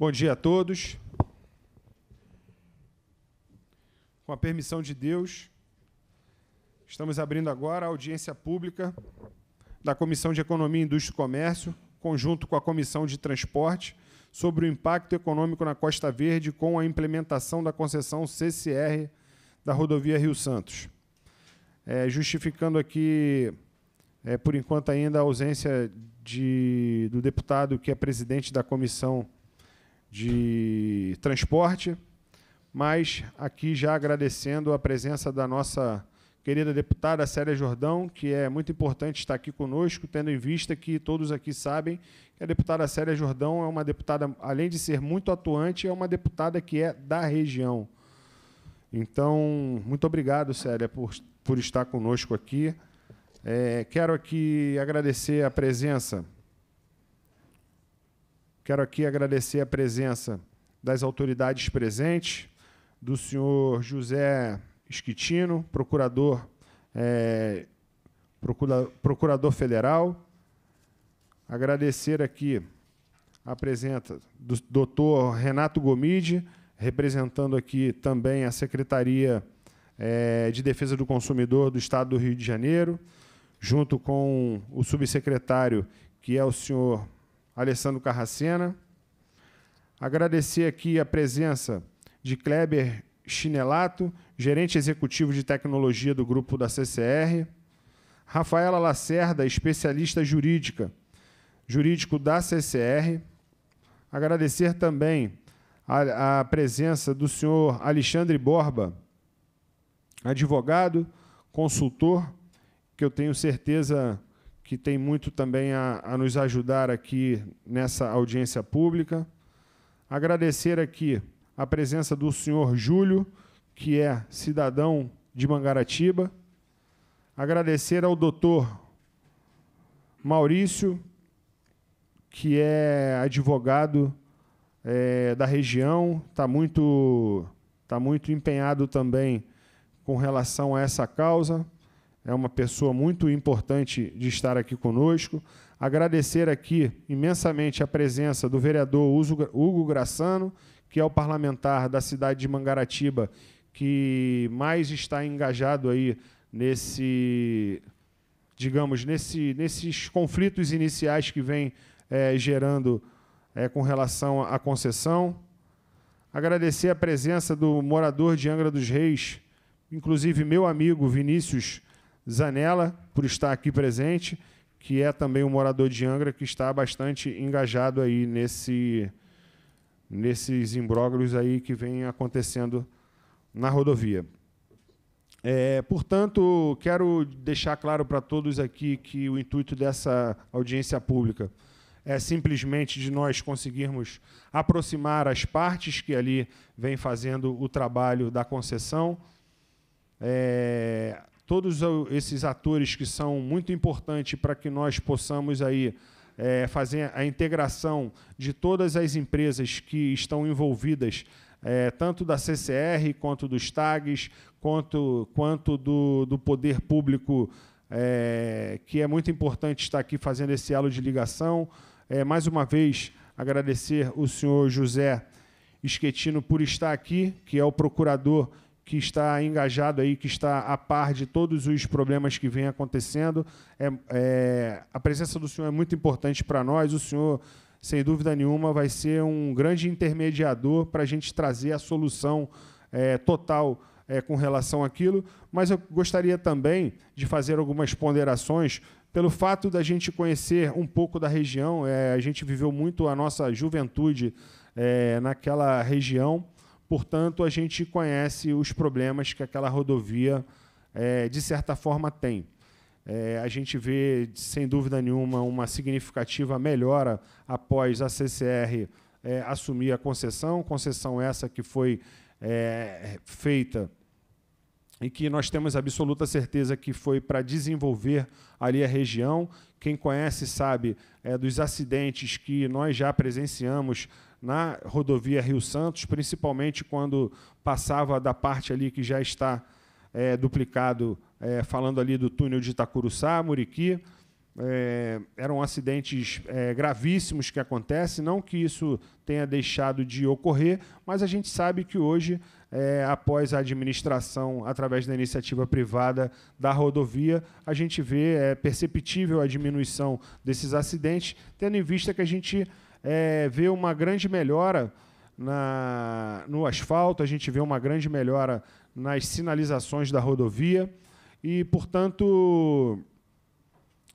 Bom dia a todos. Com a permissão de Deus, estamos abrindo agora a audiência pública da Comissão de Economia, Indústria e Comércio, conjunto com a Comissão de Transporte, sobre o impacto econômico na Costa Verde com a implementação da concessão CCR da rodovia Rio Santos. É, justificando aqui, é, por enquanto ainda, a ausência de, do deputado que é presidente da comissão de transporte, mas aqui já agradecendo a presença da nossa querida deputada Célia Jordão, que é muito importante estar aqui conosco, tendo em vista que todos aqui sabem que a deputada Célia Jordão é uma deputada, além de ser muito atuante, é uma deputada que é da região. Então, muito obrigado, Célia, por, por estar conosco aqui. É, quero aqui agradecer a presença Quero aqui agradecer a presença das autoridades presentes, do senhor José Esquitino, procurador, é, procura, procurador federal. Agradecer aqui a presença do doutor Renato Gomide, representando aqui também a Secretaria é, de Defesa do Consumidor do Estado do Rio de Janeiro, junto com o subsecretário, que é o senhor Alessandro Carracena. Agradecer aqui a presença de Kleber Chinelato, gerente executivo de tecnologia do grupo da CCR. Rafaela Lacerda, especialista jurídica, jurídico da CCR. Agradecer também a, a presença do senhor Alexandre Borba, advogado, consultor, que eu tenho certeza que tem muito também a, a nos ajudar aqui nessa audiência pública. Agradecer aqui a presença do senhor Júlio, que é cidadão de Mangaratiba. Agradecer ao doutor Maurício, que é advogado é, da região, está muito, tá muito empenhado também com relação a essa causa é uma pessoa muito importante de estar aqui conosco. Agradecer aqui imensamente a presença do vereador Hugo Graçano, que é o parlamentar da cidade de Mangaratiba que mais está engajado aí nesse, digamos, nesse, nesses conflitos iniciais que vem é, gerando é, com relação à concessão. Agradecer a presença do morador de Angra dos Reis, inclusive meu amigo Vinícius Zanella, por estar aqui presente, que é também um morador de Angra que está bastante engajado aí nesse, nesses imbróglios aí que vem acontecendo na rodovia. É, portanto, quero deixar claro para todos aqui que o intuito dessa audiência pública é simplesmente de nós conseguirmos aproximar as partes que ali vêm fazendo o trabalho da concessão, é, todos esses atores que são muito importantes para que nós possamos aí é, fazer a integração de todas as empresas que estão envolvidas, é, tanto da CCR quanto dos tags, quanto, quanto do, do poder público, é, que é muito importante estar aqui fazendo esse elo de ligação. É, mais uma vez, agradecer o senhor José Esquetino por estar aqui, que é o procurador que está engajado aí, que está a par de todos os problemas que vêm acontecendo. É, é, a presença do senhor é muito importante para nós. O senhor, sem dúvida nenhuma, vai ser um grande intermediador para a gente trazer a solução é, total é, com relação àquilo. Mas eu gostaria também de fazer algumas ponderações pelo fato da gente conhecer um pouco da região. É, a gente viveu muito a nossa juventude é, naquela região Portanto, a gente conhece os problemas que aquela rodovia, é, de certa forma, tem. É, a gente vê, sem dúvida nenhuma, uma significativa melhora após a CCR é, assumir a concessão, concessão essa que foi é, feita e que nós temos absoluta certeza que foi para desenvolver ali a região. Quem conhece sabe é, dos acidentes que nós já presenciamos na rodovia Rio Santos, principalmente quando passava da parte ali que já está é, duplicado, é, falando ali do túnel de Itacuruçá, Muriqui. É, eram acidentes é, gravíssimos que acontecem, não que isso tenha deixado de ocorrer, mas a gente sabe que hoje, é, após a administração, através da iniciativa privada da rodovia, a gente vê é perceptível a diminuição desses acidentes, tendo em vista que a gente é, vê uma grande melhora na, no asfalto, a gente vê uma grande melhora nas sinalizações da rodovia e, portanto,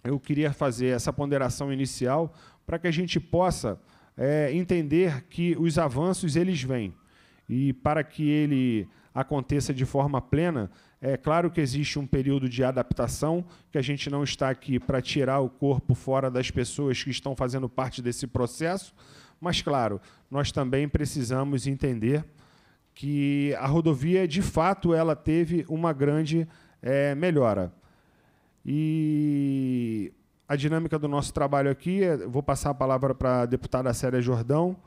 eu queria fazer essa ponderação inicial para que a gente possa é, entender que os avanços eles vêm e para que ele aconteça de forma plena, é claro que existe um período de adaptação, que a gente não está aqui para tirar o corpo fora das pessoas que estão fazendo parte desse processo, mas, claro, nós também precisamos entender que a rodovia, de fato, ela teve uma grande é, melhora. E a dinâmica do nosso trabalho aqui, é, vou passar a palavra para a deputada Célia Jordão,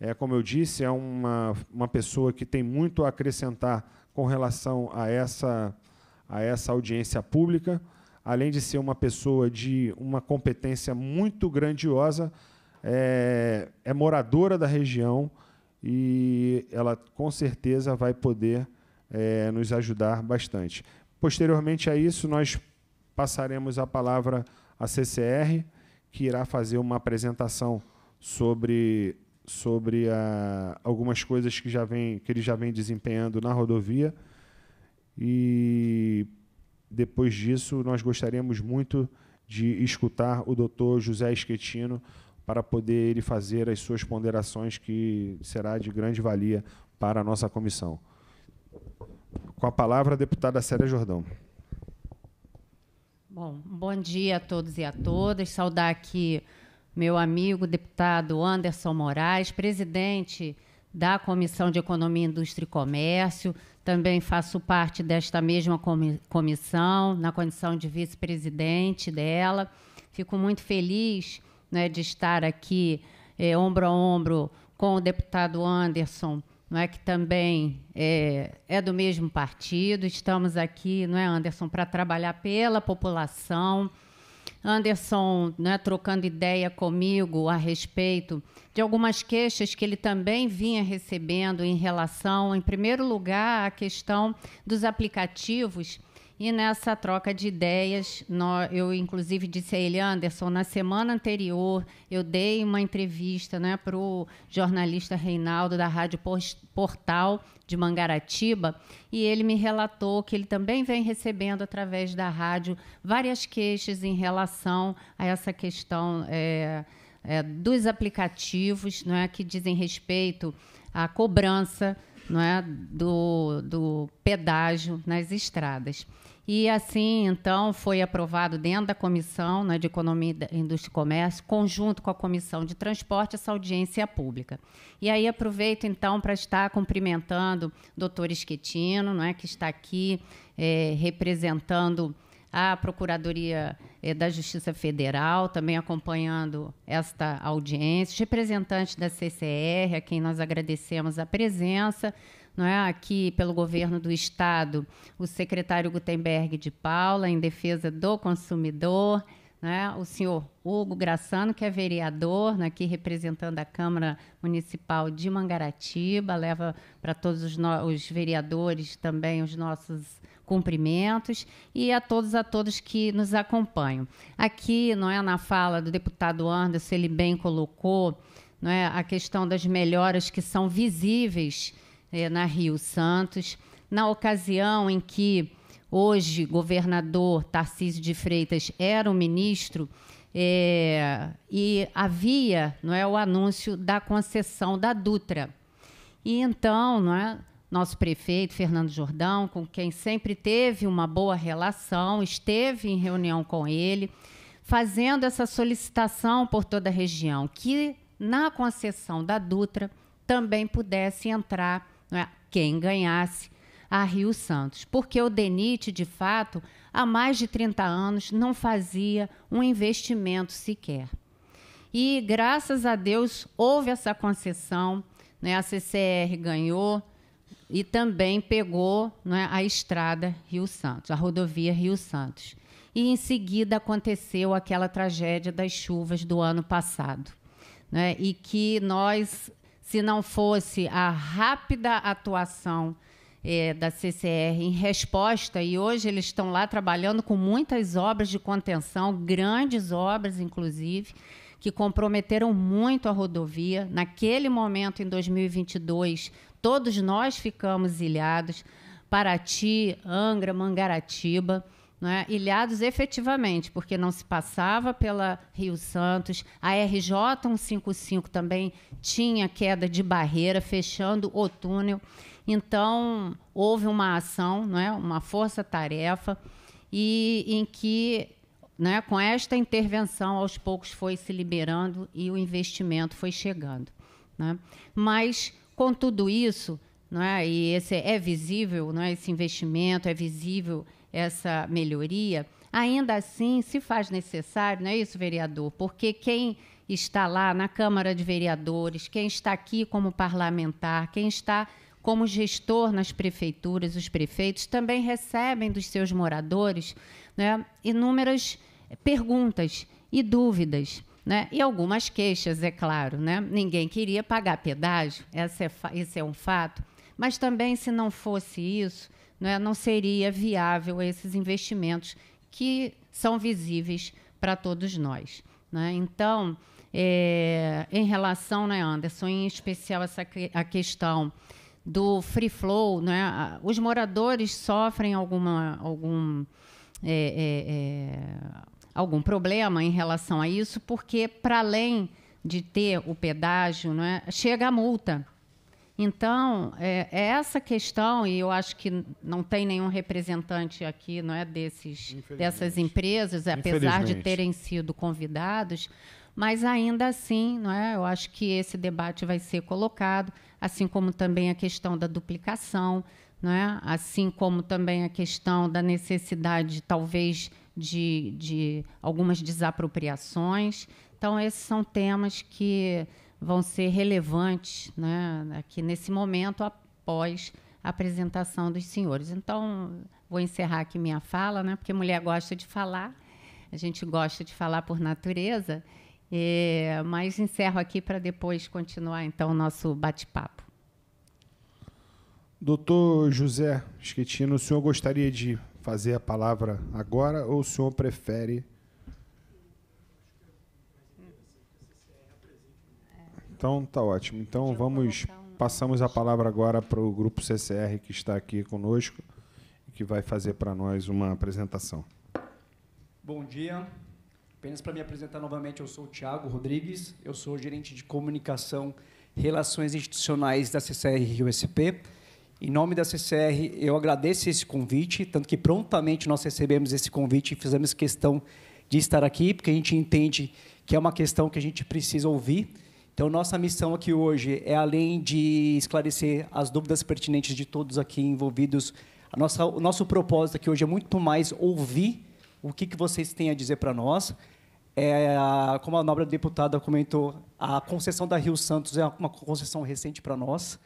é, como eu disse, é uma, uma pessoa que tem muito a acrescentar com relação a essa, a essa audiência pública, além de ser uma pessoa de uma competência muito grandiosa, é, é moradora da região e ela com certeza vai poder é, nos ajudar bastante. Posteriormente a isso, nós passaremos a palavra à CCR, que irá fazer uma apresentação sobre sobre a, ah, algumas coisas que, já vem, que ele já vem desempenhando na rodovia. E depois disso, nós gostaríamos muito de escutar o doutor José Esquetino para poder ele fazer as suas ponderações, que será de grande valia para a nossa comissão. Com a palavra, a deputada Célia Jordão. Bom, bom dia a todos e a todas. Saudar aqui meu amigo deputado Anderson Moraes, presidente da Comissão de Economia, Indústria e Comércio. Também faço parte desta mesma comissão, na condição de vice-presidente dela. Fico muito feliz né, de estar aqui, eh, ombro a ombro, com o deputado Anderson, não é, que também é, é do mesmo partido. Estamos aqui, não é, Anderson, para trabalhar pela população Anderson né, trocando ideia comigo a respeito de algumas queixas que ele também vinha recebendo em relação, em primeiro lugar, à questão dos aplicativos e nessa troca de ideias, nós, eu inclusive disse a ele, Anderson, na semana anterior eu dei uma entrevista né, para o jornalista Reinaldo da Rádio Portal de Mangaratiba e ele me relatou que ele também vem recebendo através da rádio várias queixas em relação a essa questão é, é, dos aplicativos né, que dizem respeito à cobrança não é, do, do pedágio nas estradas. E assim, então, foi aprovado dentro da Comissão né, de Economia, Indústria e Comércio, conjunto com a Comissão de Transporte, essa audiência pública. E aí aproveito, então, para estar cumprimentando o doutor não é que está aqui é, representando a Procuradoria eh, da Justiça Federal, também acompanhando esta audiência, os representantes da CCR, a quem nós agradecemos a presença, não é? aqui pelo governo do Estado, o secretário Gutenberg de Paula, em defesa do consumidor, né? o senhor Hugo Graçano, que é vereador, né, aqui representando a Câmara Municipal de Mangaratiba, leva para todos os, os vereadores também os nossos cumprimentos e a todos a todos que nos acompanham. Aqui, não é na fala do deputado Anderson, ele bem colocou, não é a questão das melhoras que são visíveis é, na Rio Santos, na ocasião em que hoje governador Tarcísio de Freitas era o ministro é, e havia não é o anúncio da concessão da Dutra e então não é nosso prefeito Fernando Jordão, com quem sempre teve uma boa relação, esteve em reunião com ele, fazendo essa solicitação por toda a região que na concessão da Dutra também pudesse entrar é? quem ganhasse a Rio Santos, porque o DENIT, de fato, há mais de 30 anos não fazia um investimento sequer. E graças a Deus houve essa concessão, né? a CCR ganhou e também pegou né, a estrada Rio Santos, a rodovia Rio Santos. E em seguida aconteceu aquela tragédia das chuvas do ano passado, né, e que nós se não fosse a rápida atuação é, da CCR em resposta, e hoje eles estão lá trabalhando com muitas obras de contenção, grandes obras, inclusive, que comprometeram muito a rodovia. Naquele momento, em 2022, todos nós ficamos ilhados. Paraty, Angra, Mangaratiba né, ilhados efetivamente, porque não se passava pela Rio Santos. A RJ 155 também tinha queda de barreira, fechando o túnel. Então, houve uma ação, é uma força-tarefa, e em que, é com esta intervenção, aos poucos foi se liberando e o investimento foi chegando. Né. Mas, com tudo isso, é e esse é visível, é esse investimento é visível essa melhoria, ainda assim se faz necessário, não é isso, vereador? Porque quem está lá na Câmara de Vereadores, quem está aqui como parlamentar, quem está como gestor nas prefeituras, os prefeitos também recebem dos seus moradores né, inúmeras perguntas e dúvidas. Né? E algumas queixas, é claro. Né? Ninguém queria pagar pedágio, esse é, esse é um fato. Mas também, se não fosse isso, é, não seria viável esses investimentos que são visíveis para todos nós. Né? Então, é, em relação, né, Anderson, em especial essa a questão do free flow, né, os moradores sofrem alguma, algum, é, é, é, algum problema em relação a isso, porque, para além de ter o pedágio, né, chega a multa. Então, é, é, essa questão, e eu acho que não tem nenhum representante aqui não é, desses, dessas empresas, apesar de terem sido convidados, mas ainda assim, não é, eu acho que esse debate vai ser colocado, assim como também a questão da duplicação, não é, assim como também a questão da necessidade, talvez, de, de algumas desapropriações. Então, esses são temas que vão ser relevantes né, aqui nesse momento após a apresentação dos senhores. Então, vou encerrar aqui minha fala, né, porque mulher gosta de falar, a gente gosta de falar por natureza, é, mas encerro aqui para depois continuar então o nosso bate-papo. Doutor José Schettino, o senhor gostaria de fazer a palavra agora ou o senhor prefere? Então tá ótimo. Então vamos passamos a palavra agora para o grupo CCR que está aqui conosco e que vai fazer para nós uma apresentação. Bom dia. Apenas para me apresentar novamente, eu sou o Tiago Rodrigues, eu sou gerente de comunicação Relações Institucionais da CCR Rio SP. Em nome da CCR, eu agradeço esse convite, tanto que prontamente nós recebemos esse convite e fizemos questão de estar aqui, porque a gente entende que é uma questão que a gente precisa ouvir então, nossa missão aqui hoje é, além de esclarecer as dúvidas pertinentes de todos aqui envolvidos, nossa, o nosso propósito aqui hoje é muito mais ouvir o que, que vocês têm a dizer para nós. É, como a nobre deputada comentou, a concessão da Rio Santos é uma concessão recente para nós.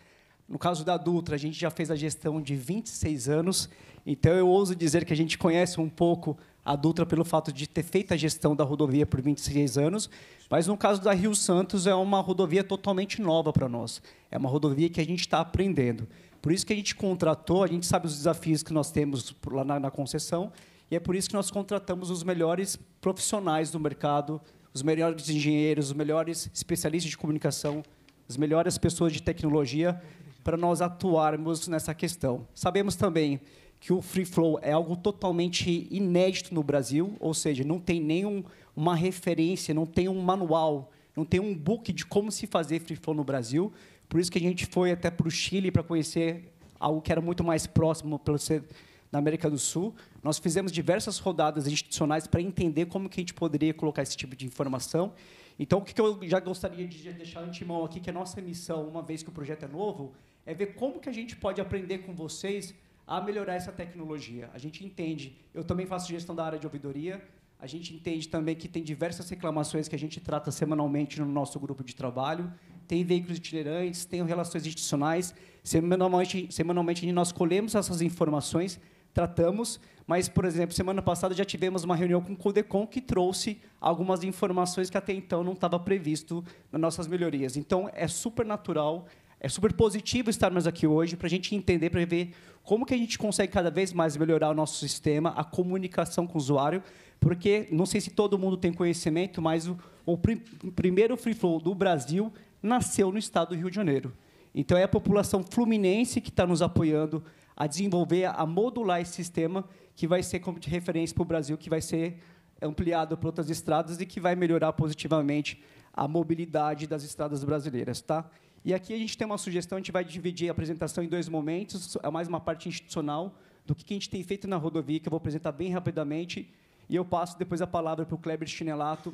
No caso da Dutra, a gente já fez a gestão de 26 anos, então eu ouso dizer que a gente conhece um pouco a Dutra pelo fato de ter feito a gestão da rodovia por 26 anos, mas no caso da Rio Santos é uma rodovia totalmente nova para nós. É uma rodovia que a gente está aprendendo. Por isso que a gente contratou, a gente sabe os desafios que nós temos lá na, na concessão, e é por isso que nós contratamos os melhores profissionais do mercado, os melhores engenheiros, os melhores especialistas de comunicação, as melhores pessoas de tecnologia, para nós atuarmos nessa questão. Sabemos também que o free flow é algo totalmente inédito no Brasil, ou seja, não tem nenhuma um, referência, não tem um manual, não tem um book de como se fazer free flow no Brasil. Por isso que a gente foi até para o Chile para conhecer algo que era muito mais próximo pelo ser na América do Sul. Nós fizemos diversas rodadas institucionais para entender como que a gente poderia colocar esse tipo de informação. Então, o que eu já gostaria de deixar antemão aqui, que é a nossa missão, uma vez que o projeto é novo, é ver como que a gente pode aprender com vocês a melhorar essa tecnologia. A gente entende, eu também faço gestão da área de ouvidoria, a gente entende também que tem diversas reclamações que a gente trata semanalmente no nosso grupo de trabalho, tem veículos itinerantes, tem relações institucionais, semanalmente, semanalmente nós colhemos essas informações, tratamos, mas, por exemplo, semana passada já tivemos uma reunião com o Codecom que trouxe algumas informações que até então não estava previsto nas nossas melhorias. Então, é super natural, é super positivo estarmos aqui hoje para a gente entender, para ver como que a gente consegue cada vez mais melhorar o nosso sistema, a comunicação com o usuário, porque não sei se todo mundo tem conhecimento, mas o, o, prim, primeiro free flow do Brasil nasceu no estado do Rio de Janeiro. Então é a população fluminense que está nos apoiando a desenvolver, a modular esse sistema que vai ser como de referência para o Brasil, que vai ser ampliado para outras estradas e que vai melhorar positivamente a mobilidade das estradas brasileiras, tá? E aqui a gente tem uma sugestão, a gente vai dividir a apresentação em dois momentos, é mais uma parte institucional do que a gente tem feito na rodovia, que eu vou apresentar bem rapidamente, e eu passo depois a palavra para o Kleber Chinelato,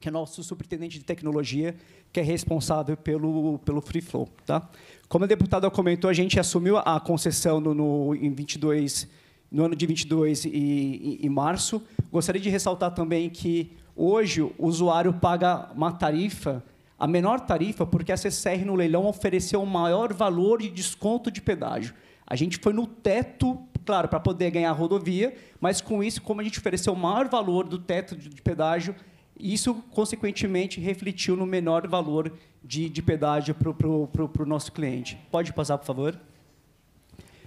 que é nosso superintendente de tecnologia, que é responsável pelo, pelo Free Flow. Tá? Como a deputada comentou, a gente assumiu a concessão no, no em 22, no ano de 22 e, e, e março. Gostaria de ressaltar também que hoje o usuário paga uma tarifa a menor tarifa porque a CCR no leilão ofereceu o maior valor de desconto de pedágio. A gente foi no teto, claro, para poder ganhar a rodovia, mas com isso, como a gente ofereceu o maior valor do teto de pedágio, isso, consequentemente, refletiu no menor valor de, de pedágio para o nosso cliente. Pode passar, por favor.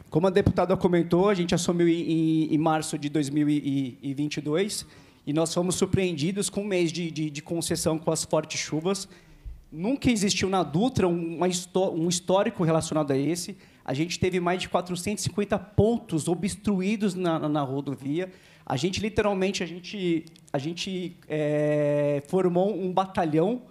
Como a deputada comentou, a gente assumiu em, em março de 2022 e nós fomos surpreendidos com um mês de, de, de concessão com as fortes chuvas. Nunca existiu na Dutra um histórico relacionado a esse. A gente teve mais de 450 pontos obstruídos na, na rodovia. A gente, literalmente, a gente, a gente é, formou um batalhão,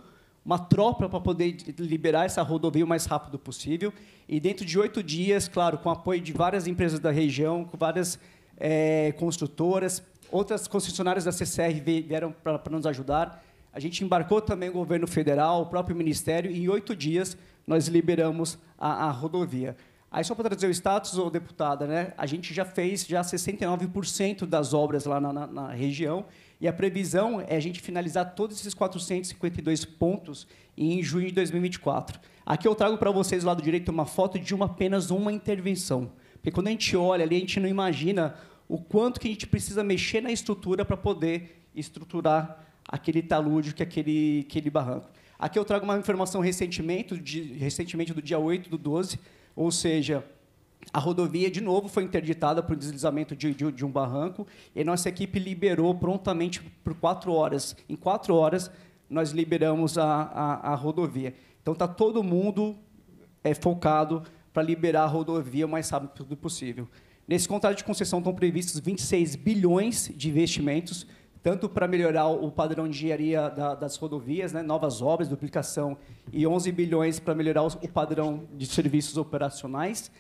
uma tropa para poder liberar essa rodovia o mais rápido possível. E dentro de oito dias, claro, com apoio de várias empresas da região, com várias é, construtoras, outras concessionárias da CCR vieram para nos ajudar a gente embarcou também o governo federal, o próprio ministério, e em oito dias nós liberamos a, a rodovia. Aí, só para trazer o status, ô, deputada, né, a gente já fez já 69% das obras lá na, na, na, região, e a previsão é a gente finalizar todos esses 452 pontos em junho de 2024. Aqui eu trago para vocês, do lado direito, uma foto de uma, apenas uma intervenção. Porque quando a gente olha ali, a gente não imagina o quanto que a gente precisa mexer na estrutura para poder estruturar aquele talúdio, que aquele, aquele barranco. Aqui eu trago uma informação recentemente, de, recentemente do dia 8 do 12, ou seja, a rodovia, de novo, foi interditada por deslizamento de, de, de um barranco e nossa equipe liberou prontamente por quatro horas. Em quatro horas, nós liberamos a, a, a rodovia. Então, está todo mundo é, focado para liberar a rodovia o mais rápido possível. Nesse contrato de concessão estão previstos 26 bilhões de investimentos, tanto para melhorar o padrão de engenharia da, das rodovias, né, novas obras, duplicação, e 11 bilhões para melhorar o padrão de serviços operacionais.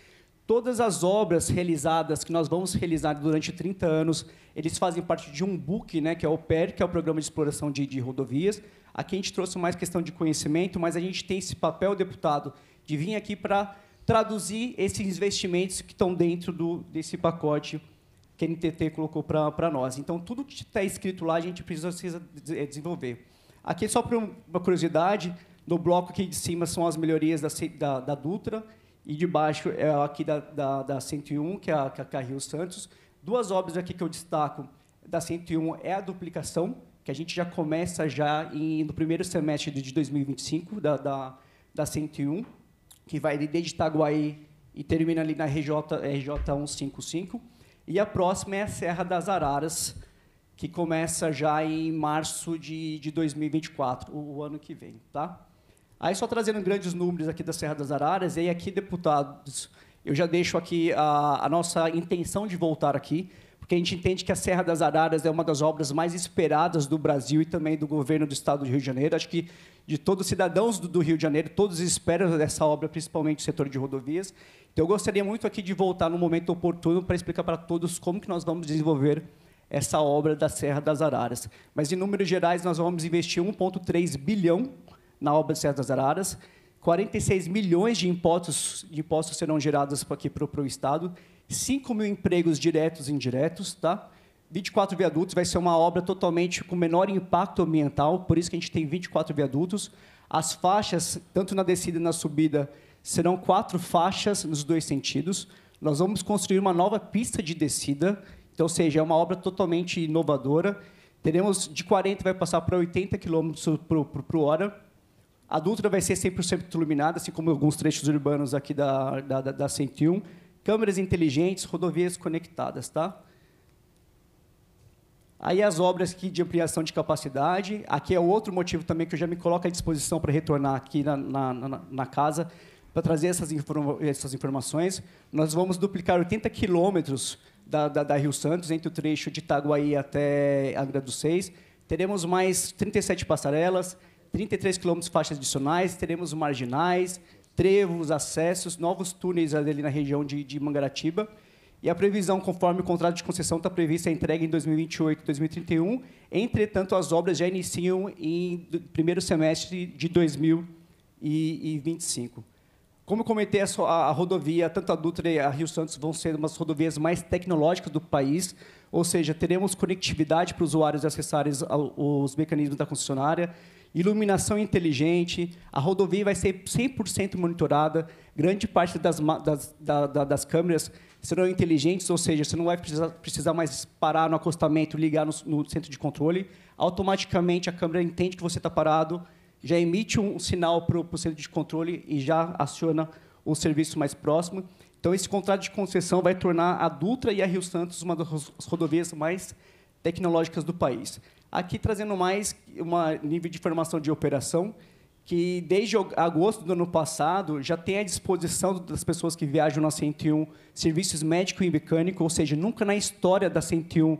Todas as obras realizadas, que nós vamos realizar durante 30 anos, eles fazem parte de um book, né, que é o PER, que é o Programa de Exploração de, de Rodovias. Aqui a gente trouxe mais questão de conhecimento, mas a gente tem esse papel, deputado, de vir aqui para traduzir esses investimentos que estão dentro do, desse pacote que a NTT colocou para nós. Então, tudo que está escrito lá, a gente precisa, eh, desenvolver. Aqui, só para uma curiosidade, no bloco aqui de cima são as melhorias da, da, da Dutra, e de baixo é aqui da, da, da 101, que é a, que é é a Rio Santos. Duas obras aqui que eu destaco da 101 é a duplicação, que a gente já começa já em, no primeiro semestre de 2025 da, da, da 101, que vai desde Itaguaí e termina ali na RJ, RJ 155. E a próxima é a Serra das Araras, que começa já em março de, de 2024, o, o ano que vem. Tá? Aí, só trazendo grandes números aqui da Serra das Araras, e aí aqui, deputados, eu já deixo aqui a, a nossa intenção de voltar aqui porque a gente entende que a Serra das Araras é uma das obras mais esperadas do Brasil e também do governo do Estado do Rio de Janeiro. Acho que de todos os cidadãos do Rio de Janeiro, todos esperam dessa obra, principalmente o setor de rodovias. Então, eu gostaria muito aqui de voltar no momento oportuno para explicar para todos como que nós vamos desenvolver essa obra da Serra das Araras. Mas, em números gerais, nós vamos investir 1,3 bilhão na obra da Serra das Araras, 46 milhões de impostos, de impostos serão gerados aqui para o Estado, 5 mil empregos diretos e indiretos, tá? 24 viadutos vai ser uma obra totalmente com menor impacto ambiental, por isso que a gente tem 24 viadutos. As faixas, tanto na descida e na subida, serão quatro faixas nos dois sentidos. Nós vamos construir uma nova pista de descida, então, ou seja, é uma obra totalmente inovadora. Teremos de 40 vai passar para 80 km por, por, por hora. A Dutra vai ser 100% iluminada, assim como alguns trechos urbanos aqui da, da, da 101 câmeras inteligentes, rodovias conectadas, tá? Aí as obras aqui de ampliação de capacidade, aqui é outro motivo também que eu já me coloco à disposição para retornar aqui na, na, na, casa, para trazer essas, essas, informações. Nós vamos duplicar 80 quilômetros da, da, da, Rio Santos, entre o trecho de Itaguaí até Angra dos Seis. Teremos mais 37 passarelas, 33 quilômetros de faixas adicionais, teremos marginais, trevos, acessos, novos túneis ali na região de, de Mangaratiba. E a previsão, conforme o contrato de concessão, está prevista a entrega em 2028 e 2031. Entretanto, as obras já iniciam em primeiro semestre de 2025. Como comentei, a, a rodovia, tanto a Dutra e a Rio Santos, vão ser umas rodovias mais tecnológicas do país, ou seja, teremos conectividade para os usuários acessarem os mecanismos da concessionária, iluminação inteligente, a rodovia vai ser 100% monitorada, grande parte das, das, da, da, das câmeras serão inteligentes, ou seja, você não vai precisar, precisar mais parar no acostamento, ligar no, no, centro de controle. Automaticamente a câmera entende que você está parado, já emite um sinal para o centro de controle e já aciona o serviço mais próximo. Então, esse contrato de concessão vai tornar a Dutra e a Rio Santos uma das rodovias mais tecnológicas do país. Aqui trazendo mais um nível de formação de operação, que desde agosto do ano passado já tem à disposição das pessoas que viajam na 101 serviços médico e mecânico, ou seja, nunca na história da 101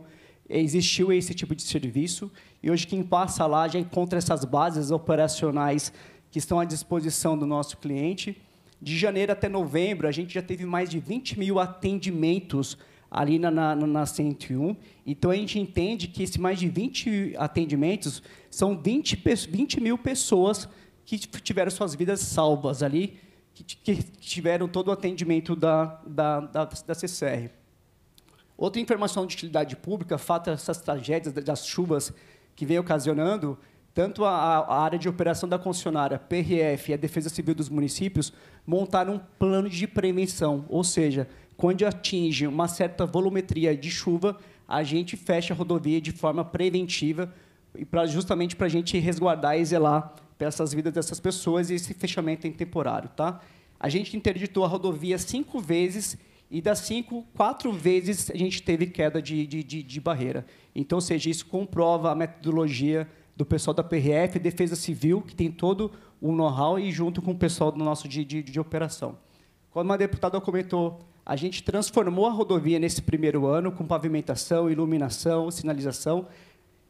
existiu esse tipo de serviço. E hoje quem passa lá já encontra essas bases operacionais que estão à disposição do nosso cliente. De janeiro até novembro, a gente já teve mais de 20 mil atendimentos ali na, na, na 101. Então, a gente entende que esses mais de 20 atendimentos são 20, 20 mil pessoas que tiveram suas vidas salvas ali, que, que tiveram todo o atendimento da, da, da, da CCR. Outra informação de utilidade pública, fato essas tragédias das chuvas que vem ocasionando, tanto a, a, área de operação da concessionária, PRF e a Defesa Civil dos municípios montaram um plano de prevenção, ou seja, quando atinge uma certa volumetria de chuva, a gente fecha a rodovia de forma preventiva, e pra, justamente para a gente resguardar e zelar pelas vidas dessas pessoas e esse fechamento em temporário. Tá? A gente interditou a rodovia cinco vezes e das cinco, quatro vezes a gente teve queda de, de, de, de barreira. Então, ou seja, isso comprova a metodologia do pessoal da PRF, Defesa Civil, que tem todo o know-how, e junto com o pessoal do nosso de, de, de operação. Quando uma deputada comentou a gente transformou a rodovia nesse primeiro ano com pavimentação, iluminação, sinalização.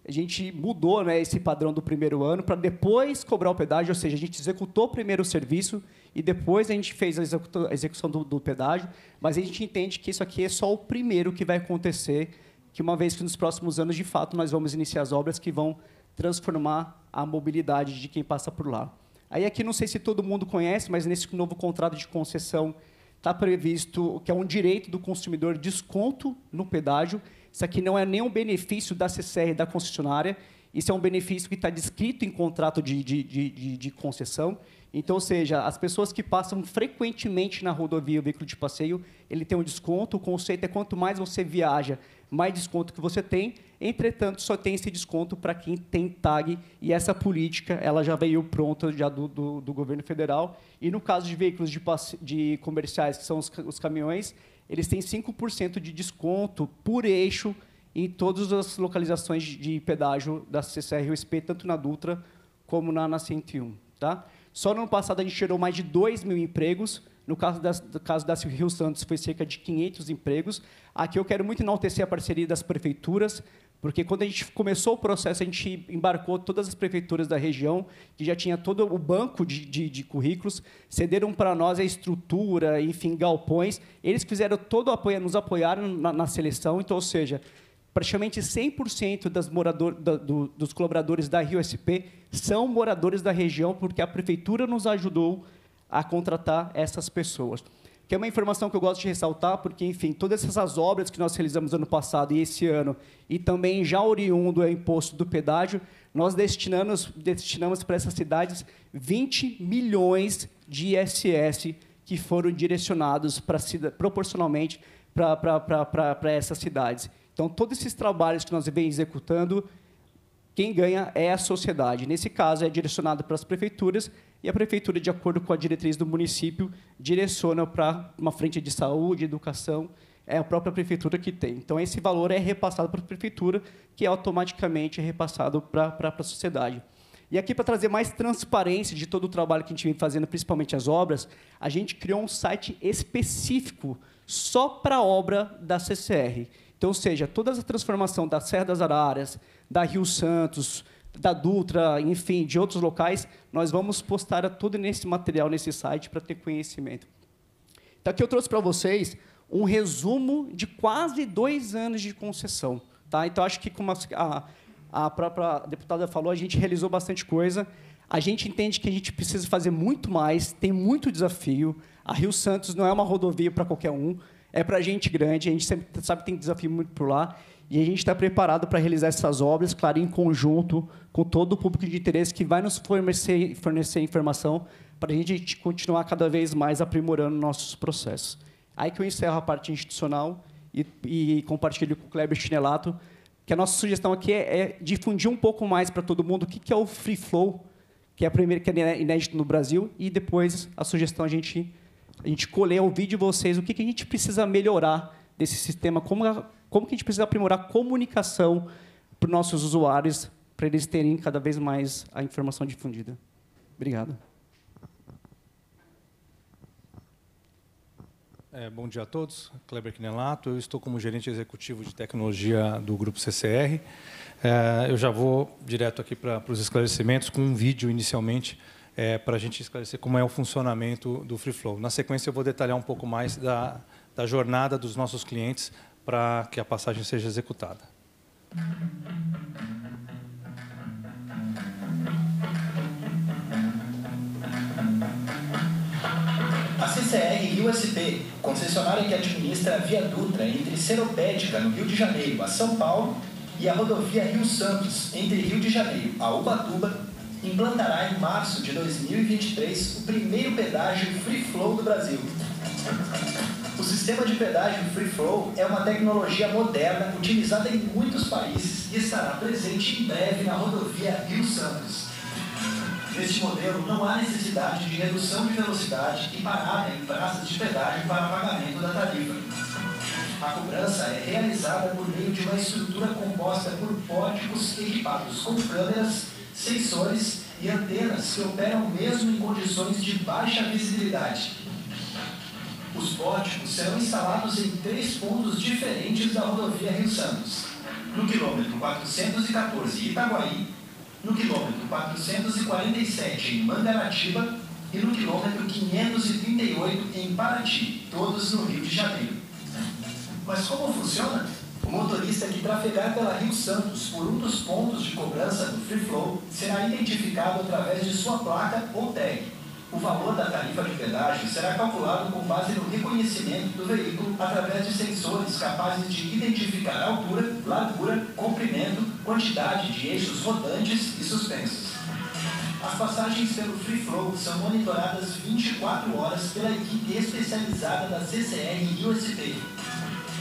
A gente mudou né, esse padrão do primeiro ano para depois cobrar o pedágio, ou seja, a gente executou primeiro o serviço e depois a gente fez a, execução do, do pedágio, mas a gente entende que isso aqui é só o primeiro que vai acontecer, que uma vez que nos próximos anos, de fato, nós vamos iniciar as obras que vão transformar a mobilidade de quem passa por lá. Aí aqui não sei se todo mundo conhece, mas nesse novo contrato de concessão está previsto que é um direito do consumidor desconto no pedágio. Isso aqui não é nenhum benefício da CCR, da concessionária. Isso é um benefício que está descrito em contrato de, de, de, de concessão. Então, ou seja, as pessoas que passam frequentemente na rodovia o veículo de passeio, ele tem um desconto. O conceito é quanto mais você viaja, mais desconto que você tem. Entretanto, só tem esse desconto para quem tem tag e essa política ela já veio pronta já do, do, do governo federal. E no caso de veículos de, de comerciais, que são os, os caminhões, eles têm 5% de desconto por eixo em todas as localizações de pedágio da USP, tanto na Dutra como na, na 101. Tá? Só no ano passado a gente gerou mais de 2 mil empregos. No caso, da, no caso da Rio Santos, foi cerca de 500 empregos. Aqui eu quero muito enaltecer a parceria das prefeituras, porque quando a gente começou o processo, a gente embarcou todas as prefeituras da região, que já tinha todo o banco de, de, de currículos, cederam para nós a estrutura, enfim, galpões. Eles fizeram todo o apoio, nos apoiaram na, na seleção. Então, ou seja, praticamente 100% das morador, da, do, dos colaboradores da Rio SP são moradores da região, porque a prefeitura nos ajudou a contratar essas pessoas. Que é uma informação que eu gosto de ressaltar, porque, enfim, todas essas obras que nós realizamos ano passado e esse ano, e também já oriundo ao é, imposto do pedágio, nós destinamos, destinamos para essas cidades 20 milhões de ISS que foram direcionados para, proporcionalmente para essas cidades. Então, todos esses trabalhos que nós vem executando, quem ganha é a sociedade. Nesse caso, é direcionado para as prefeituras e a prefeitura, de acordo com a diretriz do município, direciona para uma frente de saúde, educação, é a própria prefeitura que tem. Então, esse valor é repassado para a prefeitura, que é automaticamente repassado para, para, para a sociedade. E aqui, para trazer mais transparência de todo o trabalho que a gente vem fazendo, principalmente as obras, a gente criou um site específico só para a obra da CCR. Então, ou seja, toda a transformação da Serra das Araras, da Rio Santos, da Dutra, enfim, de outros locais, nós vamos postar tudo nesse material, nesse site, para ter conhecimento. Então, aqui eu trouxe para vocês um resumo de quase dois anos de concessão. Tá? Então, acho que como a, a própria deputada falou, a gente realizou bastante coisa. A gente entende que a gente precisa fazer muito mais, tem muito desafio. A Rio Santos não é uma rodovia para qualquer um, é para gente grande, a gente sempre sabe que tem desafio muito por lá. E a gente está preparado para realizar essas obras, claro, em conjunto com todo o público de interesse que vai nos fornecer, fornecer informação para a gente continuar cada vez mais aprimorando nossos processos. Aí que eu encerro a parte institucional e, e compartilho com o Kleber Chinelato que a nossa sugestão aqui é, é difundir um pouco mais para todo mundo o que, que é o free flow, que é a primeira que é inédito no Brasil, e depois a sugestão a gente a gente colher, ouvir de vocês o que, que a gente precisa melhorar desse sistema, como, a, como que a gente precisa aprimorar a comunicação para os nossos usuários, para eles terem cada vez mais a informação difundida. Obrigado. É, bom dia a todos. Kleber Quinelato, eu estou como gerente executivo de tecnologia do Grupo CCR. É, eu já vou direto aqui para, para os esclarecimentos, com um vídeo inicialmente, é, para a gente esclarecer como é o funcionamento do Free Flow. Na sequência, eu vou detalhar um pouco mais da, da jornada dos nossos clientes para que a passagem seja executada. A CCR USP, concessionária que administra a Via Dutra entre Seropédica, no Rio de Janeiro, a São Paulo, e a rodovia Rio Santos, entre Rio de Janeiro a Ubatuba, implantará em março de 2023 o primeiro pedágio Free Flow do Brasil. O sistema de pedágio Free Flow é uma tecnologia moderna utilizada em muitos países e estará presente em breve na rodovia Rio Santos. Neste modelo, não há necessidade de redução de velocidade e parada em praças de pedágio para pagamento da tarifa. A cobrança é realizada por meio de uma estrutura composta por pórticos equipados com câmeras, sensores e antenas que operam mesmo em condições de baixa visibilidade. Os pórticos serão instalados em três pontos diferentes da rodovia Rio Santos. No quilômetro 414 Itaguaí, no quilômetro 447 em Mangaratiba e no quilômetro 538 em Paraty, todos no Rio de Janeiro. Mas como funciona? O motorista que trafegar pela Rio Santos por um dos pontos de cobrança do Free Flow será identificado através de sua placa ou tag o valor da tarifa de pedágio será calculado com base no reconhecimento do veículo através de sensores capazes de identificar a altura, largura, comprimento, quantidade de eixos rodantes e suspensos. As passagens pelo Free Flow são monitoradas 24 horas pela equipe especializada da CCR e USP.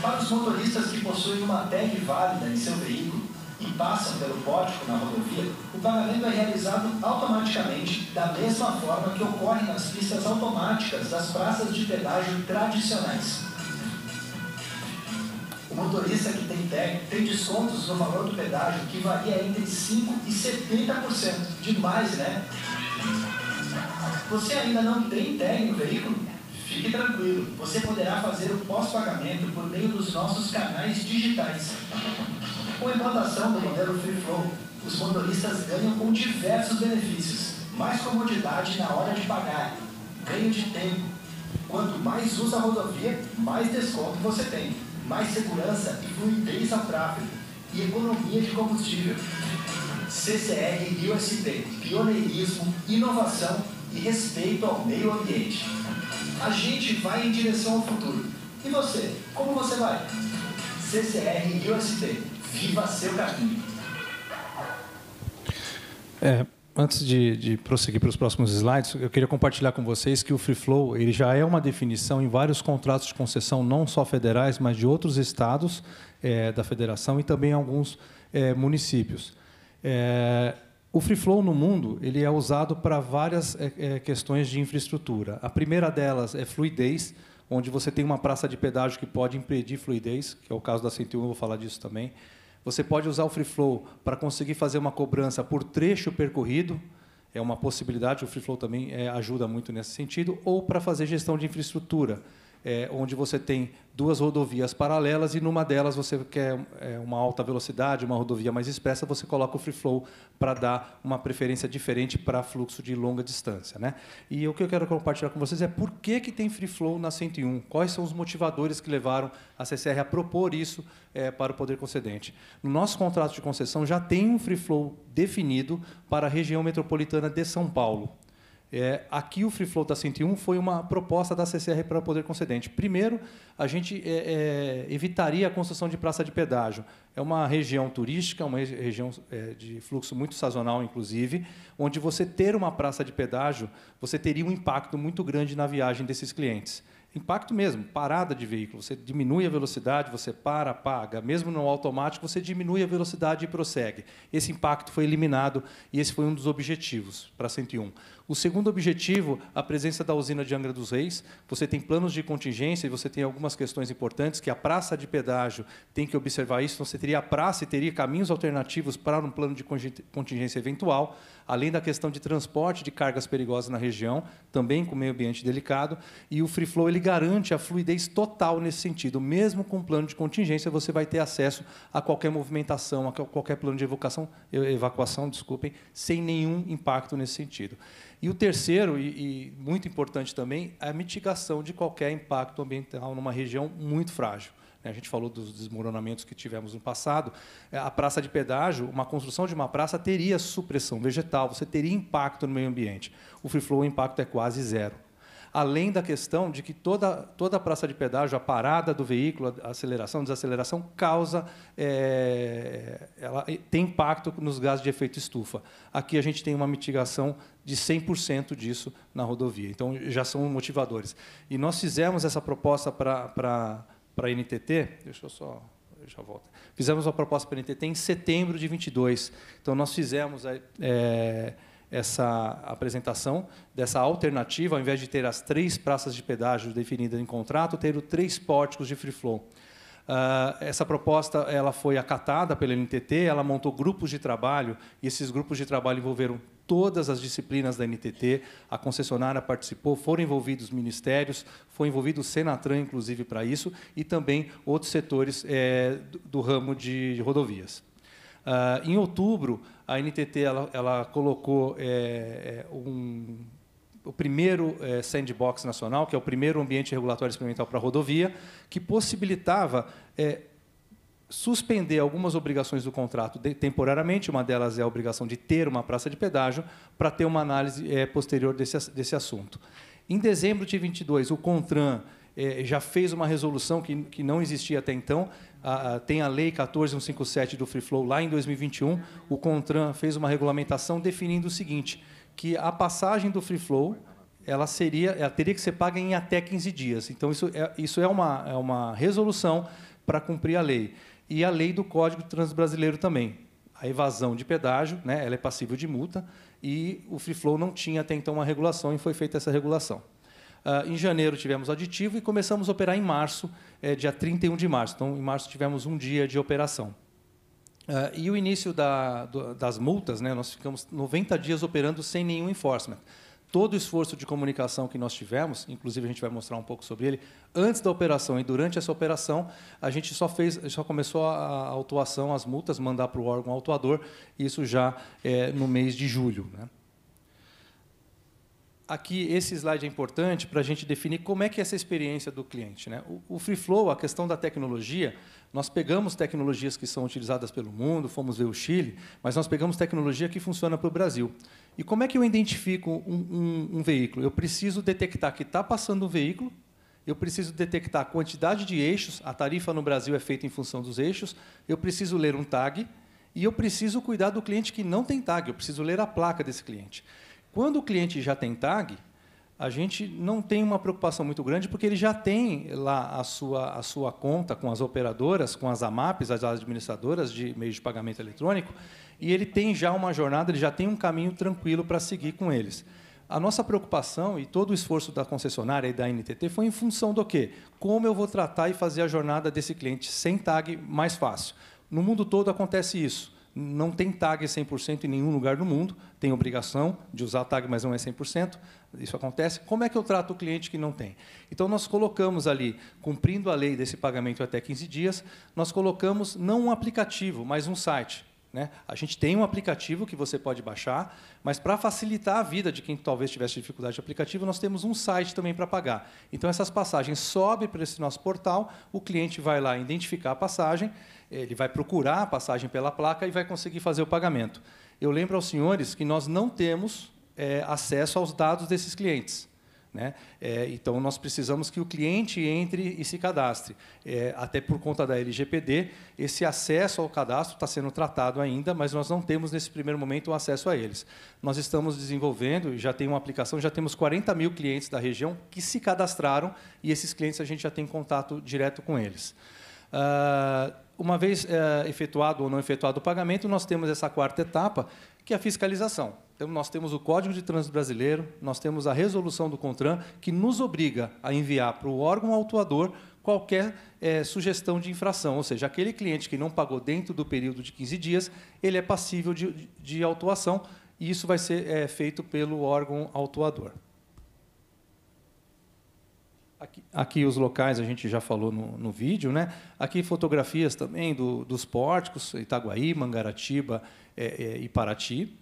Para os motoristas que possuem uma tag válida em seu veículo, e passam pelo pórtico na rodovia, o pagamento é realizado automaticamente da mesma forma que ocorre nas pistas automáticas das praças de pedágio tradicionais. O motorista que tem tag tem descontos no valor do pedágio que varia entre 5% e 70%. Demais, né? Você ainda não tem tag no veículo? Fique tranquilo, você poderá fazer o pós-pagamento por meio dos nossos canais digitais. Com a implantação do modelo Free Flow, os motoristas ganham com diversos benefícios. Mais comodidade na hora de pagar, ganho de tempo. Quanto mais usa a rodovia, mais desconto você tem. Mais segurança e fluidez ao tráfego. E economia de combustível. CCR e USP, pioneirismo, inovação e respeito ao meio ambiente. A gente vai em direção ao futuro. E você, como você vai? CCR e USP, Viva seu caminho. É, antes de, de, prosseguir para os próximos slides, eu queria compartilhar com vocês que o Free Flow ele já é uma definição em vários contratos de concessão, não só federais, mas de outros estados é, da federação e também alguns é, municípios. É, o Free Flow no mundo ele é usado para várias é, é, questões de infraestrutura. A primeira delas é fluidez, onde você tem uma praça de pedágio que pode impedir fluidez, que é o caso da 101, eu vou falar disso também. Você pode usar o Free Flow para conseguir fazer uma cobrança por trecho percorrido, é uma possibilidade, o Free Flow também é, ajuda muito nesse sentido, ou para fazer gestão de infraestrutura é, onde você tem duas rodovias paralelas e numa delas você quer é, uma alta velocidade, uma rodovia mais expressa, você coloca o free flow para dar uma preferência diferente para fluxo de longa distância. Né? E o que eu quero compartilhar com vocês é por que, que tem free flow na 101, quais são os motivadores que levaram a CCR a propor isso é, para o poder concedente. No nosso contrato de concessão já tem um free flow definido para a região metropolitana de São Paulo. É, aqui o Free Flow da tá 101 foi uma proposta da CCR para o Poder Concedente. Primeiro, a gente é, é, evitaria a construção de praça de pedágio. É uma região turística, uma região é, de fluxo muito sazonal, inclusive, onde você ter uma praça de pedágio, você teria um impacto muito grande na viagem desses clientes. Impacto mesmo, parada de veículo. Você diminui a velocidade, você para, paga. Mesmo no automático, você diminui a velocidade e prossegue. Esse impacto foi eliminado e esse foi um dos objetivos para a 101. O segundo objetivo, a presença da usina de Angra dos Reis. Você tem planos de contingência e você tem algumas questões importantes que a praça de pedágio tem que observar isso. Então, você teria a praça e teria caminhos alternativos para um plano de contingência eventual além da questão de transporte de cargas perigosas na região, também com meio ambiente delicado, e o Free Flow ele garante a fluidez total nesse sentido. Mesmo com um plano de contingência, você vai ter acesso a qualquer movimentação, a qualquer plano de evacuação, desculpem, sem nenhum impacto nesse sentido. E o terceiro, e, e muito importante também, é a mitigação de qualquer impacto ambiental numa região muito frágil. Né? A gente falou dos desmoronamentos que tivemos no passado. É, a praça de pedágio, uma construção de uma praça teria supressão vegetal, você teria impacto no meio ambiente. O free flow, o impacto é quase zero. Além da questão de que toda, toda a praça de pedágio, a parada do veículo, a aceleração, desaceleração, causa, é, ela tem impacto nos gases de efeito estufa. Aqui a gente tem uma mitigação de 100% disso na rodovia. Então, já são motivadores. E nós fizemos essa proposta para para a NTT, deixa eu só, eu já volto. Fizemos uma proposta para a NTT em setembro de 22. Então nós fizemos é, é, essa apresentação dessa alternativa, ao invés de ter as três praças de pedágio definidas em contrato, ter o três pórticos de free flow. Uh, essa proposta ela foi acatada pela NTT, ela montou grupos de trabalho, e esses grupos de trabalho envolveram todas as disciplinas da NTT, a concessionária participou, foram envolvidos ministérios, foi envolvido o Senatran, inclusive, para isso, e também outros setores é, do, do, ramo de, de rodovias. Ah, em outubro, a NTT ela, ela colocou é, um, o primeiro é, sandbox nacional, que é o primeiro ambiente regulatório experimental para rodovia, que possibilitava suspender algumas obrigações do contrato de, temporariamente, uma delas é a obrigação de ter uma praça de pedágio, para ter uma análise é, posterior desse, desse assunto. Em dezembro de 22, o CONTRAN é, já fez uma resolução que, que não existia até então, a, a, tem a Lei 14157 do Free Flow, lá em 2021, o CONTRAN fez uma regulamentação definindo o seguinte, que a passagem do Free Flow ela seria, ela teria que ser paga em até 15 dias. Então, isso é, isso é, uma, é uma resolução para cumprir a lei e a lei do Código Transbrasileiro também. A evasão de pedágio, né, ela é passível de multa, e o Free Flow não tinha até então uma regulação e foi feita essa regulação. Uh, em janeiro tivemos aditivo e começamos a operar em março, é, dia 31 de março. Então, em março tivemos um dia de operação. Uh, e o início da, do, das multas, né, nós ficamos 90 dias operando sem nenhum enforcement todo o esforço de comunicação que nós tivemos, inclusive a gente vai mostrar um pouco sobre ele, antes da operação e durante essa operação, a gente só fez, só começou a autuação, as multas, mandar para o órgão autuador, isso já é, no mês de julho. Né? Aqui, esse slide é importante para a gente definir como é que é essa experiência do cliente. Né? O, o Free Flow, a questão da tecnologia, nós pegamos tecnologias que são utilizadas pelo mundo, fomos ver o Chile, mas nós pegamos tecnologia que funciona para o Brasil. E como é que eu identifico um, um, um veículo? Eu preciso detectar que está passando um veículo, eu preciso detectar a quantidade de eixos, a tarifa no Brasil é feita em função dos eixos, eu preciso ler um tag e eu preciso cuidar do cliente que não tem tag, eu preciso ler a placa desse cliente. Quando o cliente já tem tag, a gente não tem uma preocupação muito grande, porque ele já tem lá a sua, a sua conta com as operadoras, com as AMAPs, as administradoras de meios de pagamento eletrônico, e ele tem já uma jornada, ele já tem um caminho tranquilo para seguir com eles. A nossa preocupação e todo o esforço da concessionária e da NTT foi em função do quê? Como eu vou tratar e fazer a jornada desse cliente sem tag mais fácil. No mundo todo acontece isso não tem tag 100% em nenhum lugar do mundo, tem obrigação de usar tag, mas não é 100%, isso acontece. Como é que eu trato o cliente que não tem? Então, nós colocamos ali, cumprindo a lei desse pagamento até 15 dias, nós colocamos não um aplicativo, mas um site. Né? A gente tem um aplicativo que você pode baixar, mas para facilitar a vida de quem talvez tivesse dificuldade de aplicativo, nós temos um site também para pagar. Então, essas passagens sobem para esse nosso portal, o cliente vai lá identificar a passagem, ele vai procurar a passagem pela placa e vai conseguir fazer o pagamento. Eu lembro aos senhores que nós não temos é, acesso aos dados desses clientes. Né? É, então, nós precisamos que o cliente entre e se cadastre. É, até por conta da LGPD, esse acesso ao cadastro está sendo tratado ainda, mas nós não temos, nesse primeiro momento, o acesso a eles. Nós estamos desenvolvendo, já tem uma aplicação, já temos 40 mil clientes da região que se cadastraram e esses clientes a gente já tem contato direto com eles. Uh, uma vez é, efetuado ou não efetuado o pagamento, nós temos essa quarta etapa, que é a fiscalização. Então, nós temos o Código de Trânsito Brasileiro, nós temos a resolução do CONTRAN, que nos obriga a enviar para o órgão autuador qualquer é, sugestão de infração. Ou seja, aquele cliente que não pagou dentro do período de 15 dias, ele é passível de, de autuação, e isso vai ser é, feito pelo órgão autuador. Aqui, aqui, os locais a gente já falou no, no vídeo, né? Aqui fotografias também do, dos pórticos, Itaguaí, Mangaratiba é, é, e Paraty.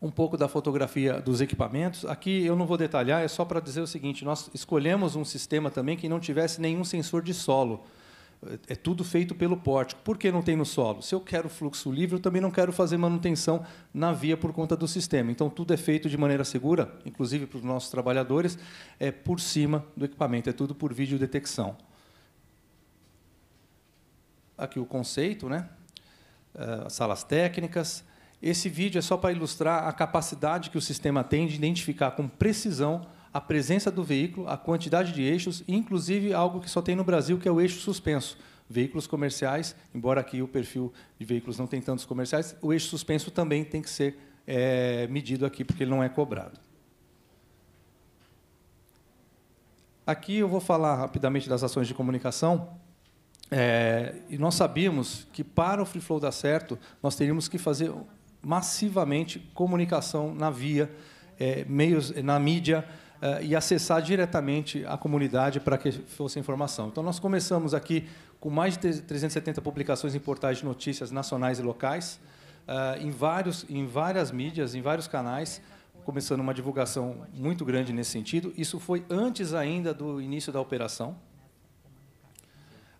Um pouco da fotografia dos equipamentos. Aqui eu não vou detalhar, é só para dizer o seguinte: nós escolhemos um sistema também que não tivesse nenhum sensor de solo é tudo feito pelo pórtico. Por que não tem no solo? Se eu quero fluxo livre, eu também não quero fazer manutenção na via por conta do sistema. Então, tudo é feito de maneira segura, inclusive para os nossos trabalhadores, é por cima do equipamento, é tudo por videodetecção. Aqui o conceito, né? Ah, as salas técnicas. Esse vídeo é só para ilustrar a capacidade que o sistema tem de identificar com precisão a presença do veículo, a quantidade de eixos, inclusive algo que só tem no Brasil, que é o eixo suspenso. Veículos comerciais, embora aqui o perfil de veículos não tenha tantos comerciais, o eixo suspenso também tem que ser é, medido aqui, porque ele não é cobrado. Aqui eu vou falar rapidamente das ações de comunicação. É, e nós sabíamos que para o free flow dar certo, nós teríamos que fazer massivamente comunicação na via, é, meios na mídia, uh, e acessar diretamente a comunidade para que fosse informação. Então, nós começamos aqui com mais de 370 publicações em portais de notícias nacionais e locais, uh, em, vários, em várias mídias, em vários canais, começando uma divulgação muito grande nesse sentido. Isso foi antes ainda do início da operação.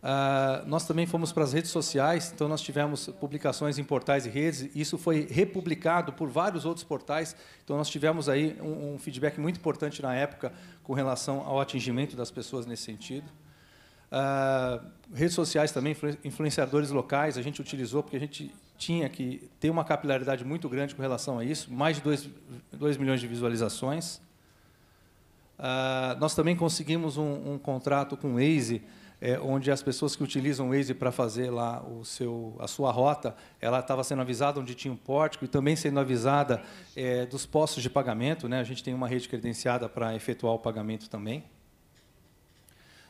Uh, nós também fomos para as redes sociais, então nós tivemos publicações em portais e redes, e isso foi republicado por vários outros portais, então nós tivemos aí um, um feedback muito importante na época com relação ao atingimento das pessoas nesse sentido. Uh, redes sociais também, influenciadores locais, a gente utilizou porque a gente tinha que ter uma capilaridade muito grande com relação a isso, mais de 2 milhões de visualizações. Uh, nós também conseguimos um, um contrato com o Waze, é, onde as pessoas que utilizam o Waze para fazer lá o seu, a sua rota, ela estava sendo avisada onde tinha um pórtico e também sendo avisada é, dos postos de pagamento. Né? A gente tem uma rede credenciada para efetuar o pagamento também.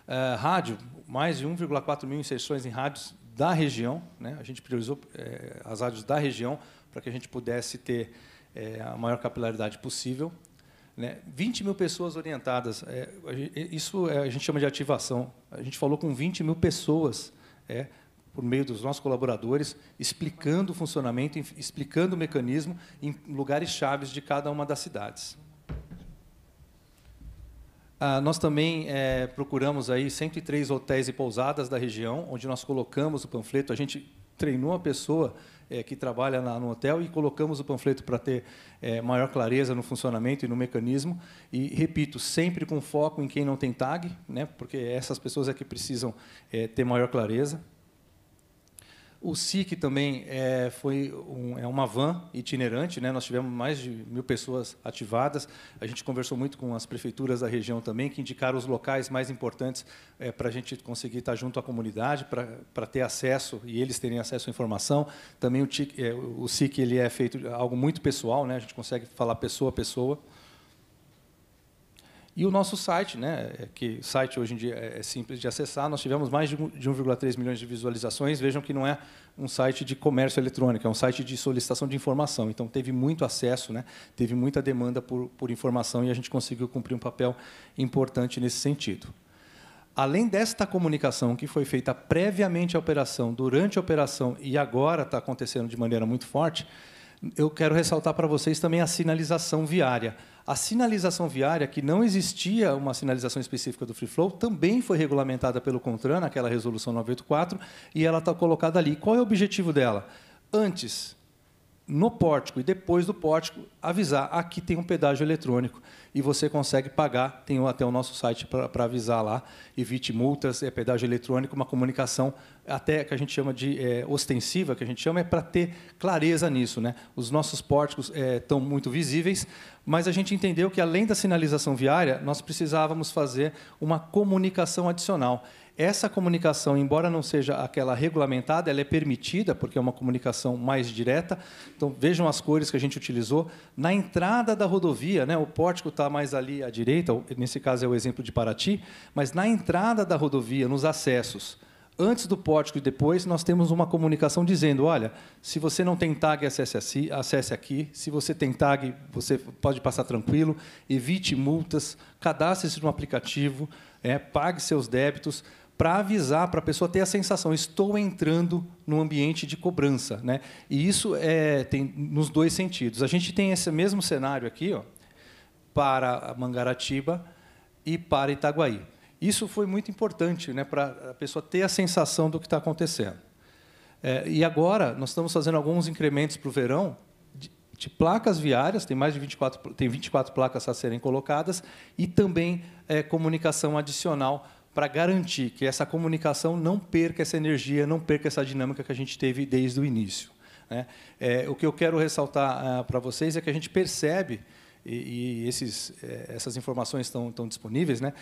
É, rádio, mais de 1,4 mil inserções em rádios da região. Né? A gente priorizou é, as rádios da região para que a gente pudesse ter é, a maior capilaridade possível. Né? 20 mil pessoas orientadas, é, isso é, a gente chama de ativação. A gente falou com 20 mil pessoas, é, por meio dos nossos colaboradores, explicando o funcionamento, explicando o mecanismo em lugares chaves de cada uma das cidades. Ah, nós também é, procuramos aí 103 hotéis e pousadas da região, onde nós colocamos o panfleto. A gente treinou a pessoa é, que trabalha na, no hotel e colocamos o panfleto para ter é, maior clareza no funcionamento e no mecanismo. E, repito, sempre com foco em quem não tem tag, né, porque essas pessoas é que precisam é, ter maior clareza. O SIC também é, foi um, é uma van itinerante, né? nós tivemos mais de mil pessoas ativadas. A gente conversou muito com as prefeituras da região também, que indicaram os locais mais importantes é, para a gente conseguir estar tá junto à comunidade, para ter acesso e eles terem acesso à informação. Também o, TIC, é, o SIC ele é feito algo muito pessoal, né? a gente consegue falar pessoa a pessoa. E o nosso site, né, é que site hoje em dia é, é simples de acessar, nós tivemos mais de 1,3 milhões de visualizações. Vejam que não é um site de comércio eletrônico, é um site de solicitação de informação. Então, teve muito acesso, né, teve muita demanda por, por informação e a gente conseguiu cumprir um papel importante nesse sentido. Além desta comunicação que foi feita previamente à operação, durante a operação e agora está acontecendo de maneira muito forte, eu quero ressaltar para vocês também a sinalização viária a sinalização viária, que não existia uma sinalização específica do free flow, também foi regulamentada pelo CONTRAN, naquela resolução 984, e ela está colocada ali. Qual é o objetivo dela? Antes, no pórtico e depois do pórtico avisar aqui tem um pedágio eletrônico e você consegue pagar tem até o nosso site para avisar lá evite multas é pedágio eletrônico uma comunicação até que a gente chama de é, ostensiva que a gente chama é para ter clareza nisso né os nossos pórticos estão é, muito visíveis mas a gente entendeu que além da sinalização viária nós precisávamos fazer uma comunicação adicional essa comunicação, embora não seja aquela regulamentada, ela é permitida, porque é uma comunicação mais direta. Então, vejam as cores que a gente utilizou. Na entrada da rodovia, né, o pórtico está mais ali à direita, nesse caso é o exemplo de Paraty, mas na entrada da rodovia, nos acessos, antes do pórtico e depois, nós temos uma comunicação dizendo: olha, se você não tem tag, acesse, aqui. Se você tem tag, você pode passar tranquilo. Evite multas, cadastre-se no aplicativo, é, pague seus débitos para avisar, para a pessoa ter a sensação, estou entrando num ambiente de cobrança. Né? E isso é, tem nos dois sentidos. A gente tem esse mesmo cenário aqui ó, para Mangaratiba e para Itaguaí. Isso foi muito importante né, para a pessoa ter a sensação do que está acontecendo. É, e agora, nós estamos fazendo alguns incrementos para o verão de, de, placas viárias, tem mais de 24, tem 24 placas a serem colocadas, e também é, comunicação adicional para garantir que essa comunicação não perca essa energia, não perca essa dinâmica que a gente teve desde o início. Né? É, o que eu quero ressaltar uh, ah, para vocês é que a gente percebe, e, e esses, eh, essas informações estão, estão disponíveis, né?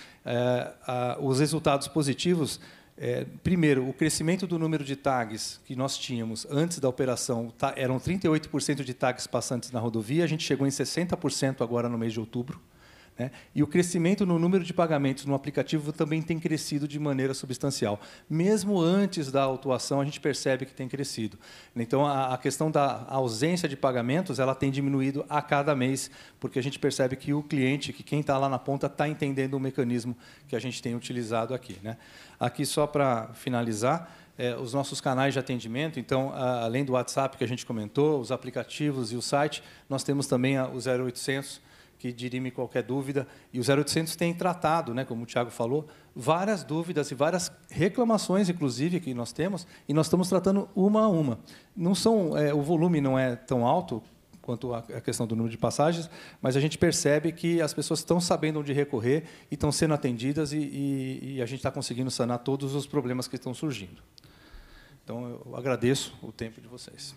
Uh, uh, os resultados positivos. É, primeiro, o crescimento do número de tags que nós tínhamos antes da operação tá, eram 38% de tags passantes na rodovia, a gente chegou em 60% agora no mês de outubro. Né? E o crescimento no número de pagamentos no aplicativo também tem crescido de maneira substancial. Mesmo antes da autuação, a gente percebe que tem crescido. Então, a, a questão da ausência de pagamentos ela tem diminuído a cada mês, porque a gente percebe que o cliente, que quem está lá na ponta, está entendendo o mecanismo que a gente tem utilizado aqui. Né? Aqui, só para finalizar, é, os nossos canais de atendimento. Então, a, além do WhatsApp que a gente comentou, os aplicativos e o site, nós temos também a, o 0800 que dirime qualquer dúvida. E o 0800 tem tratado, né, como o Tiago falou, várias dúvidas e várias reclamações, inclusive, que nós temos, e nós estamos tratando uma a uma. Não são, é, o volume não é tão alto quanto a questão do número de passagens, mas a gente percebe que as pessoas estão sabendo onde recorrer e estão sendo atendidas e, e, e a gente está conseguindo sanar todos os problemas que estão surgindo. Então, eu agradeço o tempo de vocês.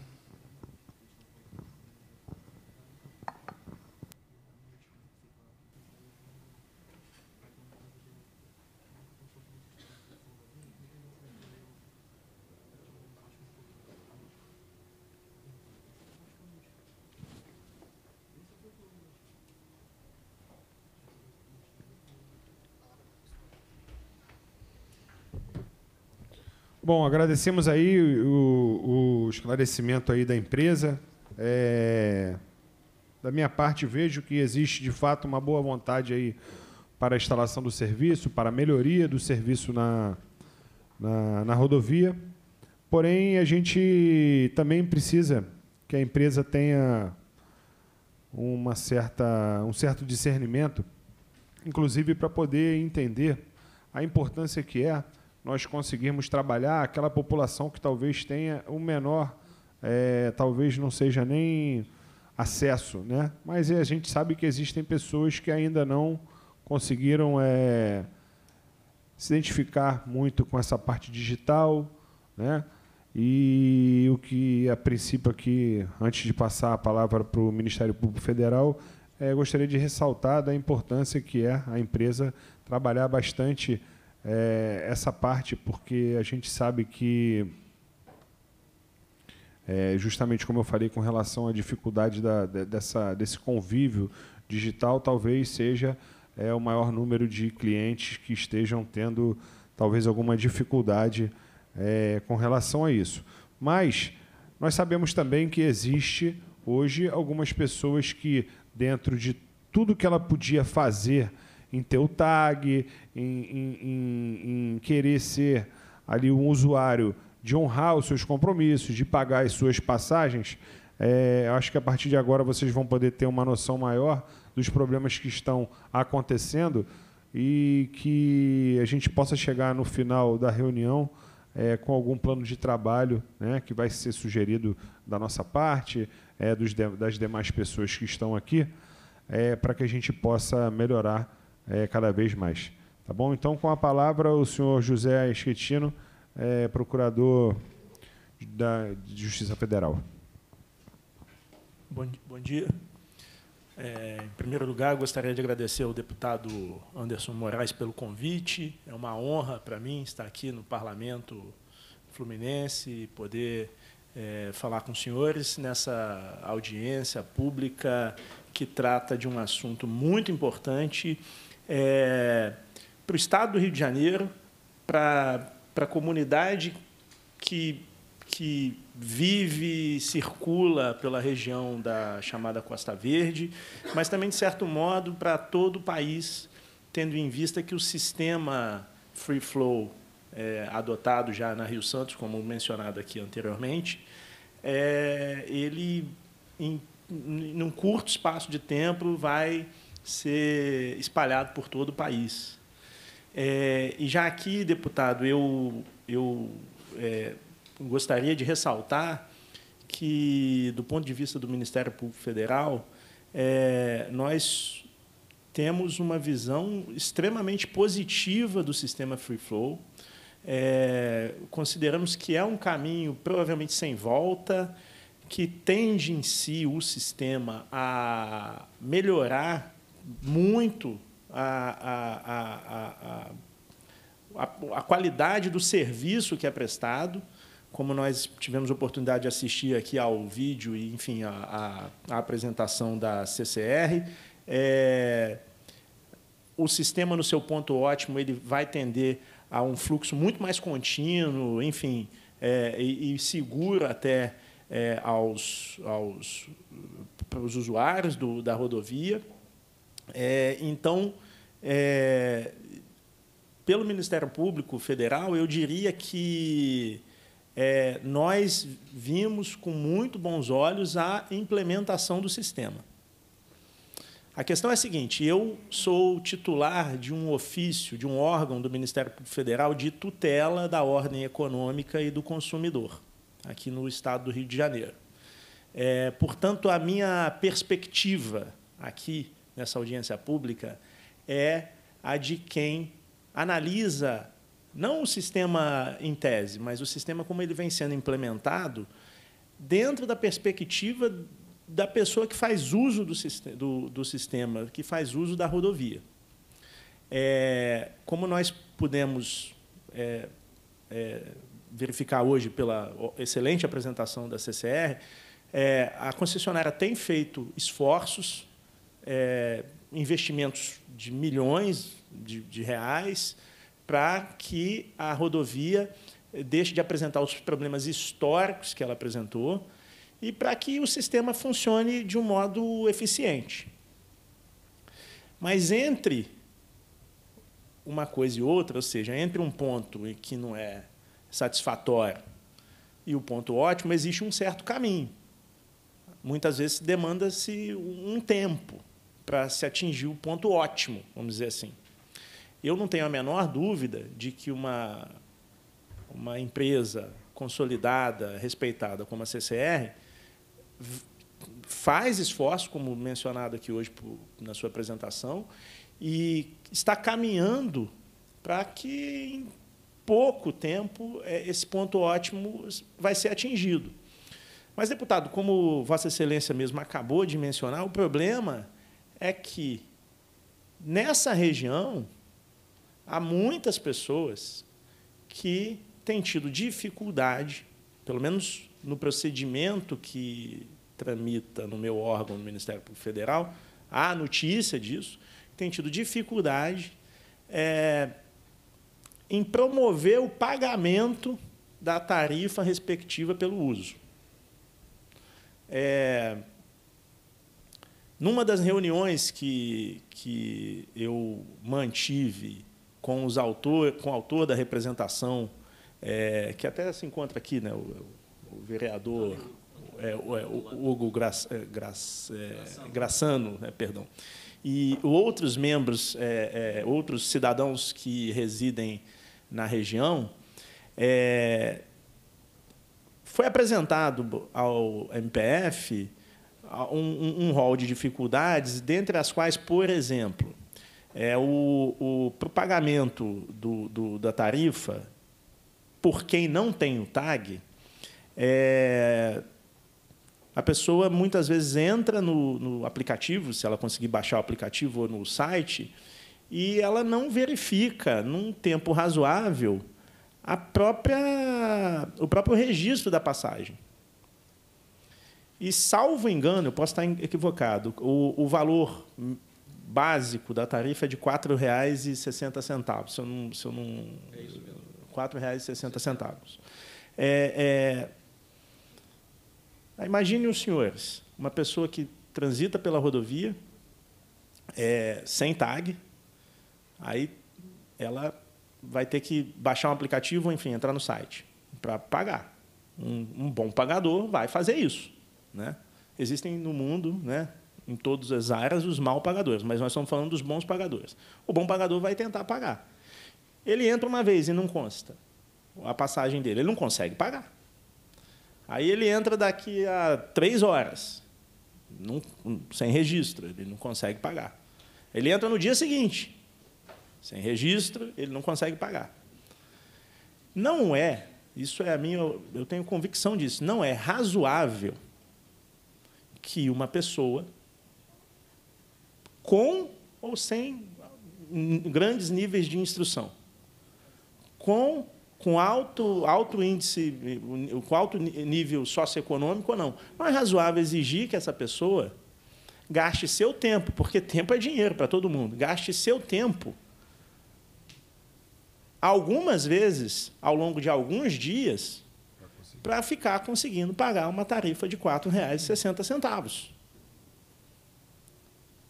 Bom, agradecemos aí o, o esclarecimento aí da empresa. É, da minha parte, vejo que existe de fato uma boa vontade aí para a instalação do serviço, para a melhoria do serviço na, na, na rodovia. Porém, a gente também precisa que a empresa tenha uma certa, um certo discernimento, inclusive para poder entender a importância que é nós conseguirmos trabalhar aquela população que talvez tenha o menor, é, talvez não seja nem acesso, né? Mas a gente sabe que existem pessoas que ainda não conseguiram é, se identificar muito com essa parte digital, né? E o que, a princípio, aqui, antes de passar a palavra para o Ministério Público Federal, é, gostaria de ressaltar da importância que é a empresa trabalhar bastante é, essa parte, porque a gente sabe que, é, justamente como eu falei com relação à dificuldade da, dessa, desse convívio digital, talvez seja é, o maior número de clientes que estejam tendo talvez alguma dificuldade é, com relação a isso. Mas nós sabemos também que existe hoje algumas pessoas que, dentro de tudo que ela podia fazer em ter o tag, em, em, em, em querer ser ali um usuário de honrar os seus compromissos, de pagar as suas passagens, é, acho que a partir de agora vocês vão poder ter uma noção maior dos problemas que estão acontecendo e que a gente possa chegar no final da reunião é, com algum plano de trabalho né, que vai ser sugerido da nossa parte, é, dos de, das demais pessoas que estão aqui, é, para que a gente possa melhorar é, cada vez mais. Tá bom? Então, com a palavra, o senhor José Esquetino, é, procurador da Justiça Federal. Bom, bom dia. É, em primeiro lugar, gostaria de agradecer ao deputado Anderson Moraes pelo convite. É uma honra para mim estar aqui no Parlamento Fluminense e poder é, falar com os senhores nessa audiência pública que trata de um assunto muito importante é, para o Estado do Rio de Janeiro, para a comunidade que, que vive circula pela região da chamada Costa Verde, mas também, de certo modo, para todo o país, tendo em vista que o sistema free flow é, adotado já na Rio Santos, como mencionado aqui anteriormente, é, ele, em, em, num curto espaço de tempo, vai ser espalhado por todo o país. É, e já aqui, deputado, eu, eu é, gostaria de ressaltar que, do ponto de vista do Ministério Público Federal, é, nós temos uma visão extremamente positiva do sistema Free Flow. É, consideramos que é um caminho provavelmente sem volta, que tende em si o sistema a melhorar muito a, a, a, a, qualidade do serviço que é prestado, como nós tivemos oportunidade de assistir aqui ao vídeo e, enfim, à apresentação da CCR, é, o sistema no seu ponto ótimo ele vai tender a um fluxo muito mais contínuo, enfim, é, e, e, seguro até é, aos, aos, os usuários do, da rodovia. É, então, é, pelo Ministério Público Federal, eu diria que é, nós vimos com muito bons olhos a implementação do sistema. A questão é a seguinte: eu sou titular de um ofício, de um órgão do Ministério Público Federal de tutela da ordem econômica e do consumidor, aqui no estado do Rio de Janeiro. É, portanto, a minha perspectiva aqui nessa audiência pública é a de quem analisa não o sistema em tese, mas o sistema como ele vem sendo implementado dentro da perspectiva da pessoa que faz uso do, do, do sistema, que faz uso da rodovia. É, como nós pudemos é, é, verificar hoje pela excelente apresentação da CCR, é, a concessionária tem feito esforços é, investimentos de milhões de, de reais para que a rodovia deixe de apresentar os problemas históricos que ela apresentou e para que o sistema funcione de um modo eficiente. Mas entre uma coisa e outra, ou seja, entre um ponto que não é satisfatório e o ponto ótimo, existe um certo caminho. Muitas vezes demanda-se um tempo para se atingir o ponto ótimo, vamos dizer assim. Eu não tenho a menor dúvida de que uma, uma empresa consolidada, respeitada como a CCR, faz esforço, como mencionado aqui hoje por, na sua apresentação, e está caminhando para que em pouco tempo é, esse ponto ótimo vai ser atingido. Mas, deputado, como Vossa Excelência mesmo acabou de mencionar, o problema é que nessa região há muitas pessoas que têm tido dificuldade, pelo menos no procedimento que tramita no meu órgão, no Ministério Público Federal, há notícia disso, têm tido dificuldade é, em promover o pagamento da tarifa respectiva pelo uso. É, numa das reuniões que, que eu mantive com, os autor, com o autor da representação, é, que até se encontra aqui, né, o, o vereador é, o, é, Hugo Gra, Gra, é, Graçano, é, né, perdão, e outros membros, é, outros cidadãos que residem na região, foi apresentado ao MPF um rol um, de dificuldades, dentre as quais, por exemplo, é o, o pro pagamento do, do, da tarifa por quem não tem o tag, é, a pessoa muitas vezes entra no, no, aplicativo, se ela conseguir baixar o aplicativo ou no site, e ela não verifica, num tempo razoável, a própria, o próprio registro da passagem. E, salvo engano, eu posso estar equivocado, o, o valor básico da tarifa é de R$ 4,60, se eu não... Se eu não é isso mesmo. R$ 4,60. É, é... Imaginem os senhores, uma pessoa que transita pela rodovia, é, sem tag, aí ela vai ter que baixar um aplicativo, enfim, entrar no site para pagar. Um, um bom pagador vai fazer isso. Né? Existem no mundo, né, em todas as áreas, os mal pagadores, mas nós estamos falando dos bons pagadores. O bom pagador vai tentar pagar. Ele entra uma vez e não consta a passagem dele, ele não consegue pagar. Aí ele entra daqui a três horas, não, sem registro, ele não consegue pagar. Ele entra no dia seguinte, sem registro, ele não consegue pagar. Não é, isso é a minha, eu tenho convicção disso, não é razoável que uma pessoa com ou sem grandes níveis de instrução, com com alto, alto índice, com alto nível socioeconômico ou não. Não é razoável exigir que essa pessoa gaste seu tempo, porque tempo é dinheiro para todo mundo. Gaste seu tempo algumas vezes ao longo de alguns dias para ficar conseguindo pagar uma tarifa de R$ 4,60.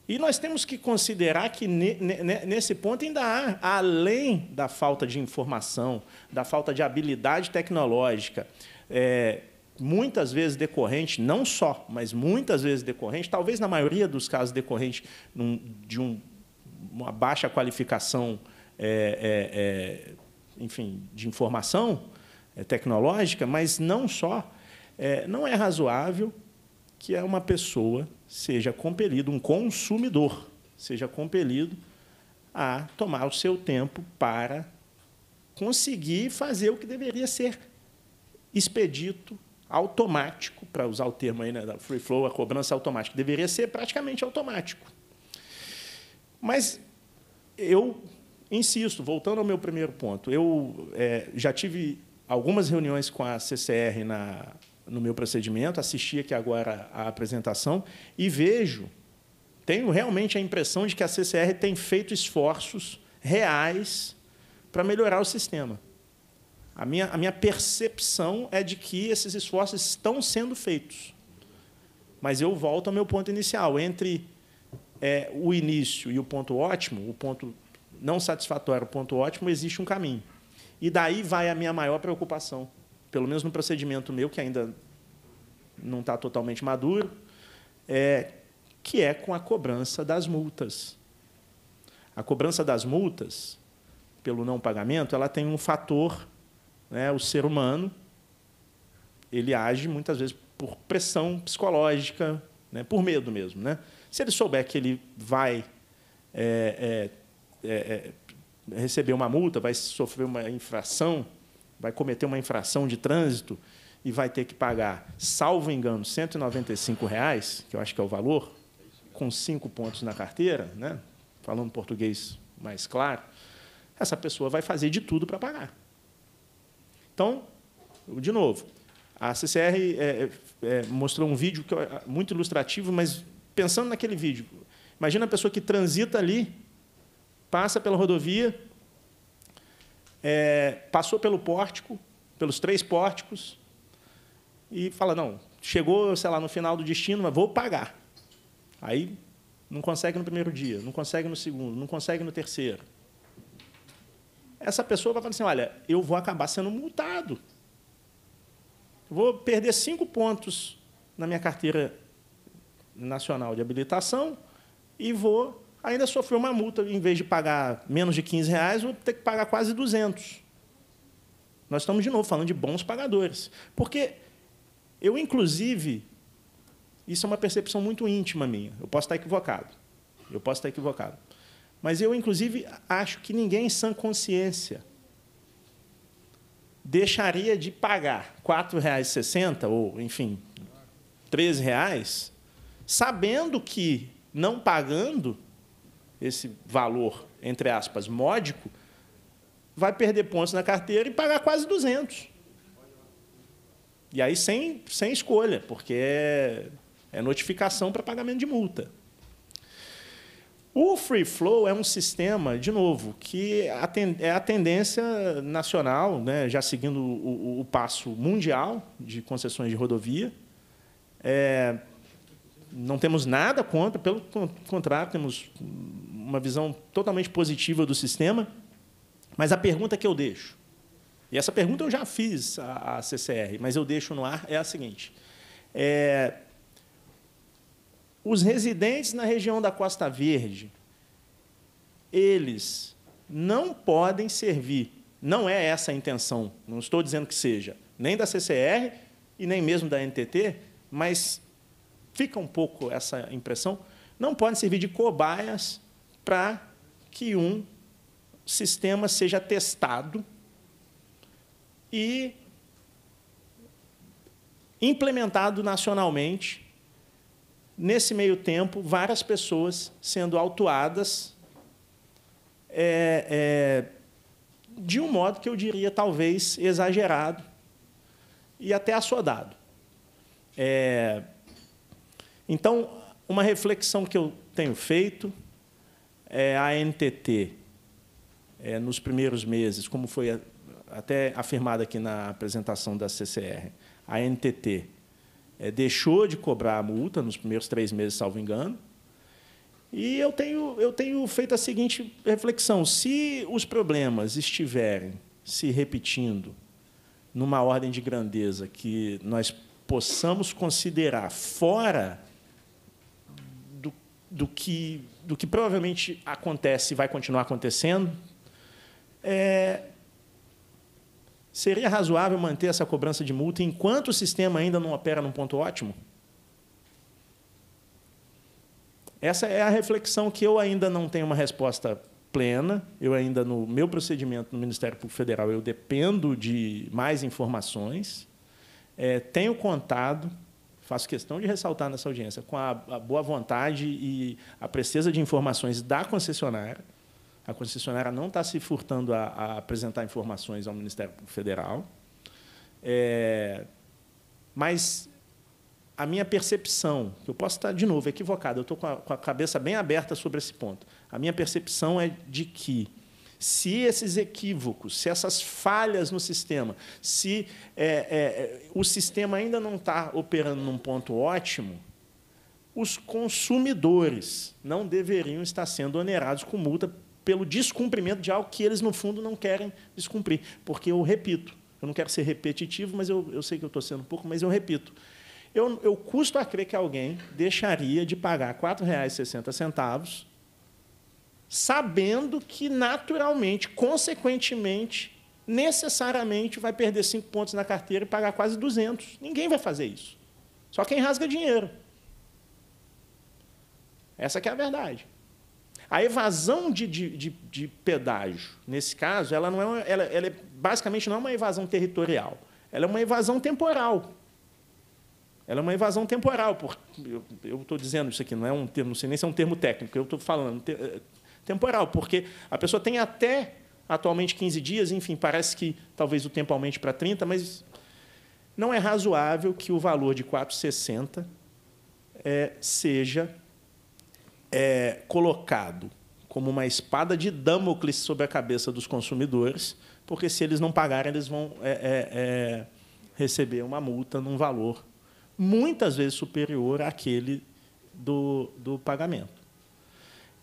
E nós temos que considerar que nesse ponto ainda há, além da falta de informação, da falta de habilidade tecnológica, é, muitas vezes decorrente, não só, mas muitas vezes decorrente, talvez na maioria dos casos decorrente de um, uma baixa qualificação, é, é, é enfim, de informação, é, tecnológica, mas não só. É, não é razoável que uma pessoa seja compelida, um consumidor seja compelido a tomar o seu tempo para conseguir fazer o que deveria ser expedito, automático, para usar o termo aí né, da free flow, a cobrança automática, deveria ser praticamente automático. Mas eu insisto, voltando ao meu primeiro ponto, eu é, já tive algumas reuniões com a CCR na, no meu procedimento, assisti aqui agora a apresentação e vejo, tenho realmente a impressão de que a CCR tem feito esforços reais para melhorar o sistema. A minha, a minha percepção é de que esses esforços estão sendo feitos. Mas eu volto ao meu ponto inicial. Entre é, o início e o ponto ótimo, o ponto não satisfatório, o ponto ótimo, existe um caminho. E daí vai a minha maior preocupação, pelo menos no procedimento meu, que ainda não está totalmente maduro, é, que é com a cobrança das multas. A cobrança das multas, pelo não pagamento, ela tem um fator, né, o ser humano, ele age muitas vezes por pressão psicológica, né, por medo mesmo. Né? Se ele souber que ele vai é, é, é, é receber uma multa, vai sofrer uma infração, vai cometer uma infração de trânsito e vai ter que pagar, salvo engano, R$ 195, reais, que eu acho que é o valor, com cinco pontos na carteira, né? falando português mais claro, essa pessoa vai fazer de tudo para pagar. Então, de novo, a CCR é, é, é, mostrou um vídeo que é muito ilustrativo, mas pensando naquele vídeo, imagina a pessoa que transita ali passa pela rodovia, é, passou pelo pórtico, pelos três pórticos, e fala: não, chegou, sei lá, no final do destino, mas vou pagar. Aí não consegue no primeiro dia, não consegue no segundo, não consegue no terceiro. Essa pessoa vai falar assim: olha, eu vou acabar sendo multado. vou perder cinco pontos na minha carteira nacional de habilitação e vou ainda sofreu uma multa, em vez de pagar menos de 15 reais, vou ter que pagar quase 200. Nós estamos, de novo, falando de bons pagadores. Porque eu, inclusive, isso é uma percepção muito íntima minha, eu posso estar equivocado, eu posso estar equivocado. Mas eu, inclusive, acho que ninguém em sã consciência deixaria de pagar R$ 4,60 ou, enfim, R$ 13,00, reais, sabendo que, não pagando, esse valor, entre aspas, módico, vai perder pontos na carteira e pagar quase 200. E aí sem, sem escolha, porque é, é notificação para pagamento de multa. O free flow é um sistema, de novo, que é a tendência nacional, né, já seguindo o, o, o passo mundial de concessões de rodovia. É, não temos nada contra, pelo contrário, temos uma visão totalmente positiva do sistema. Mas a pergunta que eu deixo, e essa pergunta eu já fiz à, CCR, mas eu deixo no ar, é a seguinte: é, os residentes na região da Costa Verde, eles não podem servir. Não é essa a intenção, não estou dizendo que seja, nem da CCR e nem mesmo da NTT, mas fica um pouco essa impressão, não podem servir de cobaias para que um sistema seja testado e implementado nacionalmente. Nesse meio tempo, várias pessoas sendo autuadas é, é, de um modo que eu diria talvez exagerado e até assodado. É, então, uma reflexão que eu tenho feito é a NTT, é, nos primeiros meses, como foi até afirmado aqui na apresentação da CCR, a NTT é, deixou de cobrar a multa nos primeiros três meses, salvo engano, e eu tenho, eu tenho feito a seguinte reflexão: se os problemas estiverem se repetindo numa ordem de grandeza que nós possamos considerar fora do que, do que provavelmente acontece e vai continuar acontecendo, é, seria razoável manter essa cobrança de multa enquanto o sistema ainda não opera num ponto ótimo? Essa é a reflexão que eu ainda não tenho uma resposta plena. Eu ainda, no meu procedimento no Ministério Público Federal, eu dependo de mais informações. É, tenho contado faço questão de ressaltar nessa audiência, com a, a boa vontade e a presteza de informações da concessionária. A concessionária não está se furtando a, a, apresentar informações ao Ministério Federal. É, mas a minha percepção, que eu posso estar de novo equivocado, eu estou com, com, a cabeça bem aberta sobre esse ponto. A minha percepção é de que se esses equívocos, se essas falhas no sistema, se é, é, é o sistema ainda não está operando num ponto ótimo, os consumidores não deveriam estar sendo onerados com multa pelo descumprimento de algo que eles, no fundo, não querem descumprir. Porque eu repito, eu não quero ser repetitivo, mas eu, eu sei que eu estou sendo um pouco, mas eu repito. Eu, eu custo a crer que alguém deixaria de pagar R$ 4,60 sabendo que naturalmente, consequentemente, necessariamente vai perder cinco pontos na carteira e pagar quase 200. Ninguém vai fazer isso. Só quem rasga dinheiro. Essa que é a verdade. A evasão de, de, de, de pedágio, nesse caso, ela não é, uma, ela, ela é, basicamente não é uma evasão territorial. Ela é uma evasão temporal. Ela é uma evasão temporal. Por, eu estou dizendo isso aqui, não é um termo, não sei nem se é um termo técnico, eu estou falando temporal, porque a pessoa tem até atualmente 15 dias, enfim, parece que talvez o tempo aumente para 30, mas não é razoável que o valor de 4,60 é, seja é, colocado como uma espada de Damocles sobre a cabeça dos consumidores, porque se eles não pagarem, eles vão é, é, é receber uma multa num valor muitas vezes superior àquele do, do pagamento.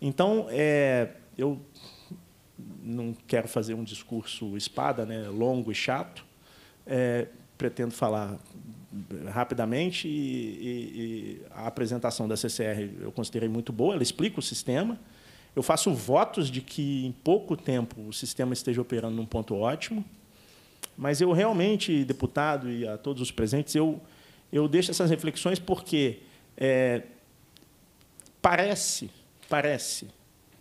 Então, é, eu não quero fazer um discurso espada, né, longo e chato. É, pretendo falar rapidamente e, e, e, a apresentação da CCR eu considerei muito boa, ela explica o sistema. Eu faço votos de que em pouco tempo o sistema esteja operando num ponto ótimo, mas eu realmente, deputado e a todos os presentes, eu, eu deixo essas reflexões porque é, parece parece,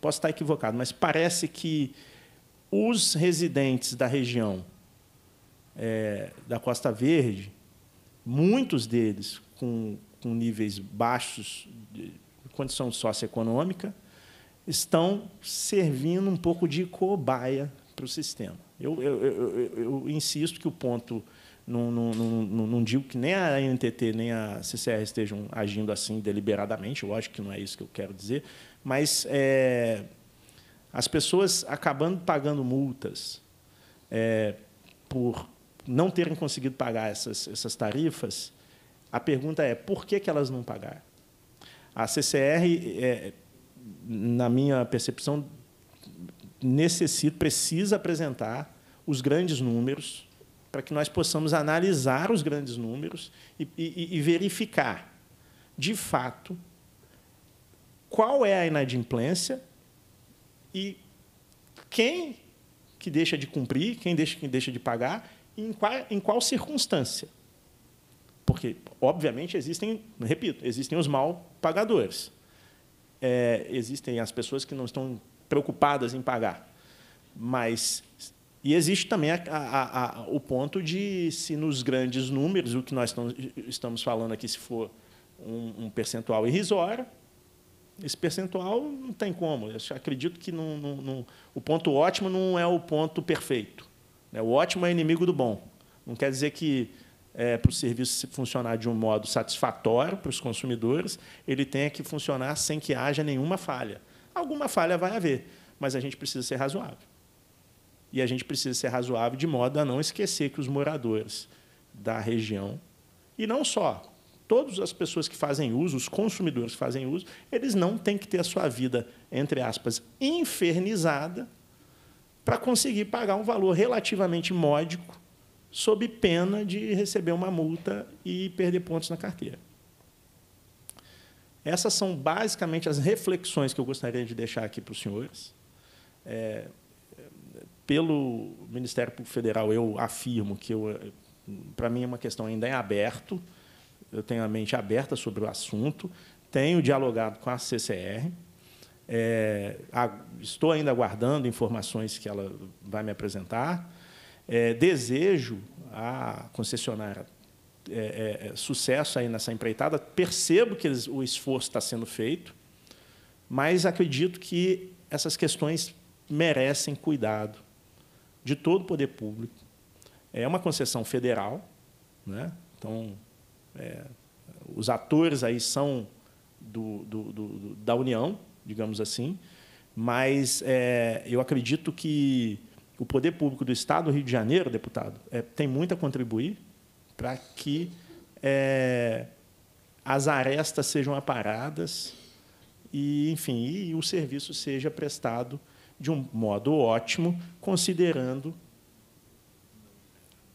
posso estar equivocado, mas parece que os residentes da região é, da Costa Verde, muitos deles com, com níveis baixos de condição socioeconômica, estão servindo um pouco de cobaia para o sistema. Eu, eu, eu, eu, insisto que o ponto. Não, não, não, não, digo que nem a NTT nem a CCR estejam agindo assim deliberadamente, eu acho que não é isso que eu quero dizer, mas é, as pessoas acabando pagando multas é, por não terem conseguido pagar essas, essas tarifas, a pergunta é por que, que elas não pagaram? A CCR, é, na minha percepção, necessita, precisa apresentar os grandes números para que nós possamos analisar os grandes números e, e, e verificar, de fato, qual é a inadimplência e quem que deixa de cumprir, quem deixa, quem deixa de pagar, e em qual, em qual circunstância. Porque, obviamente, existem, repito, existem os mal pagadores. É, existem as pessoas que não estão preocupadas em pagar. Mas. E existe também a, a, a, o ponto de se nos grandes números, o que nós estamos falando aqui, se for um, um percentual irrisório, esse percentual não tem como. Eu acredito que não, não, não, o ponto ótimo não é o ponto perfeito. Né? O ótimo é inimigo do bom. Não quer dizer que é, para o serviço funcionar de um modo satisfatório para os consumidores, ele tenha que funcionar sem que haja nenhuma falha. Alguma falha vai haver, mas a gente precisa ser razoável. E a gente precisa ser razoável de modo a não esquecer que os moradores da região, e não só, todas as pessoas que fazem uso, os consumidores que fazem uso, eles não têm que ter a sua vida, entre aspas, infernizada para conseguir pagar um valor relativamente módico sob pena de receber uma multa e perder pontos na carteira. Essas são basicamente as reflexões que eu gostaria de deixar aqui para os senhores. É, pelo Ministério Público Federal, eu afirmo que, para mim, é uma questão ainda em aberto eu tenho a mente aberta sobre o assunto, tenho dialogado com a CCR, é, a, estou ainda aguardando informações que ela vai me apresentar. É, desejo à concessionária é, é, é, sucesso aí nessa empreitada. Percebo que eles, o esforço está sendo feito, mas acredito que essas questões merecem cuidado de todo o poder público. É uma concessão federal, né? então é, os atores aí são do, do, do, da União, digamos assim, mas é, eu acredito que o poder público do Estado do Rio de Janeiro, deputado, é, tem muito a contribuir para que é, as arestas sejam aparadas e, enfim, e, e o serviço seja prestado de um modo ótimo, considerando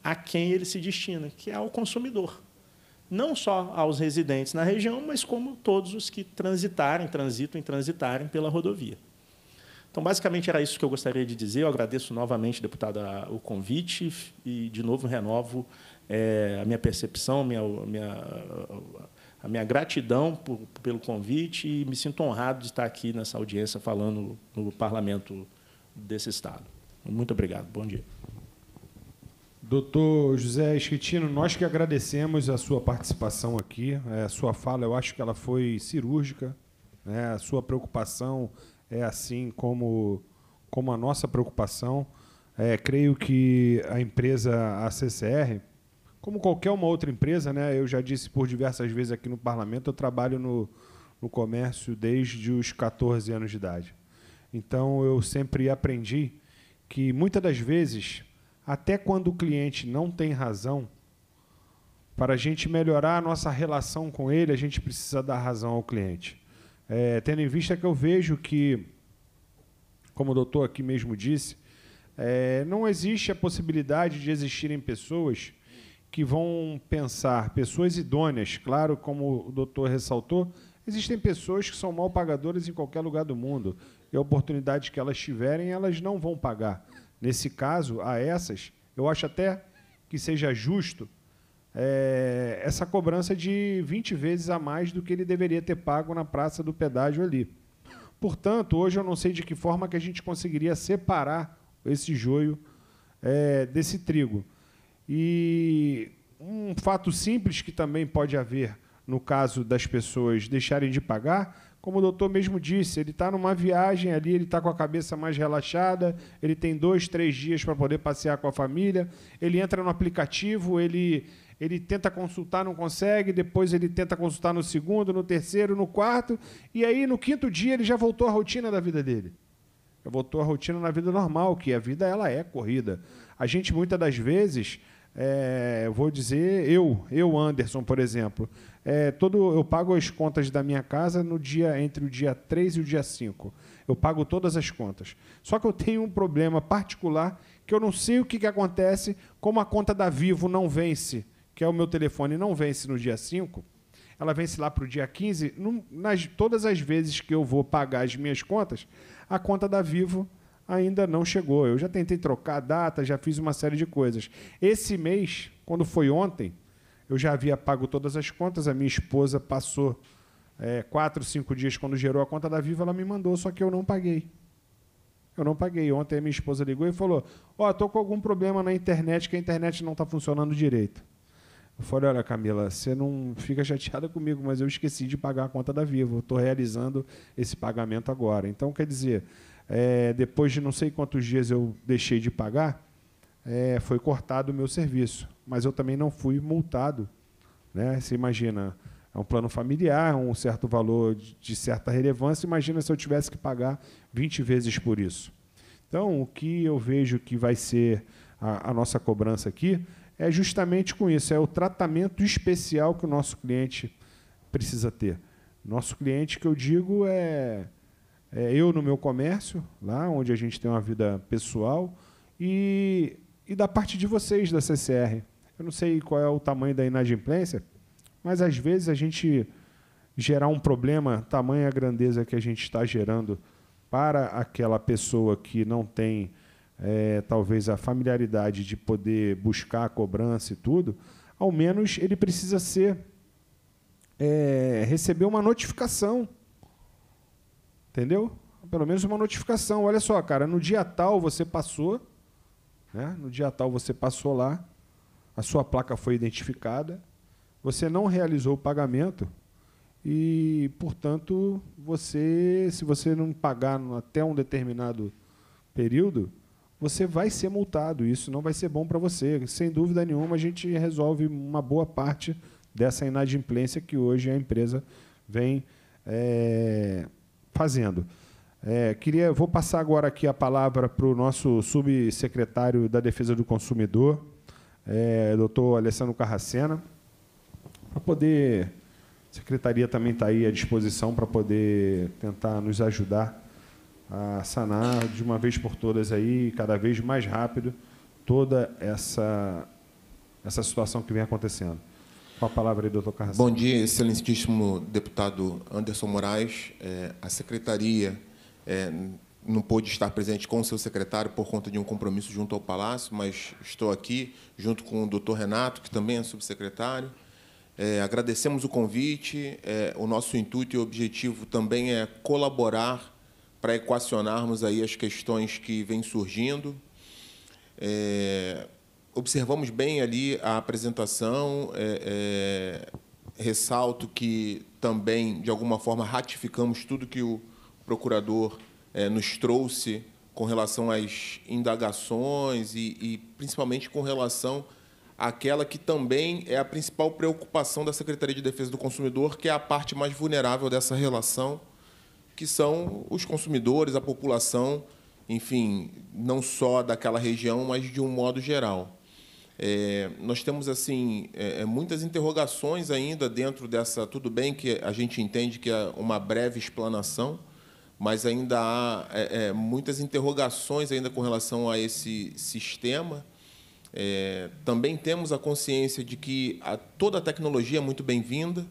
a quem ele se destina, que é ao consumidor não só aos residentes na região, mas como todos os que transitarem, transitam e transitarem pela rodovia. Então, basicamente, era isso que eu gostaria de dizer. Eu agradeço novamente, deputada, o convite e, de novo, renovo é, a minha percepção, a minha, a minha, a minha gratidão por, pelo convite e me sinto honrado de estar aqui nessa audiência falando no parlamento desse Estado. Muito obrigado. Bom dia. Doutor José Esquitino, nós que agradecemos a sua participação aqui, é, a sua fala, eu acho que ela foi cirúrgica, né? a sua preocupação é assim como, como a nossa preocupação. É, creio que a empresa, a CCR, como qualquer uma outra empresa, né, eu já disse por diversas vezes aqui no parlamento, eu trabalho no, no comércio desde os 14 anos de idade. Então eu sempre aprendi que muitas das vezes até quando o cliente não tem razão, para a gente melhorar a nossa relação com ele, a gente precisa dar razão ao cliente. É, tendo em vista que eu vejo que, como o doutor aqui mesmo disse, é, não existe a possibilidade de existirem pessoas que vão pensar, pessoas idôneas, claro, como o doutor ressaltou, existem pessoas que são mal pagadoras em qualquer lugar do mundo. E a oportunidade que elas tiverem, elas não vão pagar. Nesse caso, a essas, eu acho até que seja justo é, essa cobrança de 20 vezes a mais do que ele deveria ter pago na praça do pedágio ali. Portanto, hoje eu não sei de que forma que a gente conseguiria separar esse joio é, desse trigo. E um fato simples que também pode haver no caso das pessoas deixarem de pagar como o doutor mesmo disse, ele está numa viagem ali, ele está com a cabeça mais relaxada, ele tem dois, três dias para poder passear com a família, ele entra no aplicativo, ele, ele tenta consultar, não consegue, depois ele tenta consultar no segundo, no terceiro, no quarto, e aí no quinto dia ele já voltou à rotina da vida dele. Já voltou à rotina na vida normal, que a vida ela é corrida. A gente muitas das vezes é, vou dizer, eu, eu, Anderson, por exemplo, é, todo, eu pago as contas da minha casa no dia entre o dia 3 e o dia 5. Eu pago todas as contas. Só que eu tenho um problema particular que eu não sei o que, que acontece, como a conta da Vivo não vence, que é o meu telefone, não vence no dia 5, ela vence lá para o dia 15. Num, nas, todas as vezes que eu vou pagar as minhas contas, a conta da Vivo ainda não chegou. Eu já tentei trocar a data, já fiz uma série de coisas. Esse mês, quando foi ontem, eu já havia pago todas as contas, a minha esposa passou é, quatro, cinco dias quando gerou a conta da Viva, ela me mandou, só que eu não paguei. Eu não paguei. Ontem a minha esposa ligou e falou: Ó, oh, tô com algum problema na internet, que a internet não está funcionando direito. Eu falei: Olha, Camila, você não fica chateada comigo, mas eu esqueci de pagar a conta da Viva. Estou realizando esse pagamento agora. Então, quer dizer, é, depois de não sei quantos dias eu deixei de pagar, é, foi cortado o meu serviço. Mas eu também não fui multado. Né? Você imagina, é um plano familiar, um certo valor de, de certa relevância. Imagina se eu tivesse que pagar 20 vezes por isso. Então, o que eu vejo que vai ser a, a nossa cobrança aqui é justamente com isso, é o tratamento especial que o nosso cliente precisa ter. Nosso cliente, que eu digo, é é, eu no meu comércio, lá onde a gente tem uma vida pessoal, e, e da parte de vocês da CCR. Eu não sei qual é o tamanho da inadimplência, mas às vezes a gente gerar um problema, tamanha a grandeza que a gente está gerando para aquela pessoa que não tem é, talvez a familiaridade de poder buscar a cobrança e tudo, ao menos ele precisa ser é, receber uma notificação Entendeu? Pelo menos uma notificação. Olha só, cara, no dia tal você passou, né? No dia tal você passou lá, a sua placa foi identificada, você não realizou o pagamento e, portanto, você, se você não pagar até um determinado período, você vai ser multado. Isso não vai ser bom para você. Sem dúvida nenhuma, a gente resolve uma boa parte dessa inadimplência que hoje a empresa vem é, fazendo. É, queria, vou passar agora aqui a palavra para o nosso subsecretário da Defesa do Consumidor, é, doutor Alessandro Carracena, para poder. A secretaria também está aí à disposição para poder tentar nos ajudar a sanar de uma vez por todas aí, cada vez mais rápido, toda essa, essa situação que vem acontecendo. Com a palavra aí, doutor Carrasco. Bom dia, excelentíssimo deputado Anderson Moraes. É, a secretaria é, não pôde estar presente com o seu secretário por conta de um compromisso junto ao Palácio, mas estou aqui junto com o doutor Renato, que também é subsecretário. É, agradecemos o convite. É, o nosso intuito e objetivo também é colaborar para equacionarmos aí as questões que vêm surgindo. É, observamos bem ali a apresentação, é, é, ressalto que também, de alguma forma, ratificamos tudo que o procurador é, nos trouxe com relação às indagações e, e, principalmente, com relação àquela que também é a principal preocupação da Secretaria de Defesa do Consumidor, que é a parte mais vulnerável dessa relação, que são os consumidores, a população, enfim, não só daquela região, mas de um modo geral. É, nós temos assim é, é, muitas interrogações ainda dentro dessa. Tudo bem que a gente entende que é uma breve explanação, mas ainda há é, é muitas interrogações ainda com relação a esse sistema. É, também temos a consciência de que a, toda a tecnologia é muito bem-vinda,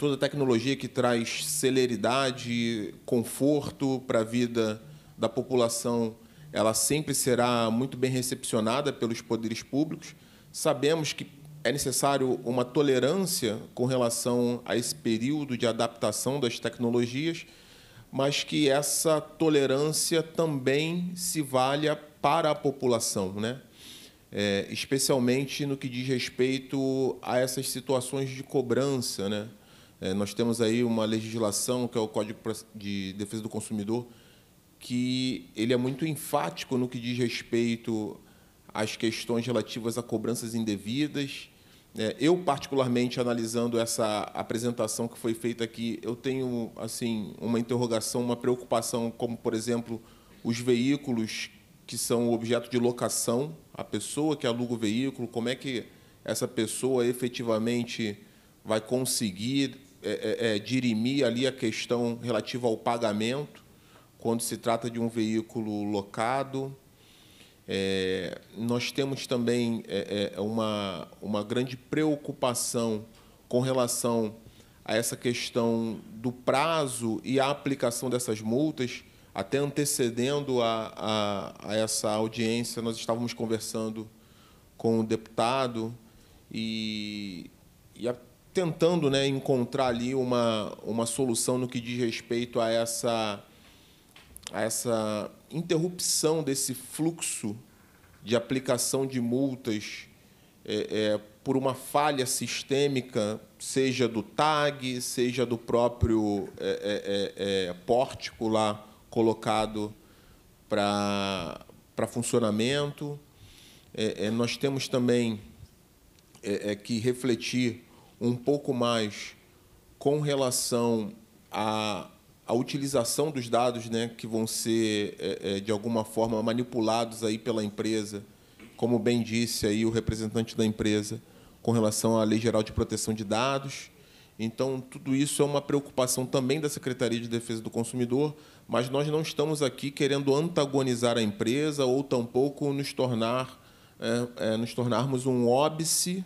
toda a tecnologia que traz celeridade, conforto para a vida da população ela sempre será muito bem recepcionada pelos poderes públicos. Sabemos que é necessário uma tolerância com relação a esse período de adaptação das tecnologias, mas que essa tolerância também se valha para a população, né? É, especialmente no que diz respeito a essas situações de cobrança, né? É, nós temos aí uma legislação que é o Código de Defesa do Consumidor que ele é muito enfático no que diz respeito às questões relativas a cobranças indevidas. É, eu, particularmente, analisando essa apresentação que foi feita aqui, eu tenho assim uma interrogação, uma preocupação, como, por exemplo, os veículos que são objeto de locação, a pessoa que aluga o veículo, como é que essa pessoa efetivamente vai conseguir é, é, é dirimir ali a questão relativa ao pagamento quando se trata de um veículo locado. É, nós temos também é, é, uma, uma grande preocupação com relação a essa questão do prazo e a aplicação dessas multas, até antecedendo a, a, a essa audiência, nós estávamos conversando com o deputado e, e a, tentando né, encontrar ali uma, uma solução no que diz respeito a essa a essa interrupção desse fluxo de aplicação de multas é, é, por uma falha sistêmica, seja do TAG, seja do próprio é, é, é, é pórtico lá colocado para funcionamento. nós temos também que refletir um pouco mais com relação a a utilização dos dados né, que vão ser, é, é, de alguma forma, manipulados aí pela empresa, como bem disse aí o representante da empresa, com relação à Lei Geral de Proteção de Dados. Então, tudo isso é uma preocupação também da Secretaria de Defesa do Consumidor, mas nós não estamos aqui querendo antagonizar a empresa ou tampouco nos tornar é, é nos tornarmos um óbice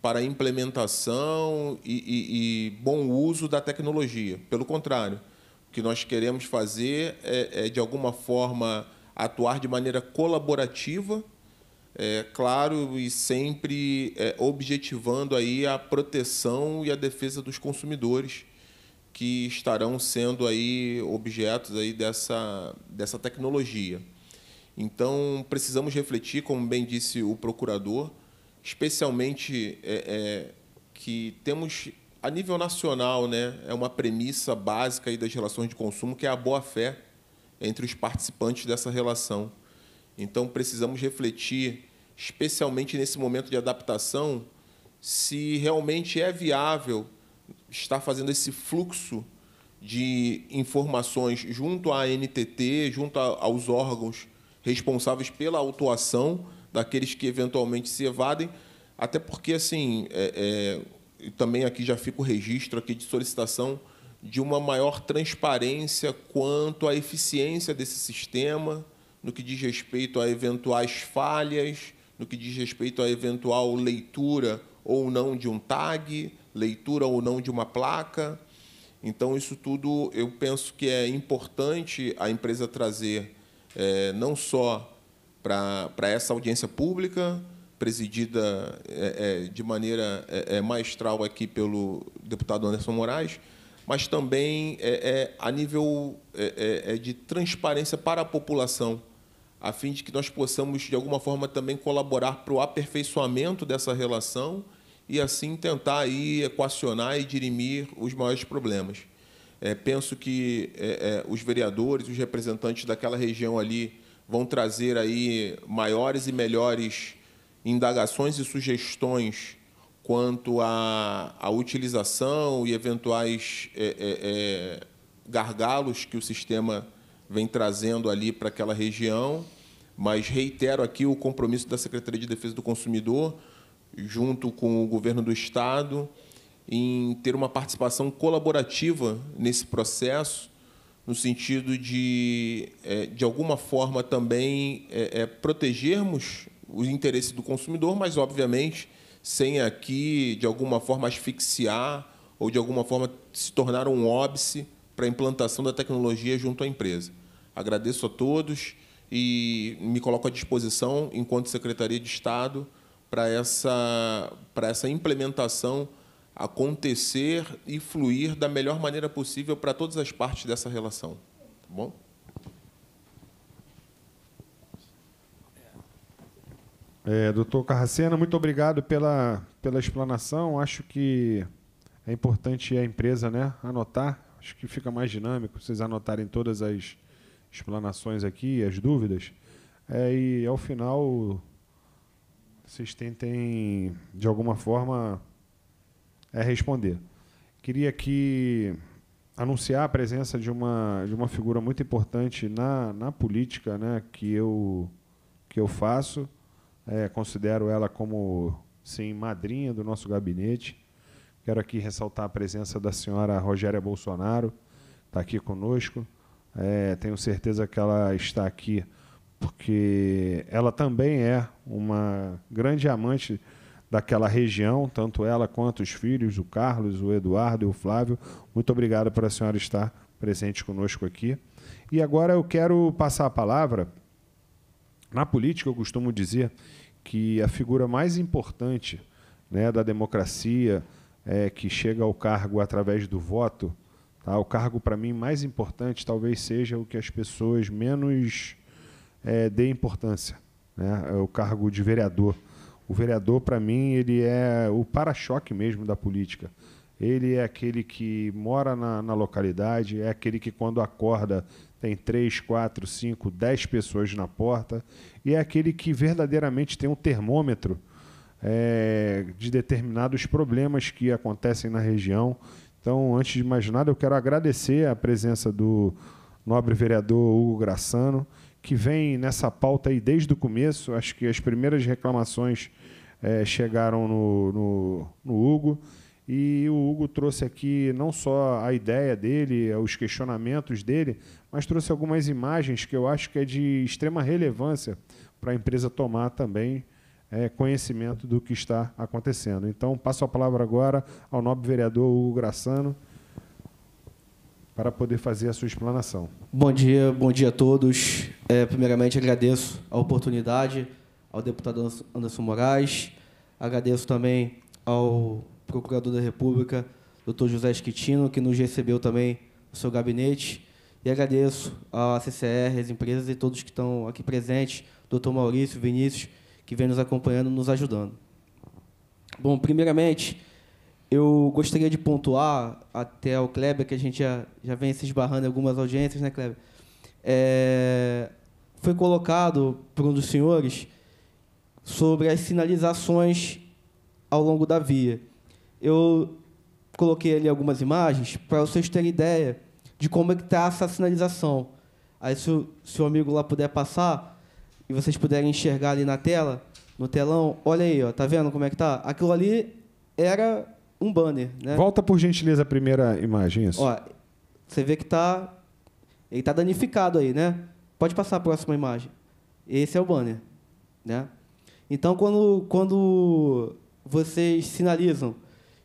para a implementação e, e, e bom uso da tecnologia. Pelo contrário, que nós queremos fazer é, é de alguma forma, atuar de maneira colaborativa, é, claro, e sempre é, objetivando aí a proteção e a defesa dos consumidores que estarão sendo aí objetos aí dessa, dessa tecnologia. Então, precisamos refletir, como bem disse o procurador, especialmente é, é que temos a nível nacional, né, é uma premissa básica aí das relações de consumo que é a boa-fé entre os participantes dessa relação. Então, precisamos refletir, especialmente nesse momento de adaptação, se realmente é viável estar fazendo esse fluxo de informações junto à NTT, junto aos órgãos responsáveis pela autuação daqueles que eventualmente se evadem, até porque assim é, é, e também aqui já fica o registro aqui de solicitação de uma maior transparência quanto à eficiência desse sistema, no que diz respeito a eventuais falhas, no que diz respeito à eventual leitura ou não de um tag, leitura ou não de uma placa. Então, isso tudo eu penso que é importante a empresa trazer, é, não só para essa audiência pública, presidida é, é, de maneira é, é, maestral aqui pelo deputado Anderson Moraes, mas também é, a nível de transparência para a população, a fim de que nós possamos, de alguma forma, também colaborar para o aperfeiçoamento dessa relação e, assim, tentar aí equacionar e dirimir os maiores problemas. É, penso que é, é, os vereadores, os representantes daquela região ali vão trazer aí maiores e melhores indagações e sugestões quanto à, à utilização e eventuais é, é, é, gargalos que o sistema vem trazendo ali para aquela região, mas reitero aqui o compromisso da Secretaria de Defesa do Consumidor, junto com o governo do Estado, em ter uma participação colaborativa nesse processo, no sentido de, é, de alguma forma, também é, é, protegermos o interesse do consumidor, mas, obviamente, sem aqui, de alguma forma, asfixiar ou, de alguma forma, se tornar um óbice para a implantação da tecnologia junto à empresa. Agradeço a todos e me coloco à disposição, enquanto Secretaria de Estado, para essa, para essa implementação acontecer e fluir da melhor maneira possível para todas as partes dessa relação. Tá bom? É, doutor Carracena, muito obrigado pela, pela explanação. Acho que é importante a empresa né, anotar. Acho que fica mais dinâmico vocês anotarem todas as explanações aqui, as dúvidas. É, e ao final vocês tentem, de alguma forma, é, responder. Queria aqui anunciar a presença de uma, de uma figura muito importante na, na política né, que, eu, que eu faço é, considero ela como, sim, madrinha do nosso gabinete. Quero aqui ressaltar a presença da senhora Rogéria Bolsonaro, está aqui conosco. É, tenho certeza que ela está aqui porque ela também é uma grande amante daquela região, tanto ela quanto os filhos, o Carlos, o Eduardo e o Flávio. Muito obrigado por a senhora estar presente conosco aqui. E agora eu quero passar a palavra na política, eu costumo dizer que a figura mais importante né, da democracia, é, que chega ao cargo através do voto, tá? o cargo para mim mais importante talvez seja o que as pessoas menos é, dê importância, né? é o cargo de vereador. O vereador, para mim, ele é o para-choque mesmo da política. Ele é aquele que mora na, na localidade, é aquele que, quando acorda, tem três, quatro, cinco, dez pessoas na porta, e é aquele que verdadeiramente tem um termômetro é, de determinados problemas que acontecem na região. Então, antes de mais nada, eu quero agradecer a presença do nobre vereador Hugo Graçano, que vem nessa pauta aí desde o começo. Acho que as primeiras reclamações é, chegaram no, no, no Hugo. E o Hugo trouxe aqui não só a ideia dele, os questionamentos dele, mas trouxe algumas imagens que eu acho que é de extrema relevância para a empresa tomar também é, conhecimento do que está acontecendo. Então, passo a palavra agora ao nobre vereador Hugo Graçano para poder fazer a sua explanação. Bom dia, bom dia a todos. É, primeiramente, agradeço a oportunidade ao deputado Anderson Moraes, agradeço também ao procurador da República, doutor José Esquitino, que nos recebeu também no seu gabinete, e agradeço à CCR, às empresas e todos que estão aqui presentes, doutor Maurício, Vinícius, que vem nos acompanhando, nos ajudando. Bom, primeiramente, eu gostaria de pontuar até o Kleber, que a gente já, já vem se esbarrando em algumas audiências, né, Kleber? É, foi colocado por um dos senhores sobre as sinalizações ao longo da via. Eu coloquei ali algumas imagens para vocês terem ideia de como é que está essa sinalização. Aí se o seu amigo lá puder passar e vocês puderem enxergar ali na tela, no telão, olha aí, ó, tá vendo como é que tá? Aquilo ali era um banner, né? Volta por gentileza a primeira imagem, isso. Ó, você vê que tá ele tá danificado aí, né? Pode passar a próxima imagem. Esse é o banner, né? Então quando quando vocês sinalizam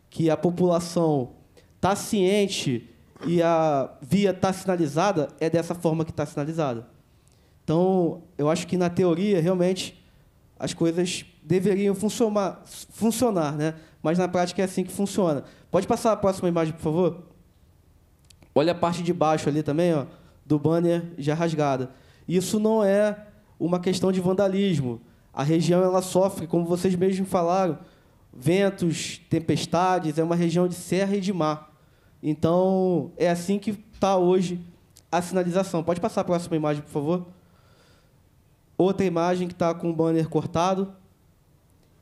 que a população está ciente e a via está sinalizada, é dessa forma que está sinalizada. Então, eu acho que na teoria, realmente, as coisas deveriam funcionar, funcionar né? mas na prática é assim que funciona. Pode passar a próxima imagem, por favor? Olha a parte de baixo ali também, ó, do banner já rasgada. Isso não é uma questão de vandalismo. A região ela sofre, como vocês mesmos falaram, ventos, tempestades, é uma região de serra e de mar. Então, é assim que está hoje a sinalização. Pode passar a próxima imagem, por favor? Outra imagem que está com o banner cortado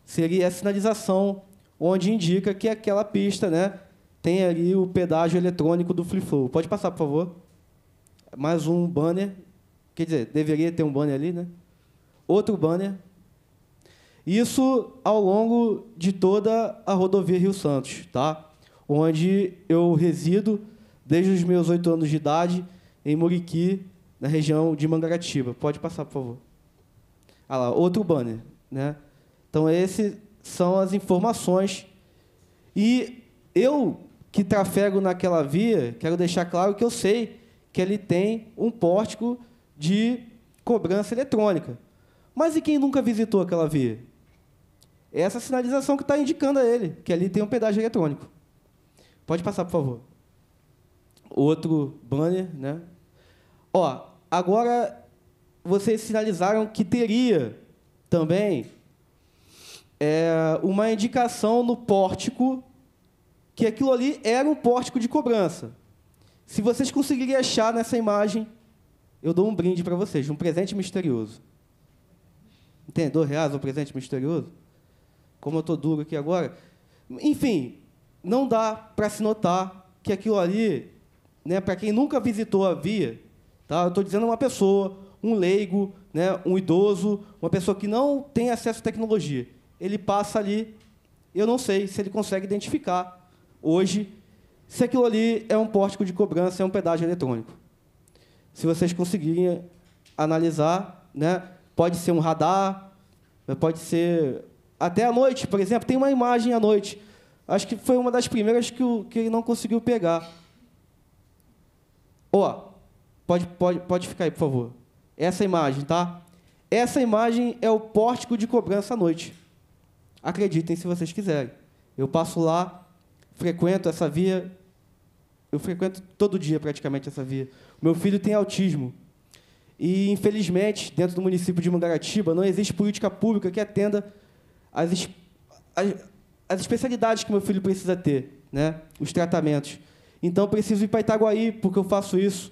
seria a sinalização, onde indica que aquela pista né, tem ali o pedágio eletrônico do Free Flow. Pode passar, por favor. Mais um banner. Quer dizer, deveria ter um banner ali, né? Outro banner. Isso ao longo de toda a rodovia Rio Santos, tá? onde eu resido desde os meus oito anos de idade, em Muriqui, na região de Mangaratiba. Pode passar, por favor. Ah lá, outro banner. Né? Então, essas são as informações. E eu, que trafego naquela via, quero deixar claro que eu sei que ele tem um pórtico de cobrança eletrônica. Mas e quem nunca visitou aquela via? É Essa sinalização que está indicando a ele, que ali tem um pedágio eletrônico. Pode passar, por favor. Outro banner, né? Ó, agora vocês sinalizaram que teria também é, uma indicação no pórtico que aquilo ali era um pórtico de cobrança. Se vocês conseguirem achar nessa imagem, eu dou um brinde para vocês, um presente misterioso. Entendeu? Reais, um presente misterioso? Como eu estou duro aqui agora. Enfim, não dá para se notar que aquilo ali, né, para quem nunca visitou a via, tá? eu estou dizendo uma pessoa, um leigo, né, um idoso, uma pessoa que não tem acesso à tecnologia. Ele passa ali, eu não sei se ele consegue identificar hoje se aquilo ali é um pórtico de cobrança, é um pedágio eletrônico. Se vocês conseguirem analisar, né, pode ser um radar, pode ser até à noite, por exemplo, tem uma imagem à noite Acho que foi uma das primeiras que, o, que ele não conseguiu pegar. Ó, oh, pode, pode, pode ficar aí, por favor. Essa imagem, tá? Essa imagem é o pórtico de cobrança à noite. Acreditem se vocês quiserem. Eu passo lá, frequento essa via. Eu frequento todo dia praticamente essa via. Meu filho tem autismo. E, infelizmente, dentro do município de Mangaratiba, não existe política pública que atenda as, as as especialidades que meu filho precisa ter, né? os tratamentos. Então, preciso ir para Itaguaí, porque eu faço isso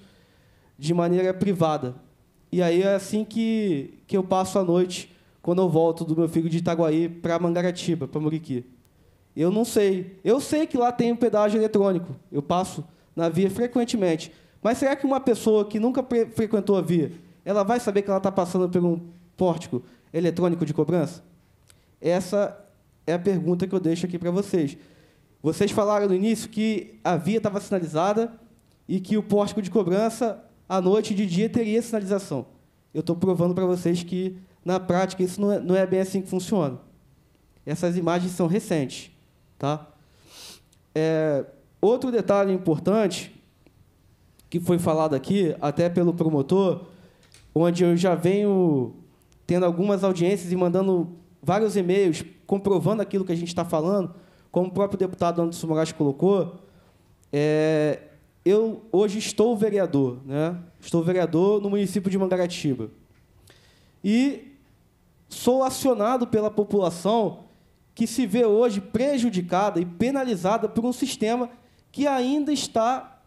de maneira privada. E aí é assim que, que eu passo a noite quando eu volto do meu filho de Itaguaí para Mangaratiba, para Muriqui. Eu não sei. Eu sei que lá tem um pedágio eletrônico. Eu passo na via frequentemente. Mas será que uma pessoa que nunca frequentou a via, ela vai saber que ela está passando por um pórtico eletrônico de cobrança? Essa é a pergunta que eu deixo aqui para vocês. Vocês falaram no início que a via estava sinalizada e que o pórtico de cobrança, à noite e de dia, teria sinalização. Eu estou provando para vocês que, na prática, isso não é, não é, bem assim que funciona. Essas imagens são recentes. Tá? É, outro detalhe importante que foi falado aqui, até pelo promotor, onde eu já venho tendo algumas audiências e mandando vários e-mails comprovando aquilo que a gente está falando, como o próprio deputado Anderson Moraes colocou, é, eu hoje estou vereador, né? Estou vereador no município de Mangaratiba. E sou acionado pela população que se vê hoje prejudicada e penalizada por um sistema que ainda está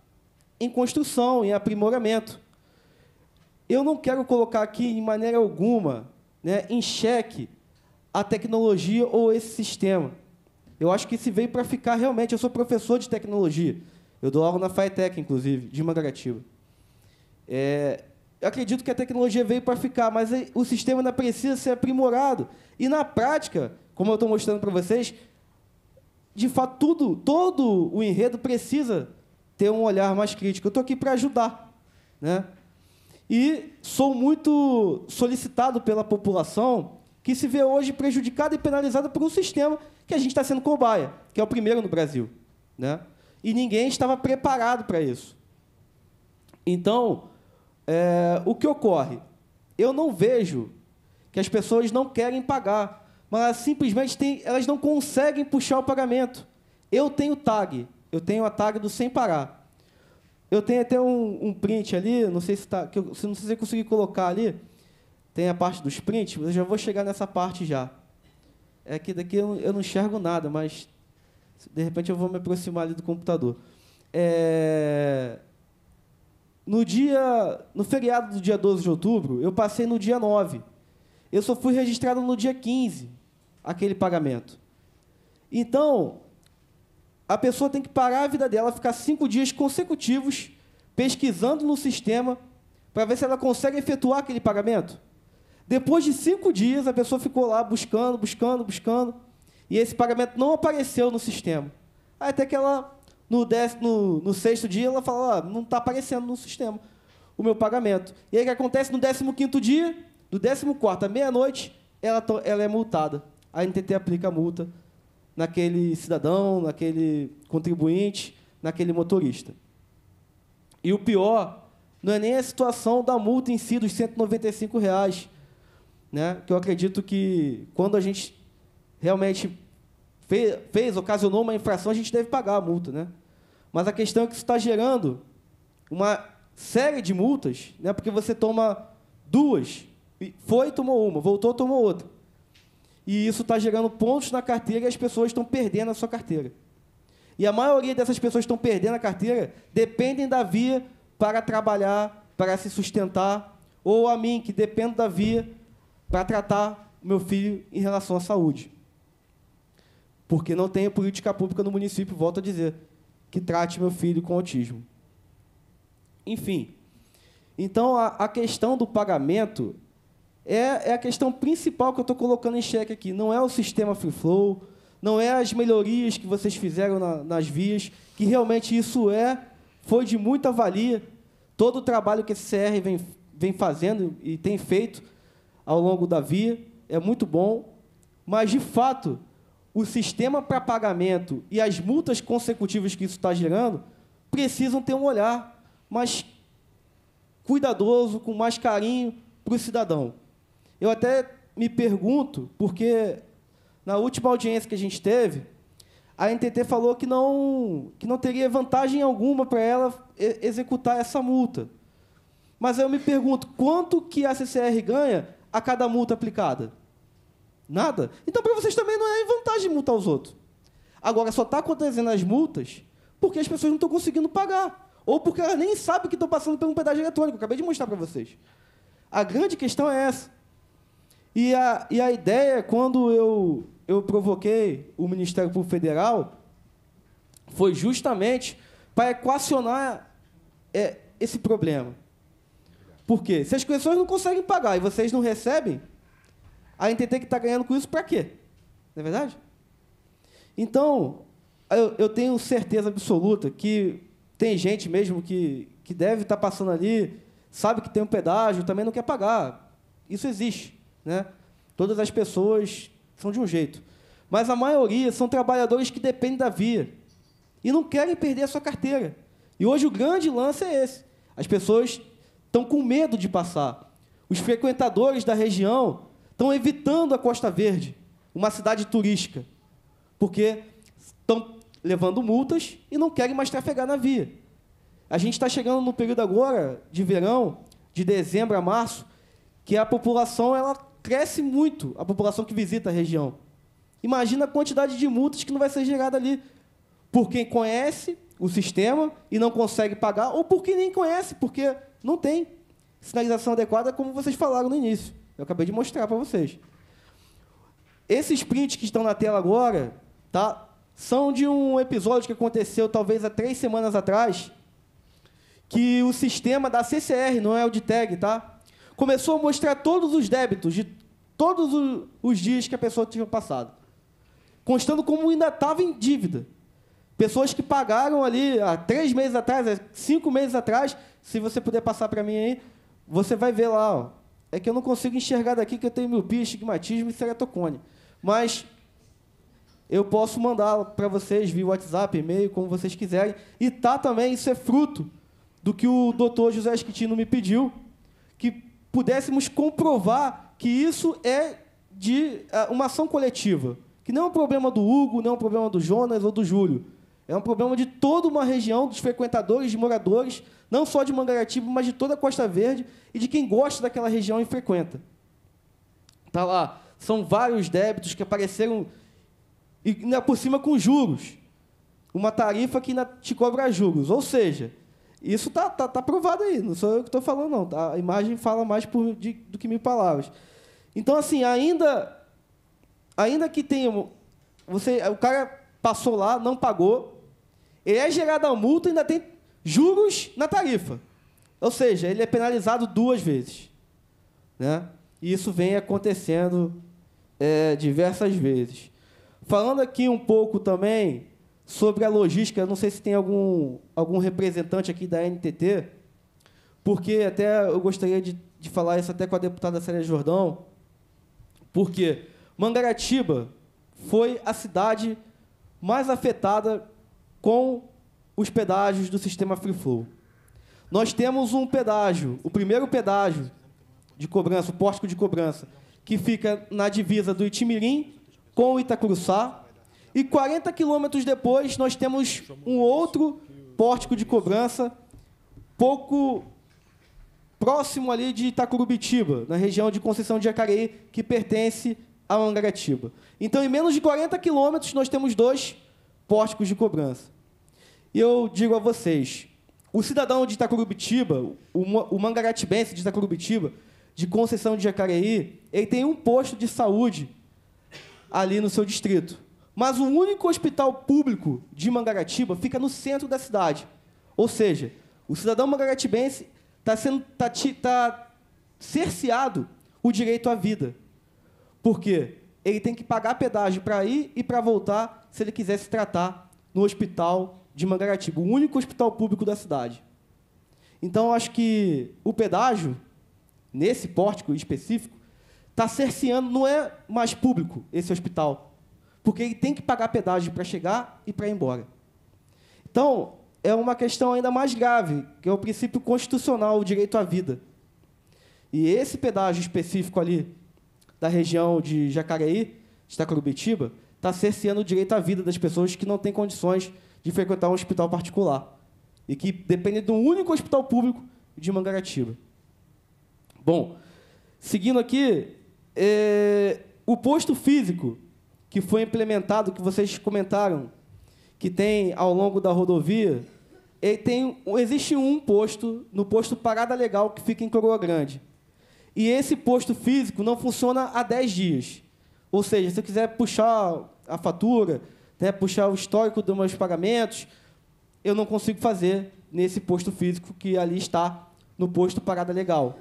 em construção, em aprimoramento. Eu não quero colocar aqui, de maneira alguma, né, em xeque a tecnologia ou esse sistema. Eu acho que isso veio para ficar realmente. Eu sou professor de tecnologia. Eu dou aula na FITEC, inclusive, de Mangaratiba. É, eu acredito que a tecnologia veio para ficar, mas o sistema ainda precisa ser aprimorado. E na prática, como eu estou mostrando para vocês, de fato, tudo, todo o enredo precisa ter um olhar mais crítico. Eu estou aqui para ajudar. Né? E sou muito solicitado pela população que se vê hoje prejudicada e penalizada por um sistema que a gente está sendo cobaia, que é o primeiro no Brasil. Né? E ninguém estava preparado para isso. Então, é, o que ocorre? Eu não vejo que as pessoas não querem pagar, mas simplesmente tem, elas não conseguem puxar o pagamento. Eu tenho tag, eu tenho a tag do sem parar. Eu tenho até um, um print ali, não sei se tá, que eu, não sei se eu consegui colocar ali, tem a parte dos prints, eu já vou chegar nessa parte já. É que daqui eu, eu não enxergo nada, mas de repente eu vou me aproximar ali do computador. É... No dia, no feriado do dia 12 de outubro, eu passei no dia 9. Eu só fui registrado no dia 15, aquele pagamento. Então, a pessoa tem que parar a vida dela, ficar cinco dias consecutivos pesquisando no sistema para ver se ela consegue efetuar aquele pagamento. Depois de cinco dias, a pessoa ficou lá buscando, buscando, buscando, e esse pagamento não apareceu no sistema. Aí até que ela, no, décimo, no, no sexto dia, ela fala, ah, não está aparecendo no sistema o meu pagamento. E aí o que acontece no décimo quinto dia, do décimo quarto à meia-noite, ela, ela é multada. A NTT aplica a multa naquele cidadão, naquele contribuinte, naquele motorista. E o pior não é nem a situação da multa em si dos 195 reais, né? Que eu acredito que quando a gente realmente fez, fez, ocasionou uma infração, a gente deve pagar a multa, né? Mas a questão é que isso está gerando uma série de multas, né? Porque você toma duas, foi tomou uma, voltou tomou outra, e isso está gerando pontos na carteira e as pessoas estão perdendo a sua carteira. E a maioria dessas pessoas que estão perdendo a carteira dependem da via para trabalhar, para se sustentar, ou a mim, que dependo da via para tratar meu filho em relação à saúde. Porque não tem política pública no município, volto a dizer, que trate meu filho com autismo. Enfim, então a, a questão do pagamento é, é a questão principal que eu estou colocando em xeque aqui. Não é o sistema free flow, não é as melhorias que vocês fizeram na, nas vias, que realmente isso é, foi de muita valia. Todo o trabalho que esse CR vem, vem fazendo e tem feito ao longo da via, é muito bom, mas de fato, o sistema para pagamento e as multas consecutivas que isso está gerando precisam ter um olhar mais cuidadoso, com mais carinho para o cidadão. Eu até me pergunto, porque na última audiência que a gente teve, a NTT falou que não, que não teria vantagem alguma para ela executar essa multa. Mas eu me pergunto, quanto que a CCR ganha a cada multa aplicada? Nada. Então, para vocês também não é vantagem multar os outros. Agora, só está acontecendo as multas porque as pessoas não estão conseguindo pagar. Ou porque elas nem sabem que estão passando por um pedágio eletrônico. Acabei de mostrar para vocês. A grande questão é essa. E a, e a ideia, quando eu, eu provoquei o Ministério Público Federal, foi justamente para equacionar é, esse problema. Por quê? Se as pessoas não conseguem pagar e vocês não recebem, a NTT que está ganhando com isso para quê? Não é verdade? Então, eu, eu, tenho certeza absoluta que tem gente mesmo que, que deve estar tá passando ali, sabe que tem um pedágio, também não quer pagar. Isso existe. Né? Todas as pessoas são de um jeito. Mas a maioria são trabalhadores que dependem da via e não querem perder a sua carteira. E hoje o grande lance é esse. As pessoas estão com medo de passar. Os frequentadores da região estão evitando a Costa Verde, uma cidade turística, porque estão levando multas e não querem mais trafegar na via. A gente está chegando no período agora de verão, de dezembro a março, que a população ela cresce muito, a população que visita a região. Imagina a quantidade de multas que não vai ser gerada ali por quem conhece o sistema e não consegue pagar, ou por quem nem conhece, porque não tem sinalização adequada, como vocês falaram no início. Eu acabei de mostrar para vocês. Esses prints que estão na tela agora, tá? São de um episódio que aconteceu talvez há três semanas atrás, que o sistema da CCR, não é o de tag, tá? Começou a mostrar todos os débitos de todos os dias que a pessoa tinha passado, constando como ainda estava em dívida. Pessoas que pagaram ali há três meses atrás, há cinco meses atrás, se você puder passar para mim aí, você vai ver lá, ó. É que eu não consigo enxergar daqui que eu tenho miopia, estigmatismo e ceratocone. Mas eu posso mandar para vocês via WhatsApp, e-mail, como vocês quiserem. E tá também, isso é fruto do que o doutor José Esquitino me pediu, que pudéssemos comprovar que isso é de é, uma ação coletiva. Que não é um problema do Hugo, não é um problema do Jonas ou do Júlio é um problema de toda uma região, dos frequentadores, de moradores, não só de Mangaratiba, mas de toda a Costa Verde e de quem gosta daquela região e frequenta. Tá lá, são vários débitos que apareceram e ainda né, por cima com juros. Uma tarifa que ainda te cobra juros. Ou seja, isso tá, tá, tá provado aí, não sou eu que estou falando, não. Tá? A imagem fala mais por, de, do que mil palavras. Então, assim, ainda, ainda que tenha. Você, o cara passou lá, não pagou, ele é gerado a multa e ainda tem juros na tarifa. Ou seja, ele é penalizado duas vezes. Né? E isso vem acontecendo é, diversas vezes. Falando aqui um pouco também sobre a logística, não sei se tem algum, algum representante aqui da NTT, porque até eu gostaria de, de falar isso até com a deputada Célia Jordão, porque Mangaratiba foi a cidade mais afetada com os pedágios do sistema Free Flow. Nós temos um pedágio, o primeiro pedágio de cobrança, o pórtico de cobrança, que fica na divisa do Itimirim com o Itacuruçá. E 40 quilômetros depois, nós temos um outro pórtico de cobrança, pouco próximo ali de Itacurubitiba, na região de Conceição de Jacareí, que pertence a Mangaratiba. Então, em menos de 40 quilômetros, nós temos dois pórticos de cobrança. E eu digo a vocês, o cidadão de Itacurubitiba, o mangaratibense de Itacurubitiba, de Conceição de Jacareí, ele tem um posto de saúde ali no seu distrito. Mas o único hospital público de Mangaratiba fica no centro da cidade. Ou seja, o cidadão mangaratibense está sendo tá, tá cerceado o direito à vida. Por quê? Ele tem que pagar pedágio para ir e para voltar se ele quisesse tratar no hospital de Mangaratiba, o único hospital público da cidade. Então, acho que o pedágio, nesse pórtico específico, está cerceando, não é mais público esse hospital, porque ele tem que pagar pedágio para chegar e para ir embora. Então, é uma questão ainda mais grave, que é o princípio constitucional, o direito à vida. E esse pedágio específico ali da região de Jacareí, de Itacurubitiba, está cerceando o direito à vida das pessoas que não têm condições de frequentar um hospital particular e que dependem de um único hospital público de Mangaratiba. Bom, seguindo aqui, é, o posto físico que foi implementado, que vocês comentaram, que tem ao longo da rodovia, tem, existe um posto, no posto Parada Legal, que fica em Coroa Grande. E esse posto físico não funciona há 10 dias. Ou seja, se eu quiser puxar a fatura, né, puxar o histórico dos meus pagamentos, eu não consigo fazer nesse posto físico que ali está no posto Parada Legal.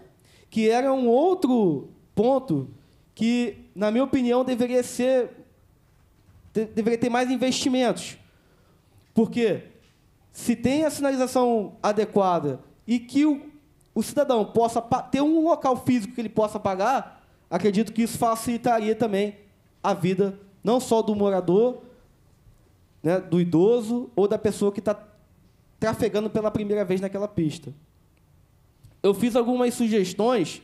Que era um outro ponto que, na minha opinião, deveria ser deveria ter mais investimentos. Porque se tem a sinalização adequada e que o, o cidadão possa ter um local físico que ele possa pagar, acredito que isso facilitaria também a vida não só do morador, né, do idoso ou da pessoa que está trafegando pela primeira vez naquela pista. Eu fiz algumas sugestões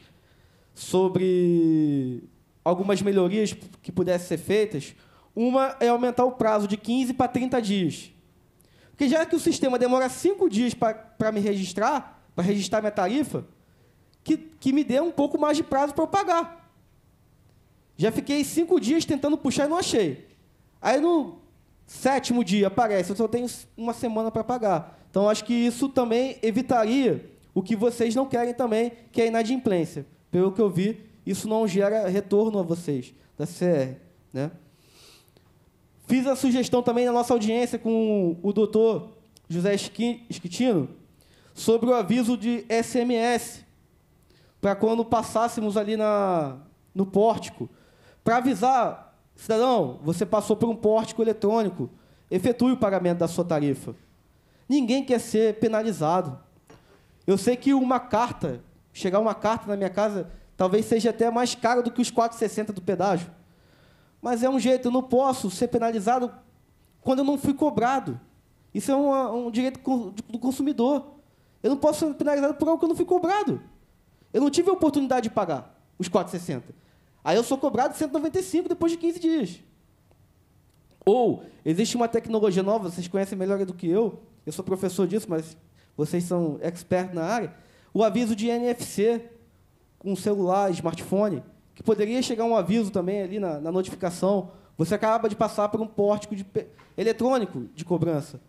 sobre algumas melhorias que pudessem ser feitas. Uma é aumentar o prazo de 15 para 30 dias. Porque já que o sistema demora 5 dias para me registrar, para registrar minha tarifa, que, que me dê um pouco mais de prazo para eu pagar. Já fiquei cinco dias tentando puxar e não achei. Aí no sétimo dia aparece, eu só tenho uma semana para pagar. Então acho que isso também evitaria o que vocês não querem também, que é a inadimplência. Pelo que eu vi, isso não gera retorno a vocês da CR, né? Fiz a sugestão também na nossa audiência com o doutor José Esquitino sobre o aviso de SMS para quando passássemos ali na, no pórtico para avisar, cidadão, você passou por um pórtico eletrônico, efetue o pagamento da sua tarifa. Ninguém quer ser penalizado. Eu sei que uma carta, chegar uma carta na minha casa, talvez seja até mais caro do que os 4,60 do pedágio. Mas é um jeito, eu não posso ser penalizado quando eu não fui cobrado. Isso é um direito do consumidor. Eu não posso ser penalizado por algo que eu não fui cobrado. Eu não tive a oportunidade de pagar os 460. Aí eu sou cobrado 195 depois de 15 dias. Ou existe uma tecnologia nova, vocês conhecem melhor do que eu, eu sou professor disso, mas vocês são expertos na área, o aviso de NFC com um celular, smartphone, que poderia chegar um aviso também ali na, na notificação. Você acaba de passar por um pórtico de, eletrônico de cobrança.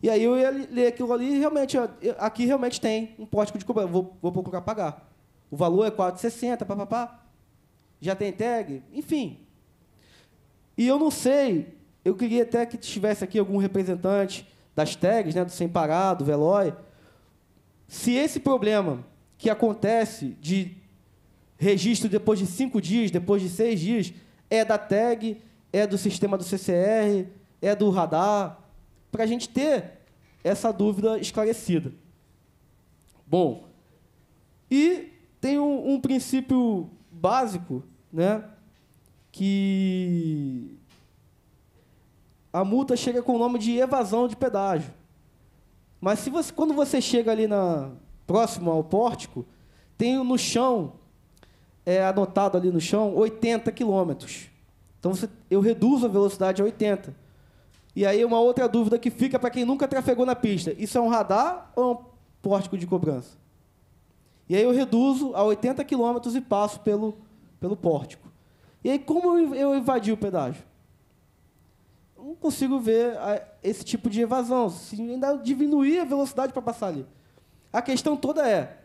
E aí eu ia ler aquilo ali e realmente, aqui realmente tem um pórtico de cobrança, vou, vou procurar pagar. O valor é 4,60, papapá já tem tag, enfim. E eu não sei, eu queria até que tivesse aqui algum representante das tags, né, do Sem Parar, do Veloy, se esse problema que acontece de registro depois de cinco dias, depois de seis dias, é da tag, é do sistema do CCR, é do radar, para a gente ter essa dúvida esclarecida. Bom, e tem um, um princípio básico, né? Que a multa chega com o nome de evasão de pedágio. Mas se você, quando você chega ali na próximo ao pórtico, tem no chão é anotado ali no chão 80 quilômetros. Então você, eu reduzo a velocidade a 80. E aí uma outra dúvida que fica para quem nunca trafegou na pista: isso é um radar ou é um pórtico de cobrança? E aí eu reduzo a 80 quilômetros e passo pelo, pelo pórtico. E aí como eu, evadi invadi o pedágio? Eu não consigo ver esse tipo de evasão. Se ainda diminuir a velocidade para passar ali. A questão toda é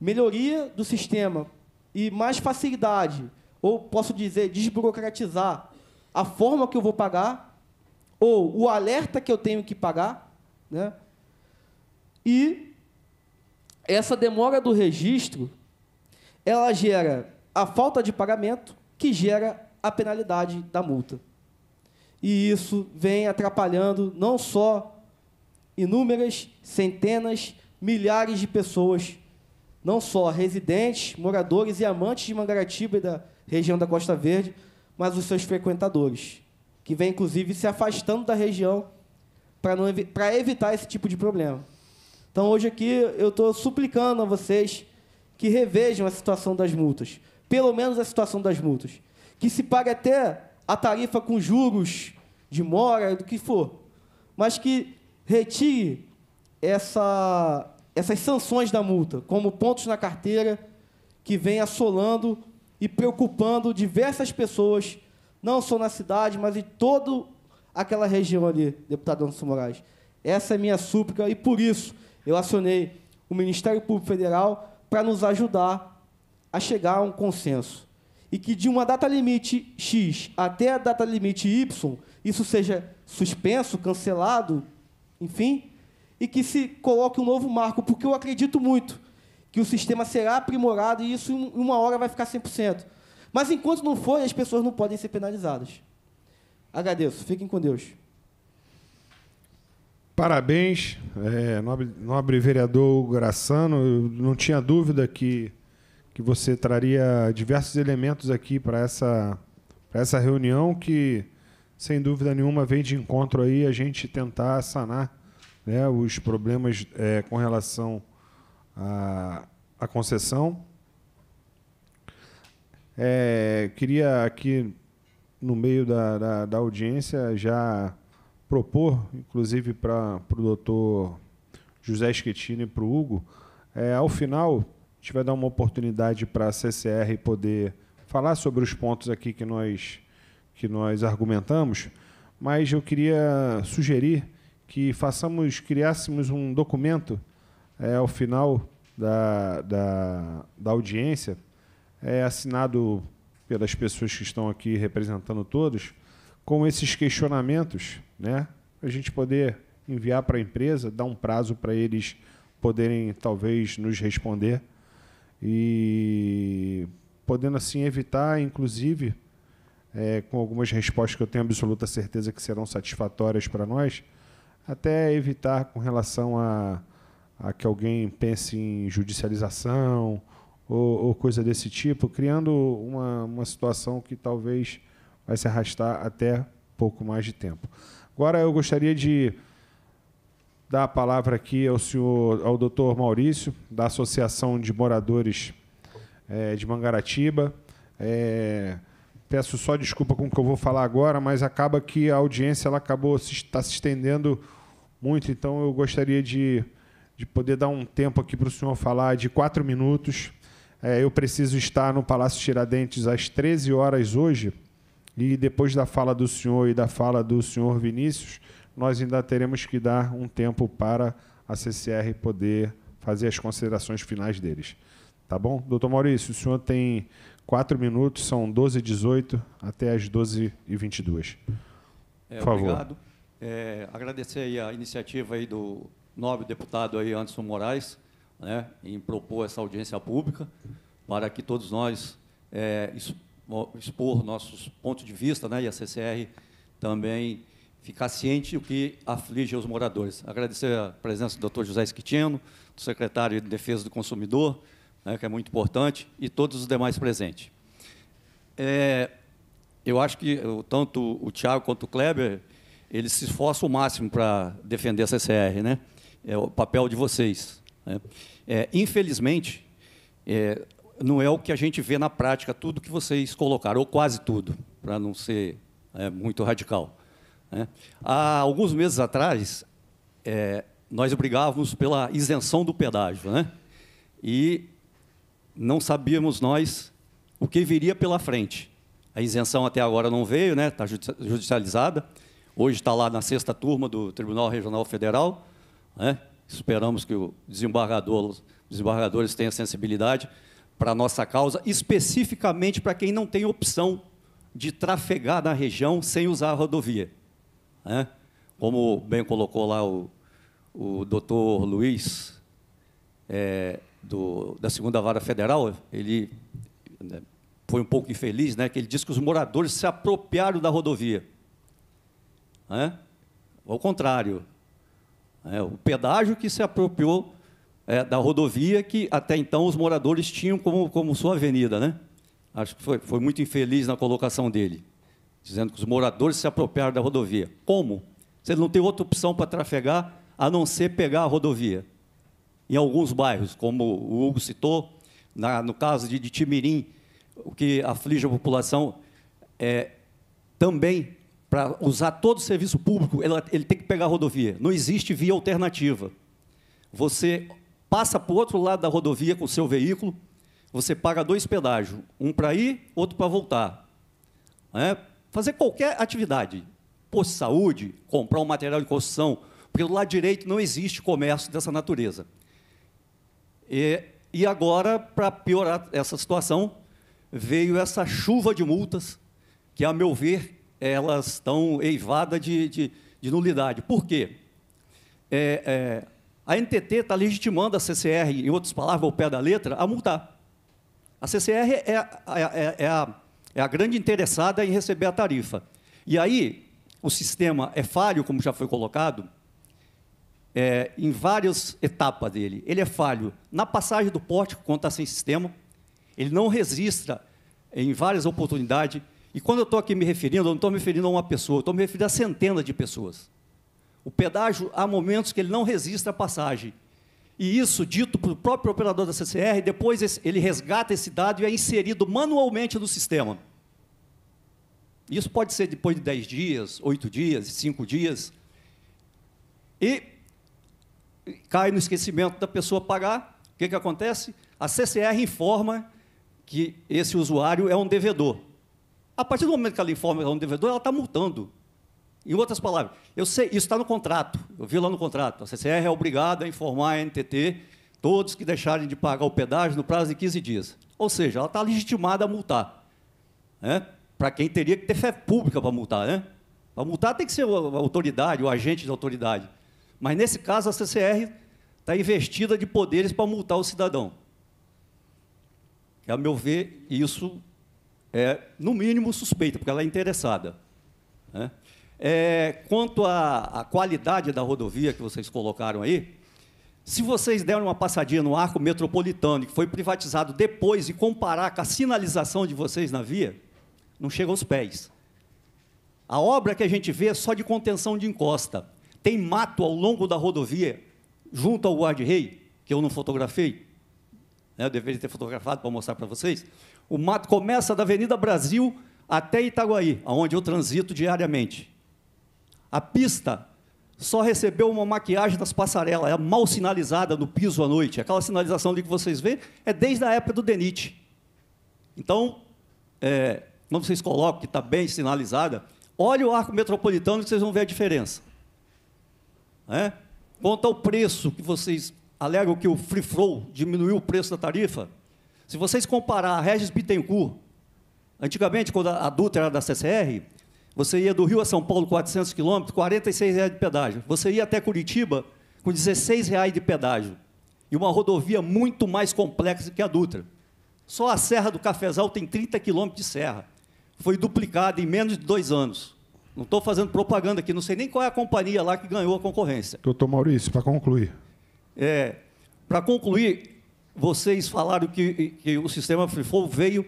melhoria do sistema e mais facilidade, ou posso dizer, desburocratizar a forma que eu vou pagar, ou o alerta que eu tenho que pagar, né? e essa demora do registro, ela gera a falta de pagamento, que gera a penalidade da multa. E isso vem atrapalhando não só inúmeras, centenas, milhares de pessoas, não só residentes, moradores e amantes de Mangaratiba e da região da Costa Verde, mas os seus frequentadores, que vem inclusive se afastando da região para evi evitar esse tipo de problema. Então hoje aqui eu estou suplicando a vocês que revejam a situação das multas, pelo menos a situação das multas, que se pague até a tarifa com juros de mora, do que for, mas que retire essa, essas sanções da multa, como pontos na carteira que vem assolando e preocupando diversas pessoas, não só na cidade, mas em toda aquela região ali, deputado Anderson Moraes. Essa é minha súplica e por isso eu acionei o Ministério Público Federal para nos ajudar a chegar a um consenso. E que de uma data limite X até a data limite Y, isso seja suspenso, cancelado, enfim, e que se coloque um novo marco, porque eu acredito muito que o sistema será aprimorado e isso em uma hora vai ficar 100%. Mas enquanto não for, as pessoas não podem ser penalizadas. Agradeço. Fiquem com Deus. Parabéns, é, nobre, nobre vereador Graçano. Eu não tinha dúvida que, que você traria diversos elementos aqui para essa, essa reunião que, sem dúvida nenhuma, vem de encontro aí a gente tentar sanar né, os problemas é, com relação à, à concessão. É, queria aqui, no meio da, da, da audiência, já propor, inclusive para o doutor José Schettini e para o Hugo, é, ao final, a gente vai dar uma oportunidade para a CCR poder falar sobre os pontos aqui que nós, que nós argumentamos, mas eu queria sugerir que façamos, criássemos um documento é, ao final da, da, da audiência, é, assinado pelas pessoas que estão aqui representando todos, com esses questionamentos, né? A gente poder enviar para a empresa, dar um prazo para eles poderem talvez nos responder e podendo assim evitar, inclusive, é, com algumas respostas que eu tenho absoluta certeza que serão satisfatórias para nós, até evitar com relação a, a que alguém pense em judicialização ou, ou coisa desse tipo, criando uma, uma situação que talvez vai se arrastar até pouco mais de tempo. Agora eu gostaria de dar a palavra aqui ao senhor, ao doutor Maurício, da Associação de Moradores é, de Mangaratiba. É, peço só desculpa com o que eu vou falar agora, mas acaba que a audiência ela acabou está se, tá se estendendo muito, então eu gostaria de, de poder dar um tempo aqui para o senhor falar de quatro minutos. É, eu preciso estar no Palácio Tiradentes às 13 horas hoje e depois da fala do senhor e da fala do senhor Vinícius, nós ainda teremos que dar um tempo para a CCR poder fazer as considerações finais deles. Tá bom? Doutor Maurício, o senhor tem quatro minutos, são 12 e 18 até as 12 e 22. É, Por favor. Obrigado. É, agradecer a iniciativa aí do nobre deputado aí Anderson Moraes, né, em propor essa audiência pública, para que todos nós é, expor nossos pontos de vista, né, e a CCR também ficar ciente do que aflige os moradores. Agradecer a presença do Dr. José Esquitino, do secretário de Defesa do Consumidor, né, que é muito importante, e todos os demais presentes. É, eu acho que tanto o Tiago quanto o Kleber, eles se esforçam o máximo para defender a CCR, né? É o papel de vocês. Né? É, infelizmente, é, não é o que a gente vê na prática, tudo que vocês colocaram, ou quase tudo, para não ser é, muito radical. Né? Há alguns meses atrás, é, nós brigávamos pela isenção do pedágio, né? E não sabíamos nós o que viria pela frente. A isenção até agora não veio, né? Está judicializada. Hoje está lá na sexta turma do Tribunal Regional Federal. Né? Esperamos que o desembargador, os desembargadores tenham sensibilidade para a nossa causa, especificamente para quem não tem opção de trafegar na região sem usar a rodovia. Né? Como bem colocou lá o, o doutor Luiz, é, do, da segunda vara federal, ele né, foi um pouco infeliz, né, que ele disse que os moradores se apropriaram da rodovia. Né? Ao contrário, né? o pedágio que se apropriou é, da rodovia que até então os moradores tinham como, como sua avenida. Né? Acho que foi, foi muito infeliz na colocação dele, dizendo que os moradores se apropriaram da rodovia. Como? Se ele não tem outra opção para trafegar a não ser pegar a rodovia. Em alguns bairros, como o Hugo citou, na, no caso de, de Timirim, o que aflige a população é também para usar todo o serviço público, ele, ele tem que pegar a rodovia. Não existe via alternativa. Você passa para o outro lado da rodovia com o seu veículo, você paga dois pedágios, um para ir, outro para voltar. É? Fazer qualquer atividade, posto de saúde, comprar um material de construção, porque do lado direito não existe comércio dessa natureza. E, e agora, para piorar essa situação, veio essa chuva de multas, que, a meu ver, elas estão eivadas de, de, de nulidade. Por quê? É, é, a NTT está legitimando a CCR, em outras palavras, ao pé da letra, a multar. A CCR é, é, é, é, a, é a grande interessada em receber a tarifa. E aí, o sistema é falho, como já foi colocado, é, em várias etapas dele. Ele é falho na passagem do pórtico, quando está sem sistema, ele não registra em várias oportunidades. E quando eu estou aqui me referindo, eu não estou me referindo a uma pessoa, estou me referindo a centenas de pessoas. O pedágio, há momentos que ele não resiste à passagem. E isso, dito pelo próprio operador da CCR, depois ele resgata esse dado e é inserido manualmente no sistema. Isso pode ser depois de 10 dias, 8 dias, 5 dias. E cai no esquecimento da pessoa pagar. O que, que acontece? A CCR informa que esse usuário é um devedor. A partir do momento que ela informa que é um devedor, ela está multando. Em outras palavras, eu sei, isso está no contrato, eu vi lá no contrato. A CCR é obrigada a informar a NTT todos que deixarem de pagar o pedágio no prazo de 15 dias. Ou seja, ela está legitimada a multar. Né? Para quem teria que ter fé pública para multar. Né? Para multar tem que ser a autoridade, o agente da autoridade. Mas, nesse caso, a CCR está investida de poderes para multar o cidadão. Que, a meu ver, isso é, no mínimo, suspeita, porque ela é interessada. Né? É, quanto à, à qualidade da rodovia que vocês colocaram aí, se vocês derem uma passadinha no arco metropolitano, que foi privatizado depois, e comparar com a sinalização de vocês na via, não chega aos pés. A obra que a gente vê é só de contenção de encosta. Tem mato ao longo da rodovia, junto ao guarda-rei, que eu não fotografei, né, eu deveria ter fotografado para mostrar para vocês. O mato começa da Avenida Brasil até Itaguaí, onde eu transito diariamente. A pista só recebeu uma maquiagem das passarelas, é mal sinalizada no piso à noite. Aquela sinalização ali que vocês vêem é desde a época do DENIT. Então, é, não vocês colocam, que está bem sinalizada, olhe o arco metropolitano que vocês vão ver a diferença. É? Quanto ao preço que vocês alegam que o free flow diminuiu o preço da tarifa, se vocês comparar a Regis Bittencourt, antigamente, quando a Dutra era da CCR, você ia do Rio a São Paulo 400 quilômetros, 46 reais de pedágio. Você ia até Curitiba com 16 reais de pedágio. E uma rodovia muito mais complexa que a Dutra. Só a Serra do Cafezal tem 30 quilômetros de serra. Foi duplicada em menos de dois anos. Não estou fazendo propaganda aqui, não sei nem qual é a companhia lá que ganhou a concorrência. Doutor Maurício, para concluir. É, para concluir, vocês falaram que, que o sistema FIFO veio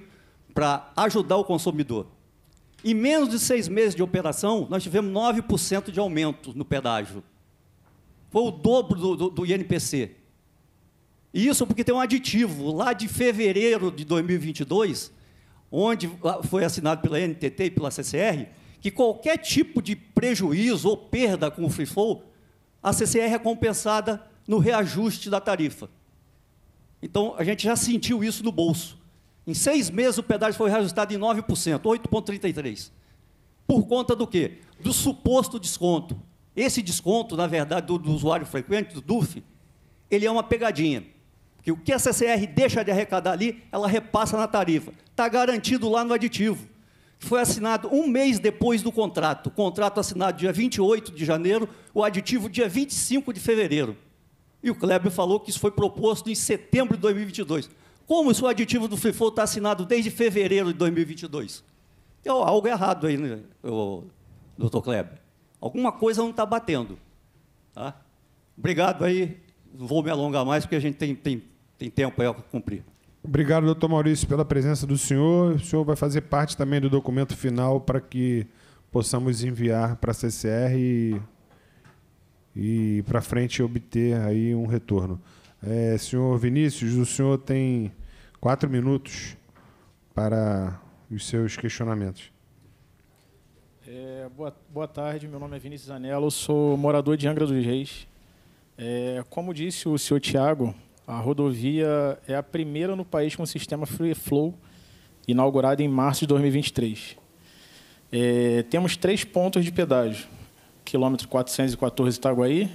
para ajudar o consumidor. Em menos de seis meses de operação, nós tivemos 9% de aumento no pedágio. Foi o dobro do, do, do INPC. E isso porque tem um aditivo lá de fevereiro de 2022, onde ah, foi assinado pela NTT e pela CCR, que qualquer tipo de prejuízo ou perda com o free flow, a CCR é compensada no reajuste da tarifa. Então, a gente já sentiu isso no bolso. Em seis meses o pedágio foi reajustado em 9%, 8,33%. Por conta do quê? Do suposto desconto. Esse desconto, na verdade, do, do usuário frequente, do DUF, ele é uma pegadinha. Porque o que a CCR deixa de arrecadar ali, ela repassa na tarifa. Está garantido lá no aditivo. Foi assinado um mês depois do contrato. O contrato assinado dia 28 de janeiro, o aditivo dia 25 de fevereiro. E o Kleber falou que isso foi proposto em setembro de 2022. Como o seu aditivo do FIFO está assinado desde fevereiro de 2022? Tem algo errado aí, né, doutor Kleber. Alguma coisa não está batendo. Tá? Obrigado aí. Não vou me alongar mais, porque a gente tem, tem, tem tempo para cumprir. Obrigado, doutor Maurício, pela presença do senhor. O senhor vai fazer parte também do documento final para que possamos enviar para a CCR e, e para frente obter aí um retorno. É, senhor Vinícius, o senhor tem quatro minutos para os seus questionamentos. É, boa, boa, tarde, meu nome é Vinícius Anello, sou morador de Angra dos Reis. É, como disse o senhor Tiago, a rodovia é a primeira no país com sistema Free Flow, inaugurada em março de 2023. É, temos três pontos de pedágio: quilômetro 414 Itaguaí,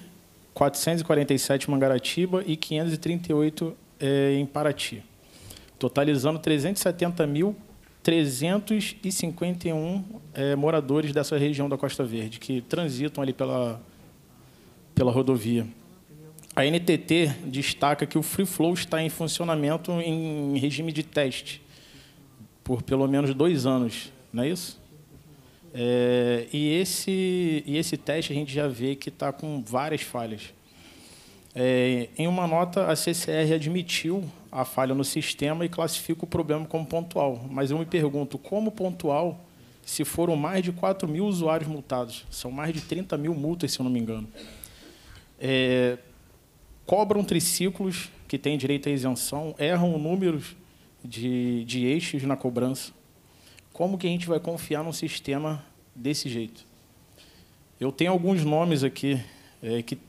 447 em Mangaratiba e 538 é, em Paraty, totalizando 370.351 é, moradores dessa região da Costa Verde, que transitam ali pela, pela rodovia. A NTT destaca que o Free Flow está em funcionamento em regime de teste por pelo menos dois anos, não é isso? É, e, esse, e esse teste a gente já vê que está com várias falhas. É, em uma nota, a CCR admitiu a falha no sistema e classifica o problema como pontual. Mas eu me pergunto, como pontual se foram mais de 4 mil usuários multados? São mais de 30 mil multas, se eu não me engano. É, cobram triciclos que têm direito à isenção, erram números de, de eixos na cobrança como que a gente vai confiar num sistema desse jeito? Eu tenho alguns nomes aqui é, que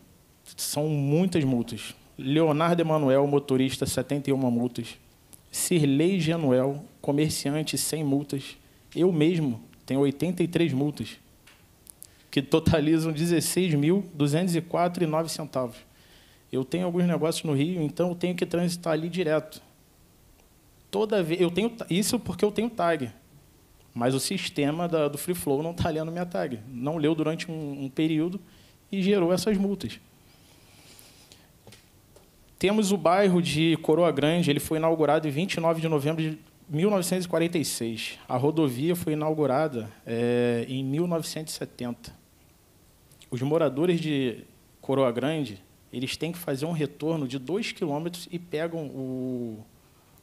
são muitas multas. Leonardo Emanuel, motorista, 71 multas. Cirlei Genuel, comerciante, 100 multas. Eu mesmo tenho 83 multas, que totalizam 16.204,09 centavos. Eu tenho alguns negócios no Rio, então eu tenho que transitar ali direto. Toda vez, eu tenho isso porque eu tenho tag. Mas o sistema da, do Free Flow não está lendo minha tag. Não leu durante um, um período e gerou essas multas. Temos o bairro de Coroa Grande, ele foi inaugurado em 29 de novembro de 1946. A rodovia foi inaugurada é, em 1970. Os moradores de Coroa Grande, eles têm que fazer um retorno de 2 quilômetros e pegam o,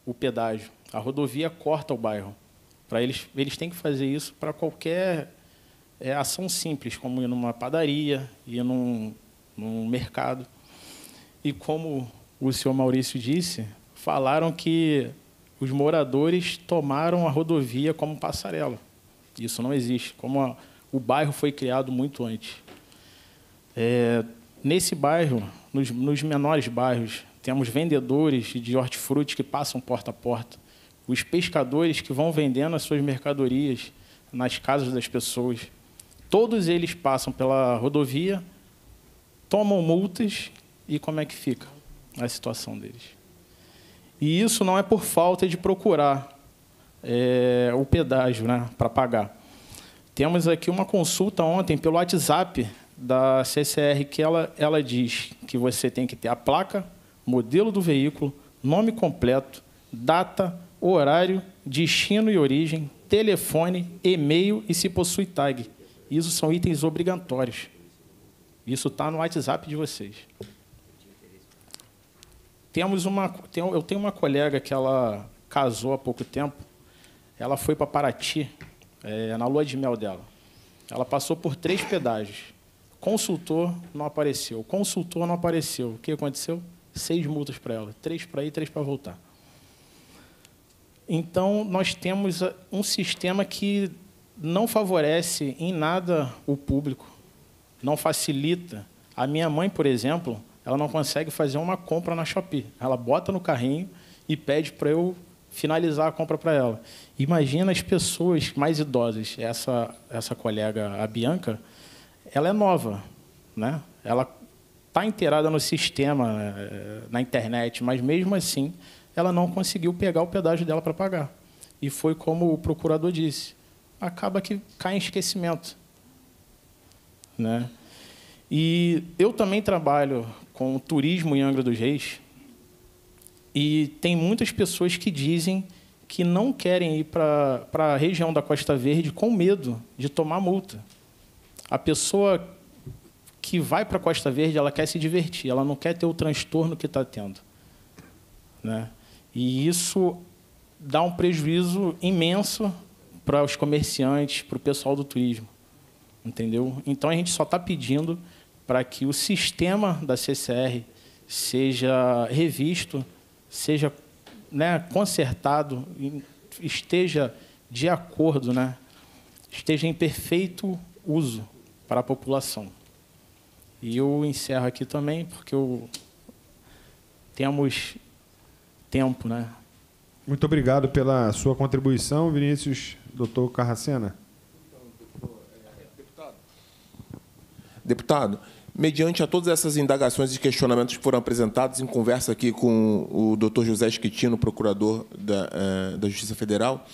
o pedágio. A rodovia corta o bairro. Para eles, eles têm que fazer isso para qualquer é, ação simples, como ir numa padaria, ir num, num mercado. E como o senhor Maurício disse, falaram que os moradores tomaram a rodovia como passarela. Isso não existe. Como a, o bairro foi criado muito antes. É, nesse bairro, nos, nos menores bairros, temos vendedores de hortifruti que passam porta a porta os pescadores que vão vendendo as suas mercadorias nas casas das pessoas. Todos eles passam pela rodovia, tomam multas e como é que fica a situação deles. E isso não é por falta de procurar é, o pedágio né, para pagar. Temos aqui uma consulta ontem pelo WhatsApp da CCR que ela, ela diz que você tem que ter a placa, modelo do veículo, nome completo, data, horário, destino e origem, telefone, e-mail e se possui tag. Isso são itens obrigatórios. Isso está no WhatsApp de vocês. Temos uma, tem, eu tenho uma colega que ela casou há pouco tempo. Ela foi para Paraty, é, na lua de mel dela. Ela passou por três pedágios. Consultor não apareceu. Consultor não apareceu. O que aconteceu? Seis multas para ela. Três para ir, três para voltar. Então, nós temos eh, um sistema que não favorece em nada o público, não facilita. A minha mãe, por exemplo, ela não consegue fazer uma compra na Shopee. Ela bota no carrinho e pede para eu finalizar a compra para ela. Imagina as pessoas mais idosas. Essa, essa colega, a Bianca, ela é nova, né? Ela está inteirada no sistema, eh, na internet, mas mesmo assim ela não conseguiu pegar o pedágio dela para pagar. E foi como o procurador disse, acaba que cai em esquecimento. Né? E eu também trabalho com turismo em Angra dos Reis, e tem muitas pessoas que dizem que não querem ir para a região da Costa Verde com medo de tomar multa. A pessoa que vai para a Costa Verde, ela quer se divertir, ela não quer ter o transtorno que está tendo. Né? E isso dá um prejuízo imenso para os comerciantes, para o pessoal do turismo. Entendeu? Então a gente só está pedindo para que o sistema da CCR seja revisto, seja né, consertado, esteja de acordo, né, esteja em perfeito uso para a população. E eu encerro aqui também, porque eu... temos tempo, né? Muito obrigado pela sua contribuição, Vinícius, doutor Carracena. Deputado. Deputado, mediante a todas essas indagações e questionamentos que foram apresentados em conversa aqui com o doutor José Esquitino, procurador da, eh, da Justiça Federal,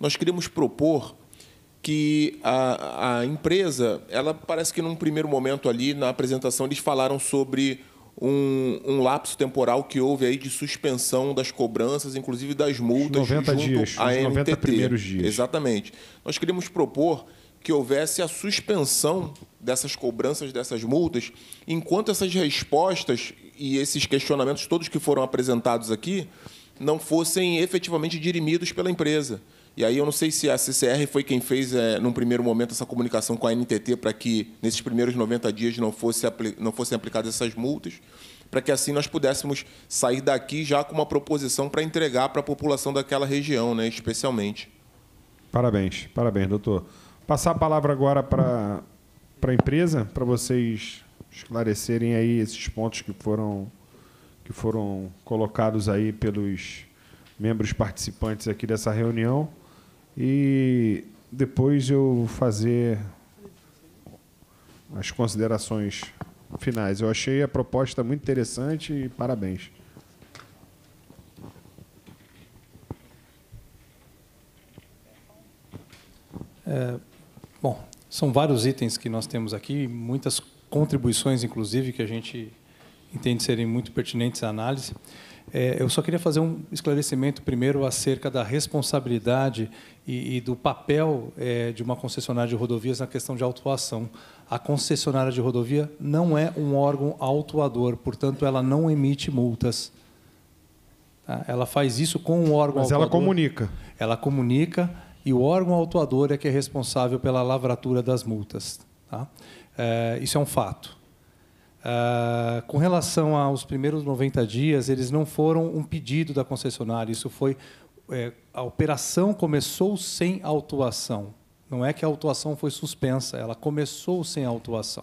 nós queríamos propor que a, a empresa, ela parece que num primeiro momento ali, na apresentação, eles falaram sobre um, um, lapso temporal que houve aí de suspensão das cobranças, inclusive das multas 90 junto dias, à 90 primeiros dias. Exatamente. Nós queríamos propor que houvesse a suspensão dessas cobranças, dessas multas, enquanto essas respostas e esses questionamentos todos que foram apresentados aqui não fossem efetivamente dirimidos pela empresa. E aí eu não sei se a CCR foi quem fez, é, num primeiro momento, essa comunicação com a NTT para que, nesses primeiros 90 dias, não, fosse não fossem aplicadas essas multas, para que assim nós pudéssemos sair daqui já com uma proposição para entregar para a população daquela região, né, especialmente. Parabéns, parabéns, doutor. Passar a palavra agora para a empresa, para vocês esclarecerem aí esses pontos que foram, que foram colocados aí pelos membros participantes aqui dessa reunião e depois eu fazer as considerações finais. Eu achei a proposta muito interessante e parabéns. É, bom, são vários itens que nós temos aqui, muitas contribuições, inclusive, que a gente entende serem muito pertinentes à análise. É, eu só queria fazer um esclarecimento primeiro acerca da responsabilidade e, e do papel é, de uma concessionária de rodovias na questão de autuação. A concessionária de rodovia não é um órgão autuador, portanto, ela não emite multas. Tá? Ela faz isso com o órgão Mas autuador. ela comunica. Ela comunica e o órgão autuador é que é responsável pela lavratura das multas. Tá? É, isso é um fato. Uh, com relação aos primeiros 90 dias, eles não foram um pedido da concessionária, isso foi. É, a operação começou sem autuação. Não é que a autuação foi suspensa, ela começou sem autuação.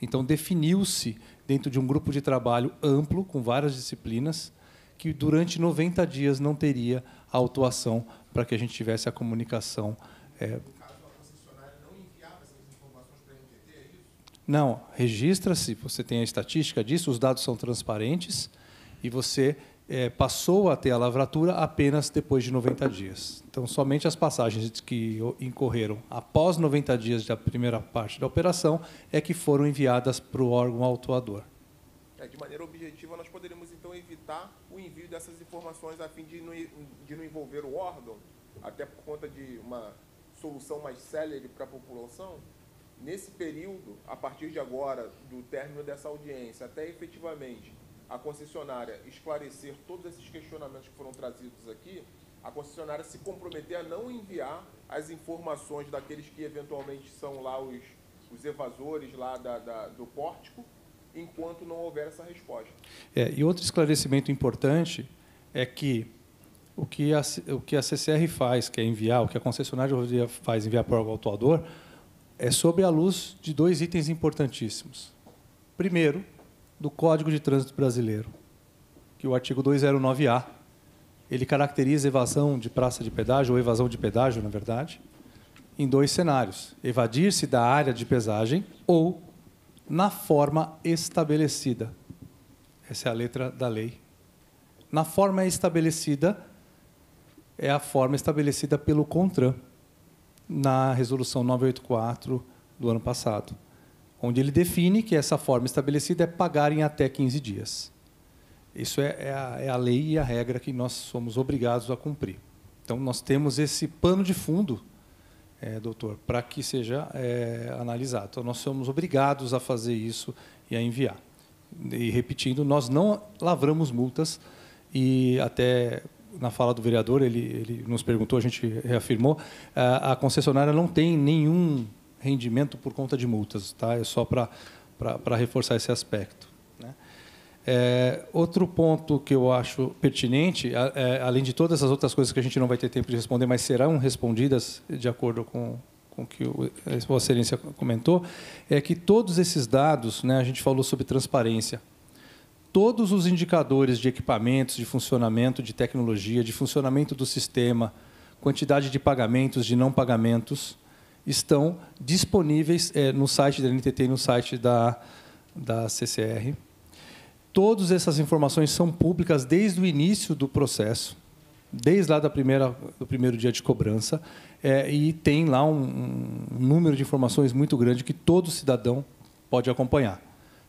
Então, definiu-se, dentro de um grupo de trabalho amplo, com várias disciplinas, que durante 90 dias não teria a autuação para que a gente tivesse a comunicação é, Não, registra-se, você tem a estatística disso, os dados são transparentes e você é, passou a ter a lavratura apenas depois de 90 dias. Então, somente as passagens que incorreram após 90 dias da primeira parte da operação é que foram enviadas para o órgão autuador. É, de maneira objetiva, nós poderíamos, então, evitar o envio dessas informações a fim de não, de não envolver o órgão, até por conta de uma solução mais célere para a população? Nesse período, a partir de agora, do término dessa audiência, até efetivamente a concessionária esclarecer todos esses questionamentos que foram trazidos aqui, a concessionária se comprometer a não enviar as informações daqueles que eventualmente são lá os, os evasores lá da, da, do pórtico, enquanto não houver essa resposta. É, e outro esclarecimento importante é que o que, a, o que a CCR faz, que é enviar, o que a concessionária faz enviar para o autuador, é sobre a luz de dois itens importantíssimos. Primeiro, do Código de Trânsito Brasileiro, que o artigo 209A, ele caracteriza evasão de praça de pedágio, ou evasão de pedágio, na verdade, em dois cenários: evadir-se da área de pesagem ou na forma estabelecida. Essa é a letra da lei. Na forma estabelecida é a forma estabelecida pelo CONTRAN na resolução 984 do ano passado, onde ele define que essa forma estabelecida é pagar em até 15 dias. Isso é, é, a, é a lei e a regra que nós somos obrigados a cumprir. Então, nós temos esse pano de fundo é, doutor, para que seja é, analisado. Então, nós somos obrigados a fazer isso e a enviar. E repetindo, nós não lavramos multas e até na fala do vereador, ele, ele nos perguntou, a gente reafirmou, a, a concessionária não tem nenhum rendimento por conta de multas, tá? É só para reforçar esse aspecto. Né? É, outro ponto que eu acho pertinente, a, é, além de todas essas outras coisas que a gente não vai ter tempo de responder, mas serão respondidas de acordo com com que o, a Excelência comentou, é que todos esses dados, né, a gente falou sobre transparência, todos os indicadores de equipamentos, de funcionamento, de tecnologia, de funcionamento do sistema, quantidade de pagamentos, de não pagamentos, estão disponíveis é, no site da NTT e no site da, da CCR. Todas essas informações são públicas desde o início do processo, desde lá da primeira, do primeiro dia de cobrança, é, e tem lá um, um número de informações muito grande que todo cidadão pode acompanhar.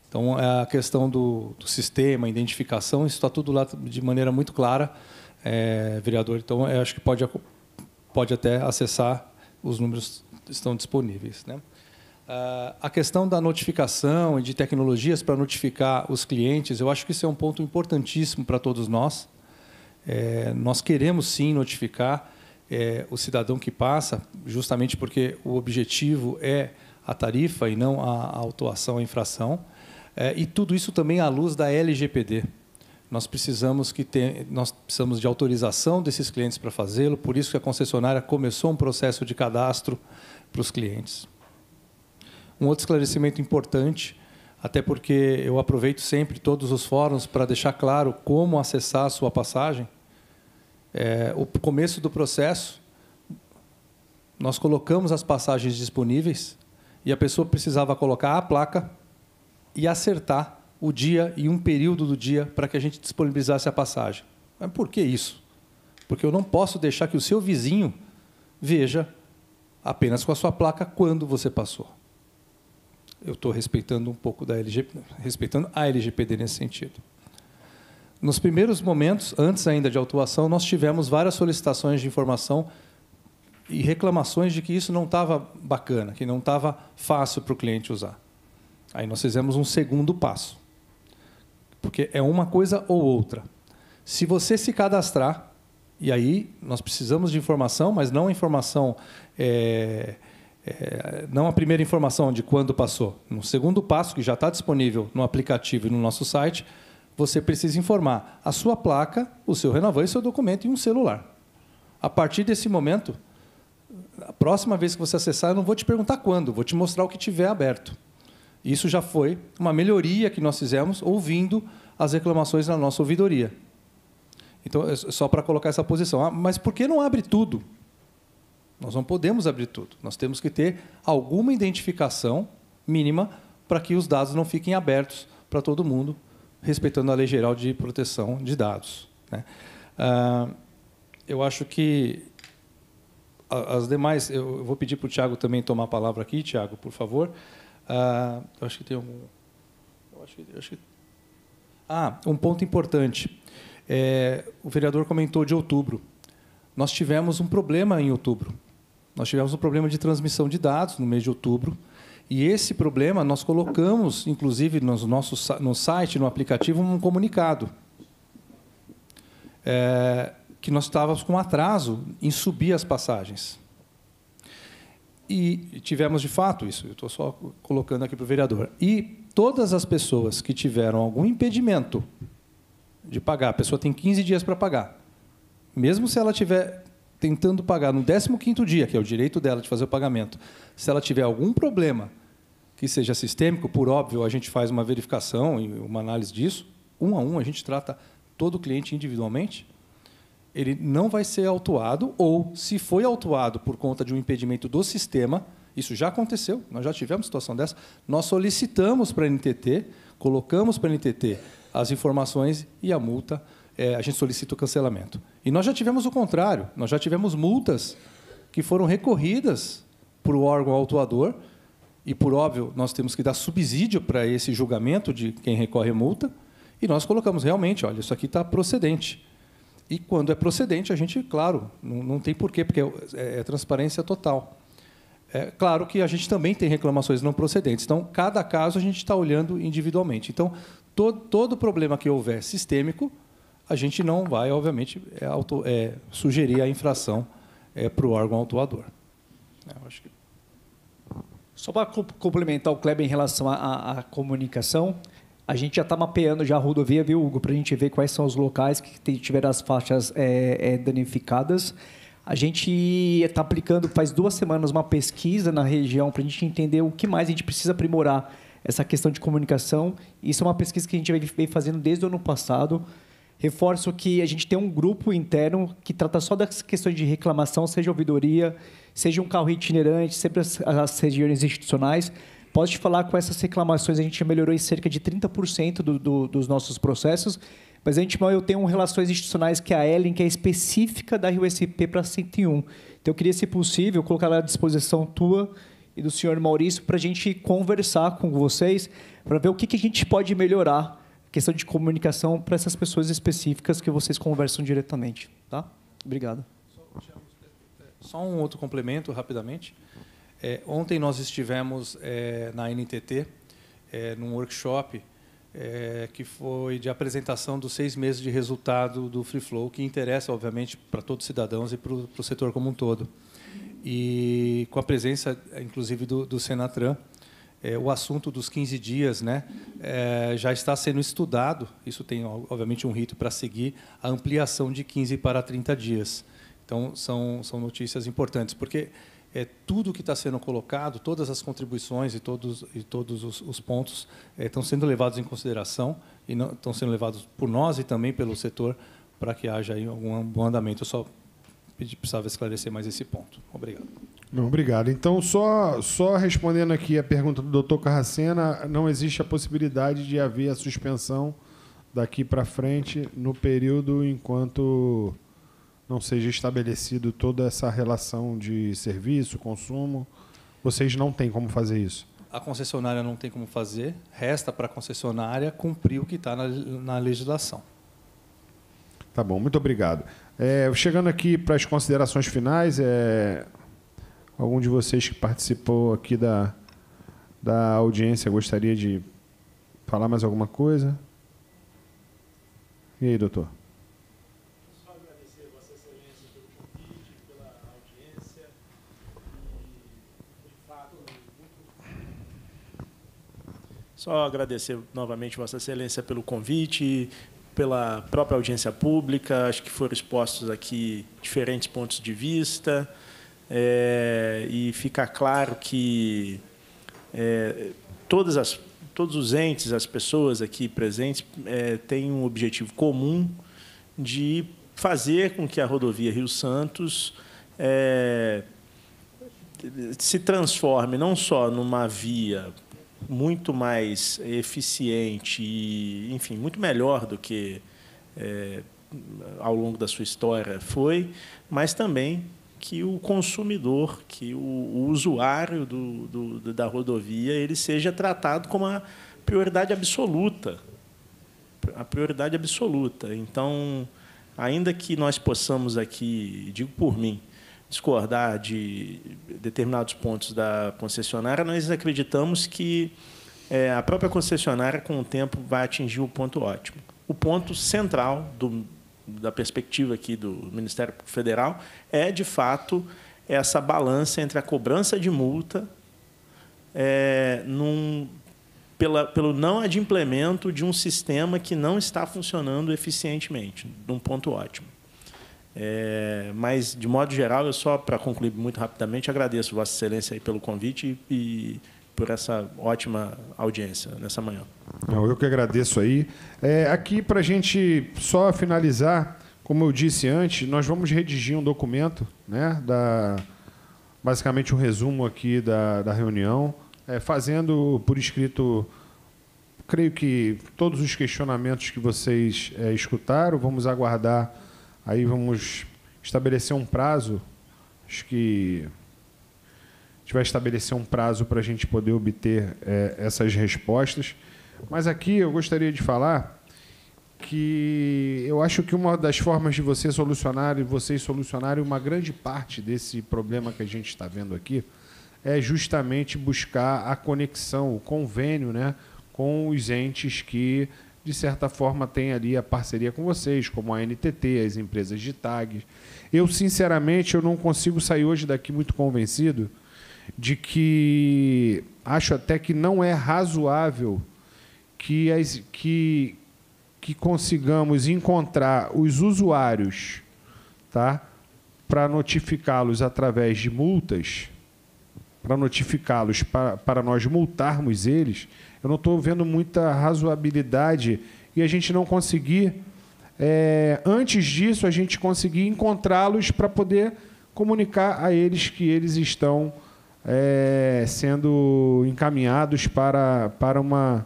Então, é a questão do, do sistema, identificação, isso está tudo lá de maneira muito clara, é, vereador. Então, eu acho que pode, pode até acessar, os números estão disponíveis. Né? Ah, a questão da notificação e de tecnologias para notificar os clientes, eu acho que isso é um ponto importantíssimo para todos nós. É, nós queremos sim notificar é, o cidadão que passa, justamente porque o objetivo é a tarifa e não a, a autuação, a infração. É, e tudo isso também à luz da LGPD. Nós precisamos, que ter, nós precisamos de autorização desses clientes para fazê-lo, por isso que a concessionária começou um processo de cadastro para os clientes. Um outro esclarecimento importante, até porque eu aproveito sempre todos os fóruns para deixar claro como acessar a sua passagem. É, o começo do processo, nós colocamos as passagens disponíveis e a pessoa precisava colocar a placa e acertar o dia e um período do dia para que a gente disponibilizasse a passagem. Mas por que isso? Porque eu não posso deixar que o seu vizinho veja apenas com a sua placa quando você passou. Eu estou respeitando um pouco da LG, respeitando a LGPD nesse sentido. Nos primeiros momentos, antes ainda de autuação, nós tivemos várias solicitações de informação e reclamações de que isso não estava bacana, que não estava fácil para o cliente usar. Aí nós fizemos um segundo passo. Porque é uma coisa ou outra. Se você se cadastrar, e aí nós precisamos de informação, mas não a informação. É, é, não a primeira informação de quando passou. No segundo passo, que já está disponível no aplicativo e no nosso site, você precisa informar a sua placa, o seu renovão e seu documento e um celular. A partir desse momento, a próxima vez que você acessar, eu não vou te perguntar quando, vou te mostrar o que tiver aberto. Isso já foi uma melhoria que nós fizemos ouvindo as reclamações na nossa ouvidoria. Então, é só para colocar essa posição. Ah, mas por que não abre tudo? Nós não podemos abrir tudo. Nós temos que ter alguma identificação mínima para que os dados não fiquem abertos para todo mundo, respeitando a Lei Geral de Proteção de Dados. Né? Ah, eu acho que as demais. Eu vou pedir para o Tiago também tomar a palavra aqui, Tiago, por favor. Ah, eu acho que tem algum. Eu acho, eu acho que... Ah, um ponto importante. É, o vereador comentou de outubro. Nós tivemos um problema em outubro. Nós tivemos um problema de transmissão de dados no mês de outubro. E esse problema nós colocamos, inclusive, no nosso no site, no aplicativo, um comunicado. É, que nós estávamos com atraso em subir as passagens. E tivemos de fato isso, eu estou só colocando aqui para o vereador. E todas as pessoas que tiveram algum impedimento de pagar, a pessoa tem 15 dias para pagar, mesmo se ela tiver tentando pagar no 15º dia, que é o direito dela de fazer o pagamento, se ela tiver algum problema que seja sistêmico, por óbvio, a gente faz uma verificação e uma análise disso, um a um, a gente trata todo cliente individualmente, ele não vai ser autuado, ou se foi autuado por conta de um impedimento do sistema, isso já aconteceu, nós já tivemos situação dessa, nós solicitamos para a NTT, colocamos para a NTT as informações e a multa, é, a gente solicita o cancelamento. E nós já tivemos o contrário, nós já tivemos multas que foram recorridas para o órgão autuador, e por óbvio nós temos que dar subsídio para esse julgamento de quem recorre multa, e nós colocamos realmente, olha, isso aqui está procedente. E quando é procedente, a gente, claro, não, não tem porquê, porque é, é, é transparência total. É claro que a gente também tem reclamações não procedentes. Então, cada caso a gente está olhando individualmente. Então, todo, todo problema que houver sistêmico, a gente não vai, obviamente, é, auto, é, sugerir a infração é, para o órgão autuador. É, que... Só para complementar o Kleber em relação à comunicação, a gente já está mapeando já a rodovia, viu, Hugo, para a gente ver quais são os locais que tiveram as faixas é, é, danificadas. A gente está aplicando faz duas semanas uma pesquisa na região para a gente entender o que mais a gente precisa aprimorar essa questão de comunicação. Isso é uma pesquisa que a gente vem fazendo desde o ano passado. Reforço que a gente tem um grupo interno que trata só das questões de reclamação, seja ouvidoria, seja um carro itinerante, sempre as, as regiões institucionais, Posso te falar com essas reclamações a gente melhorou em cerca de 30% do, do, dos nossos processos, mas a gente eu tenho relações institucionais que é a Ellen, que é específica da RioSP para 101. Então eu queria, se possível, colocar à disposição tua e do senhor Maurício para a gente conversar com vocês para ver o que, que a gente pode melhorar questão de comunicação para essas pessoas específicas que vocês conversam diretamente, tá? Obrigado. Só um outro complemento rapidamente. É, ontem nós estivemos é, na NTT, é, num workshop é, que foi de apresentação dos seis meses de resultado do Free Flow, que interessa, obviamente, para todos os cidadãos e para o, setor como um todo. E com a presença, inclusive, do, do Senatran, é, o assunto dos 15 dias né, é, já está sendo estudado, isso tem, obviamente, um rito para seguir, a ampliação de 15 para 30 dias. Então, são, são notícias importantes, porque é, tudo que está sendo colocado, todas as contribuições e todos, e todos os, os pontos é, estão sendo levados em consideração e não, estão sendo levados por nós e também pelo setor para que haja aí algum bom andamento. Eu só pedi, precisava esclarecer mais esse ponto. Obrigado. Não, obrigado. Então, só, só respondendo aqui a pergunta do doutor Carracena, não existe a possibilidade de haver a suspensão daqui para frente no período enquanto não seja estabelecido toda essa relação de serviço, consumo, vocês não têm como fazer isso? A concessionária não tem como fazer, resta para a concessionária cumprir o que está na, na legislação. Tá bom, muito obrigado. É, chegando aqui para as considerações finais, é, algum de vocês que participou aqui da, da audiência gostaria de falar mais alguma coisa? E aí, doutor? Só agradecer novamente Vossa Excelência pelo convite, pela própria audiência pública. Acho que foram expostos aqui diferentes pontos de vista. É, e fica claro que é, todas as, todos os entes, as pessoas aqui presentes, é, têm um objetivo comum de fazer com que a rodovia Rio Santos é, se transforme não só numa via muito mais eficiente e, enfim, muito melhor do que é, ao longo da sua história foi, mas também que o consumidor, que o, o usuário do, do, da rodovia, ele seja tratado como a prioridade absoluta, a prioridade absoluta. Então, ainda que nós possamos aqui, digo por mim, discordar de determinados pontos da concessionária, nós acreditamos que é, a própria concessionária, com o tempo, vai atingir o ponto ótimo. O ponto central do, da perspectiva aqui do Ministério Federal é, de fato, essa balança entre a cobrança de multa é, num, pela, pelo não adimplemento de um sistema que não está funcionando eficientemente, num ponto ótimo. É, mas, de modo geral, eu só, para concluir muito rapidamente, agradeço Vossa Excelência pelo convite e, e por essa ótima audiência nessa manhã. Não, eu que agradeço aí. É, aqui, para a gente só finalizar, como eu disse antes, nós vamos redigir um documento, né, da, basicamente um resumo aqui da, da reunião, é, fazendo por escrito, creio que todos os questionamentos que vocês é, escutaram, vamos aguardar Aí vamos estabelecer um prazo, acho que a gente vai estabelecer um prazo para a gente poder obter é, essas respostas. Mas aqui eu gostaria de falar que eu acho que uma das formas de você solucionar e vocês solucionarem uma grande parte desse problema que a gente está vendo aqui é justamente buscar a conexão, o convênio, né, com os entes que de certa forma, tem ali a parceria com vocês, como a NTT, as empresas de tags. Eu, sinceramente, eu não consigo sair hoje daqui muito convencido de que acho até que não é razoável que, as, que, que consigamos encontrar os usuários tá, para notificá-los através de multas, para notificá-los para, para nós multarmos eles eu não estou vendo muita razoabilidade e a gente não conseguir, é, antes disso, a gente conseguir encontrá-los para poder comunicar a eles que eles estão é, sendo encaminhados para, para uma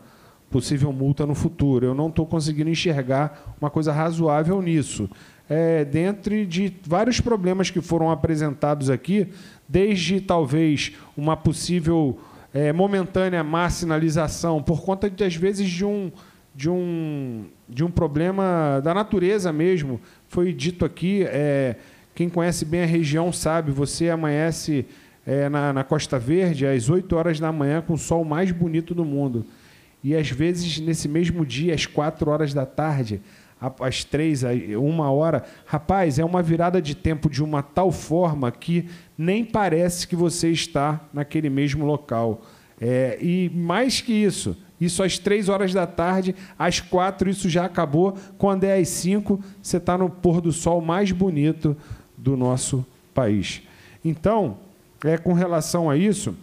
possível multa no futuro. Eu não estou conseguindo enxergar uma coisa razoável nisso. É, dentre de vários problemas que foram apresentados aqui, desde talvez uma possível é, momentânea má sinalização por conta de, às vezes de um de um de um problema da natureza mesmo foi dito aqui é, quem conhece bem a região sabe você amanhece é, na, na, Costa Verde às 8 horas da manhã com o sol mais bonito do mundo e às vezes nesse mesmo dia às 4 horas da tarde às três, uma hora. Rapaz, é uma virada de tempo de uma tal forma que nem parece que você está naquele mesmo local. É, e mais que isso, isso às três horas da tarde, às quatro isso já acabou. Quando é às cinco, você está no pôr do sol mais bonito do nosso país. Então, é, com relação a isso,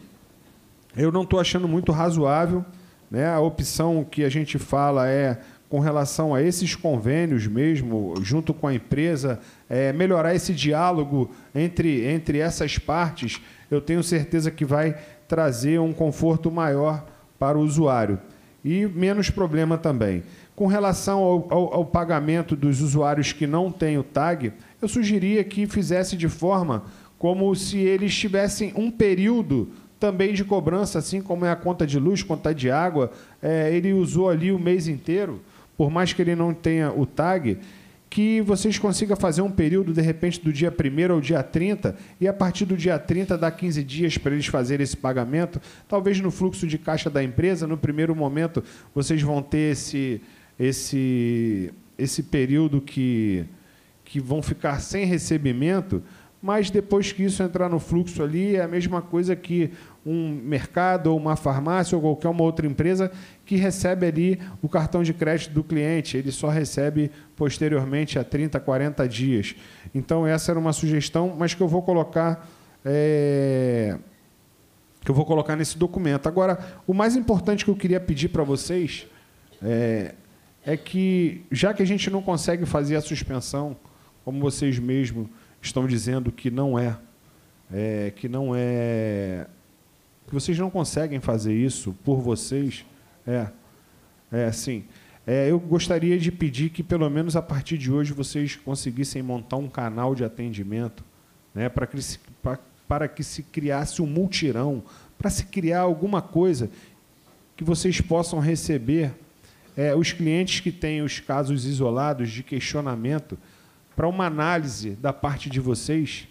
eu não estou achando muito razoável. Né? A opção que a gente fala é com relação a esses convênios mesmo, junto com a empresa, é, melhorar esse diálogo entre, entre essas partes, eu tenho certeza que vai trazer um conforto maior para o usuário e menos problema também. Com relação ao, ao, ao pagamento dos usuários que não têm o TAG, eu sugeriria que fizesse de forma como se eles tivessem um período também de cobrança, assim como é a conta de luz, conta de água. É, ele usou ali o mês inteiro por mais que ele não tenha o tag, que vocês consigam fazer um período, de repente, do dia 1 ao dia 30, e a partir do dia 30 dá 15 dias para eles fazerem esse pagamento. Talvez no fluxo de caixa da empresa, no primeiro momento, vocês vão ter esse, esse, esse período que, que vão ficar sem recebimento mas depois que isso entrar no fluxo ali, é a mesma coisa que um mercado ou uma farmácia ou qualquer uma outra empresa que recebe ali o cartão de crédito do cliente, ele só recebe posteriormente a 30, 40 dias. Então essa era uma sugestão, mas que eu vou colocar é, que eu vou colocar nesse documento. Agora, o mais importante que eu queria pedir para vocês é, é que já que a gente não consegue fazer a suspensão, como vocês mesmos estão dizendo que não é, é que não é, que vocês não conseguem fazer isso por vocês, é, é assim É, eu gostaria de pedir que pelo menos a partir de hoje vocês conseguissem montar um canal de atendimento, né, para que se, pra, para que se criasse um multirão, para se criar alguma coisa que vocês possam receber é, os clientes que têm os casos isolados de questionamento para uma análise da parte de vocês,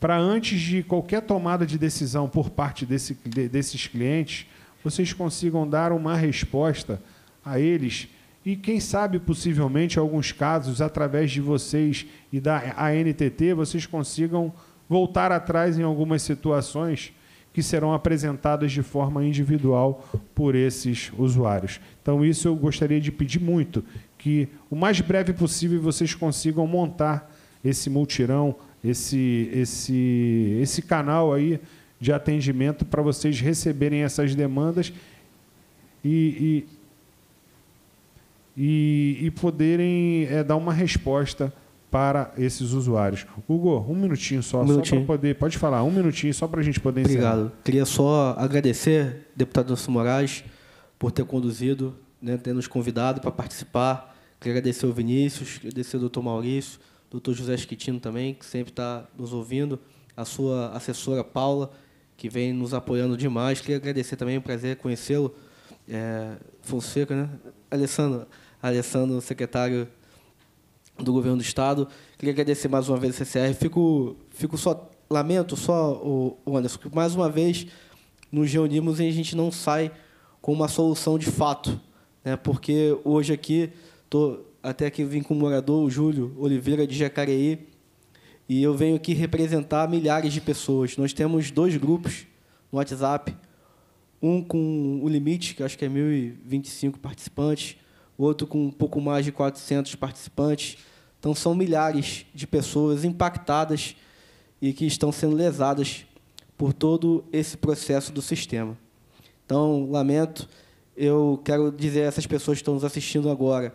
para antes de qualquer tomada de decisão por parte desse, desses clientes, vocês consigam dar uma resposta a eles e quem sabe possivelmente alguns casos através de vocês e da ANTT vocês consigam voltar atrás em algumas situações que serão apresentadas de forma individual por esses usuários. Então isso eu gostaria de pedir muito que o mais breve possível vocês consigam montar esse multirão, esse, esse, esse canal aí de atendimento para vocês receberem essas demandas e, e, e poderem é, dar uma resposta para esses usuários. Hugo, um minutinho só, um só para poder. Pode falar, um minutinho só para a gente poder Obrigado. Encerrar. Queria só agradecer, deputado Nelson Moraes, por ter conduzido, né, ter nos convidado para participar Queria agradecer ao Vinícius, agradecer ao doutor Maurício, doutor José Esquitino também, que sempre está nos ouvindo, a sua assessora Paula, que vem nos apoiando demais. Queria agradecer também, é um prazer conhecê-lo, é, Fonseca, né? Alessandro, Alessandro, secretário do Governo do Estado. Queria agradecer mais uma vez o CCR. Fico, fico só, lamento só, o Anderson, que mais uma vez nos reunimos e a gente não sai com uma solução de fato, né? porque hoje aqui Tô, até aqui vim com o morador, o Júlio Oliveira, de Jacareí, e eu venho aqui representar milhares de pessoas. Nós temos dois grupos no WhatsApp, um com o limite, que acho que é 1.025 participantes, outro com um pouco mais de 400 participantes. Então, são milhares de pessoas impactadas e que estão sendo lesadas por todo esse processo do sistema. Então, lamento, eu quero dizer a essas pessoas que estão nos assistindo agora,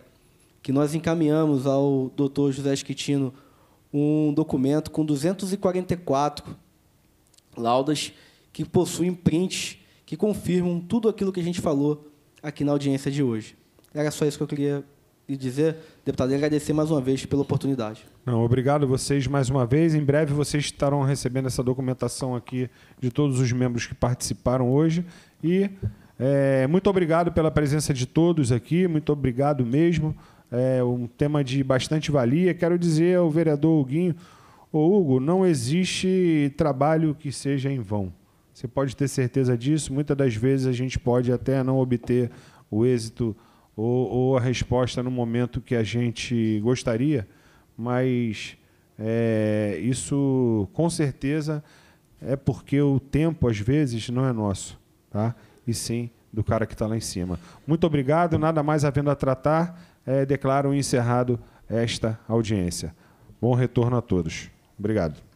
que nós encaminhamos ao doutor José Esquitino um documento com 244 laudas que possuem prints que confirmam tudo aquilo que a gente falou aqui na audiência de hoje. Era só isso que eu queria dizer, deputado, e agradecer mais uma vez pela oportunidade. Não, obrigado a vocês mais uma vez. Em breve vocês estarão recebendo essa documentação aqui de todos os membros que participaram hoje. E é, muito obrigado pela presença de todos aqui, muito obrigado mesmo é um tema de bastante valia. Quero dizer ao vereador Huguinho, ô Hugo, não existe trabalho que seja em vão. Você pode ter certeza disso. Muitas das vezes a gente pode até não obter o êxito ou, ou a resposta no momento que a gente gostaria, mas é, isso com certeza é porque o tempo às vezes não é nosso, tá? E sim do cara que está lá em cima. Muito obrigado, nada mais havendo a tratar é, declaro encerrado esta audiência. Bom retorno a todos. Obrigado.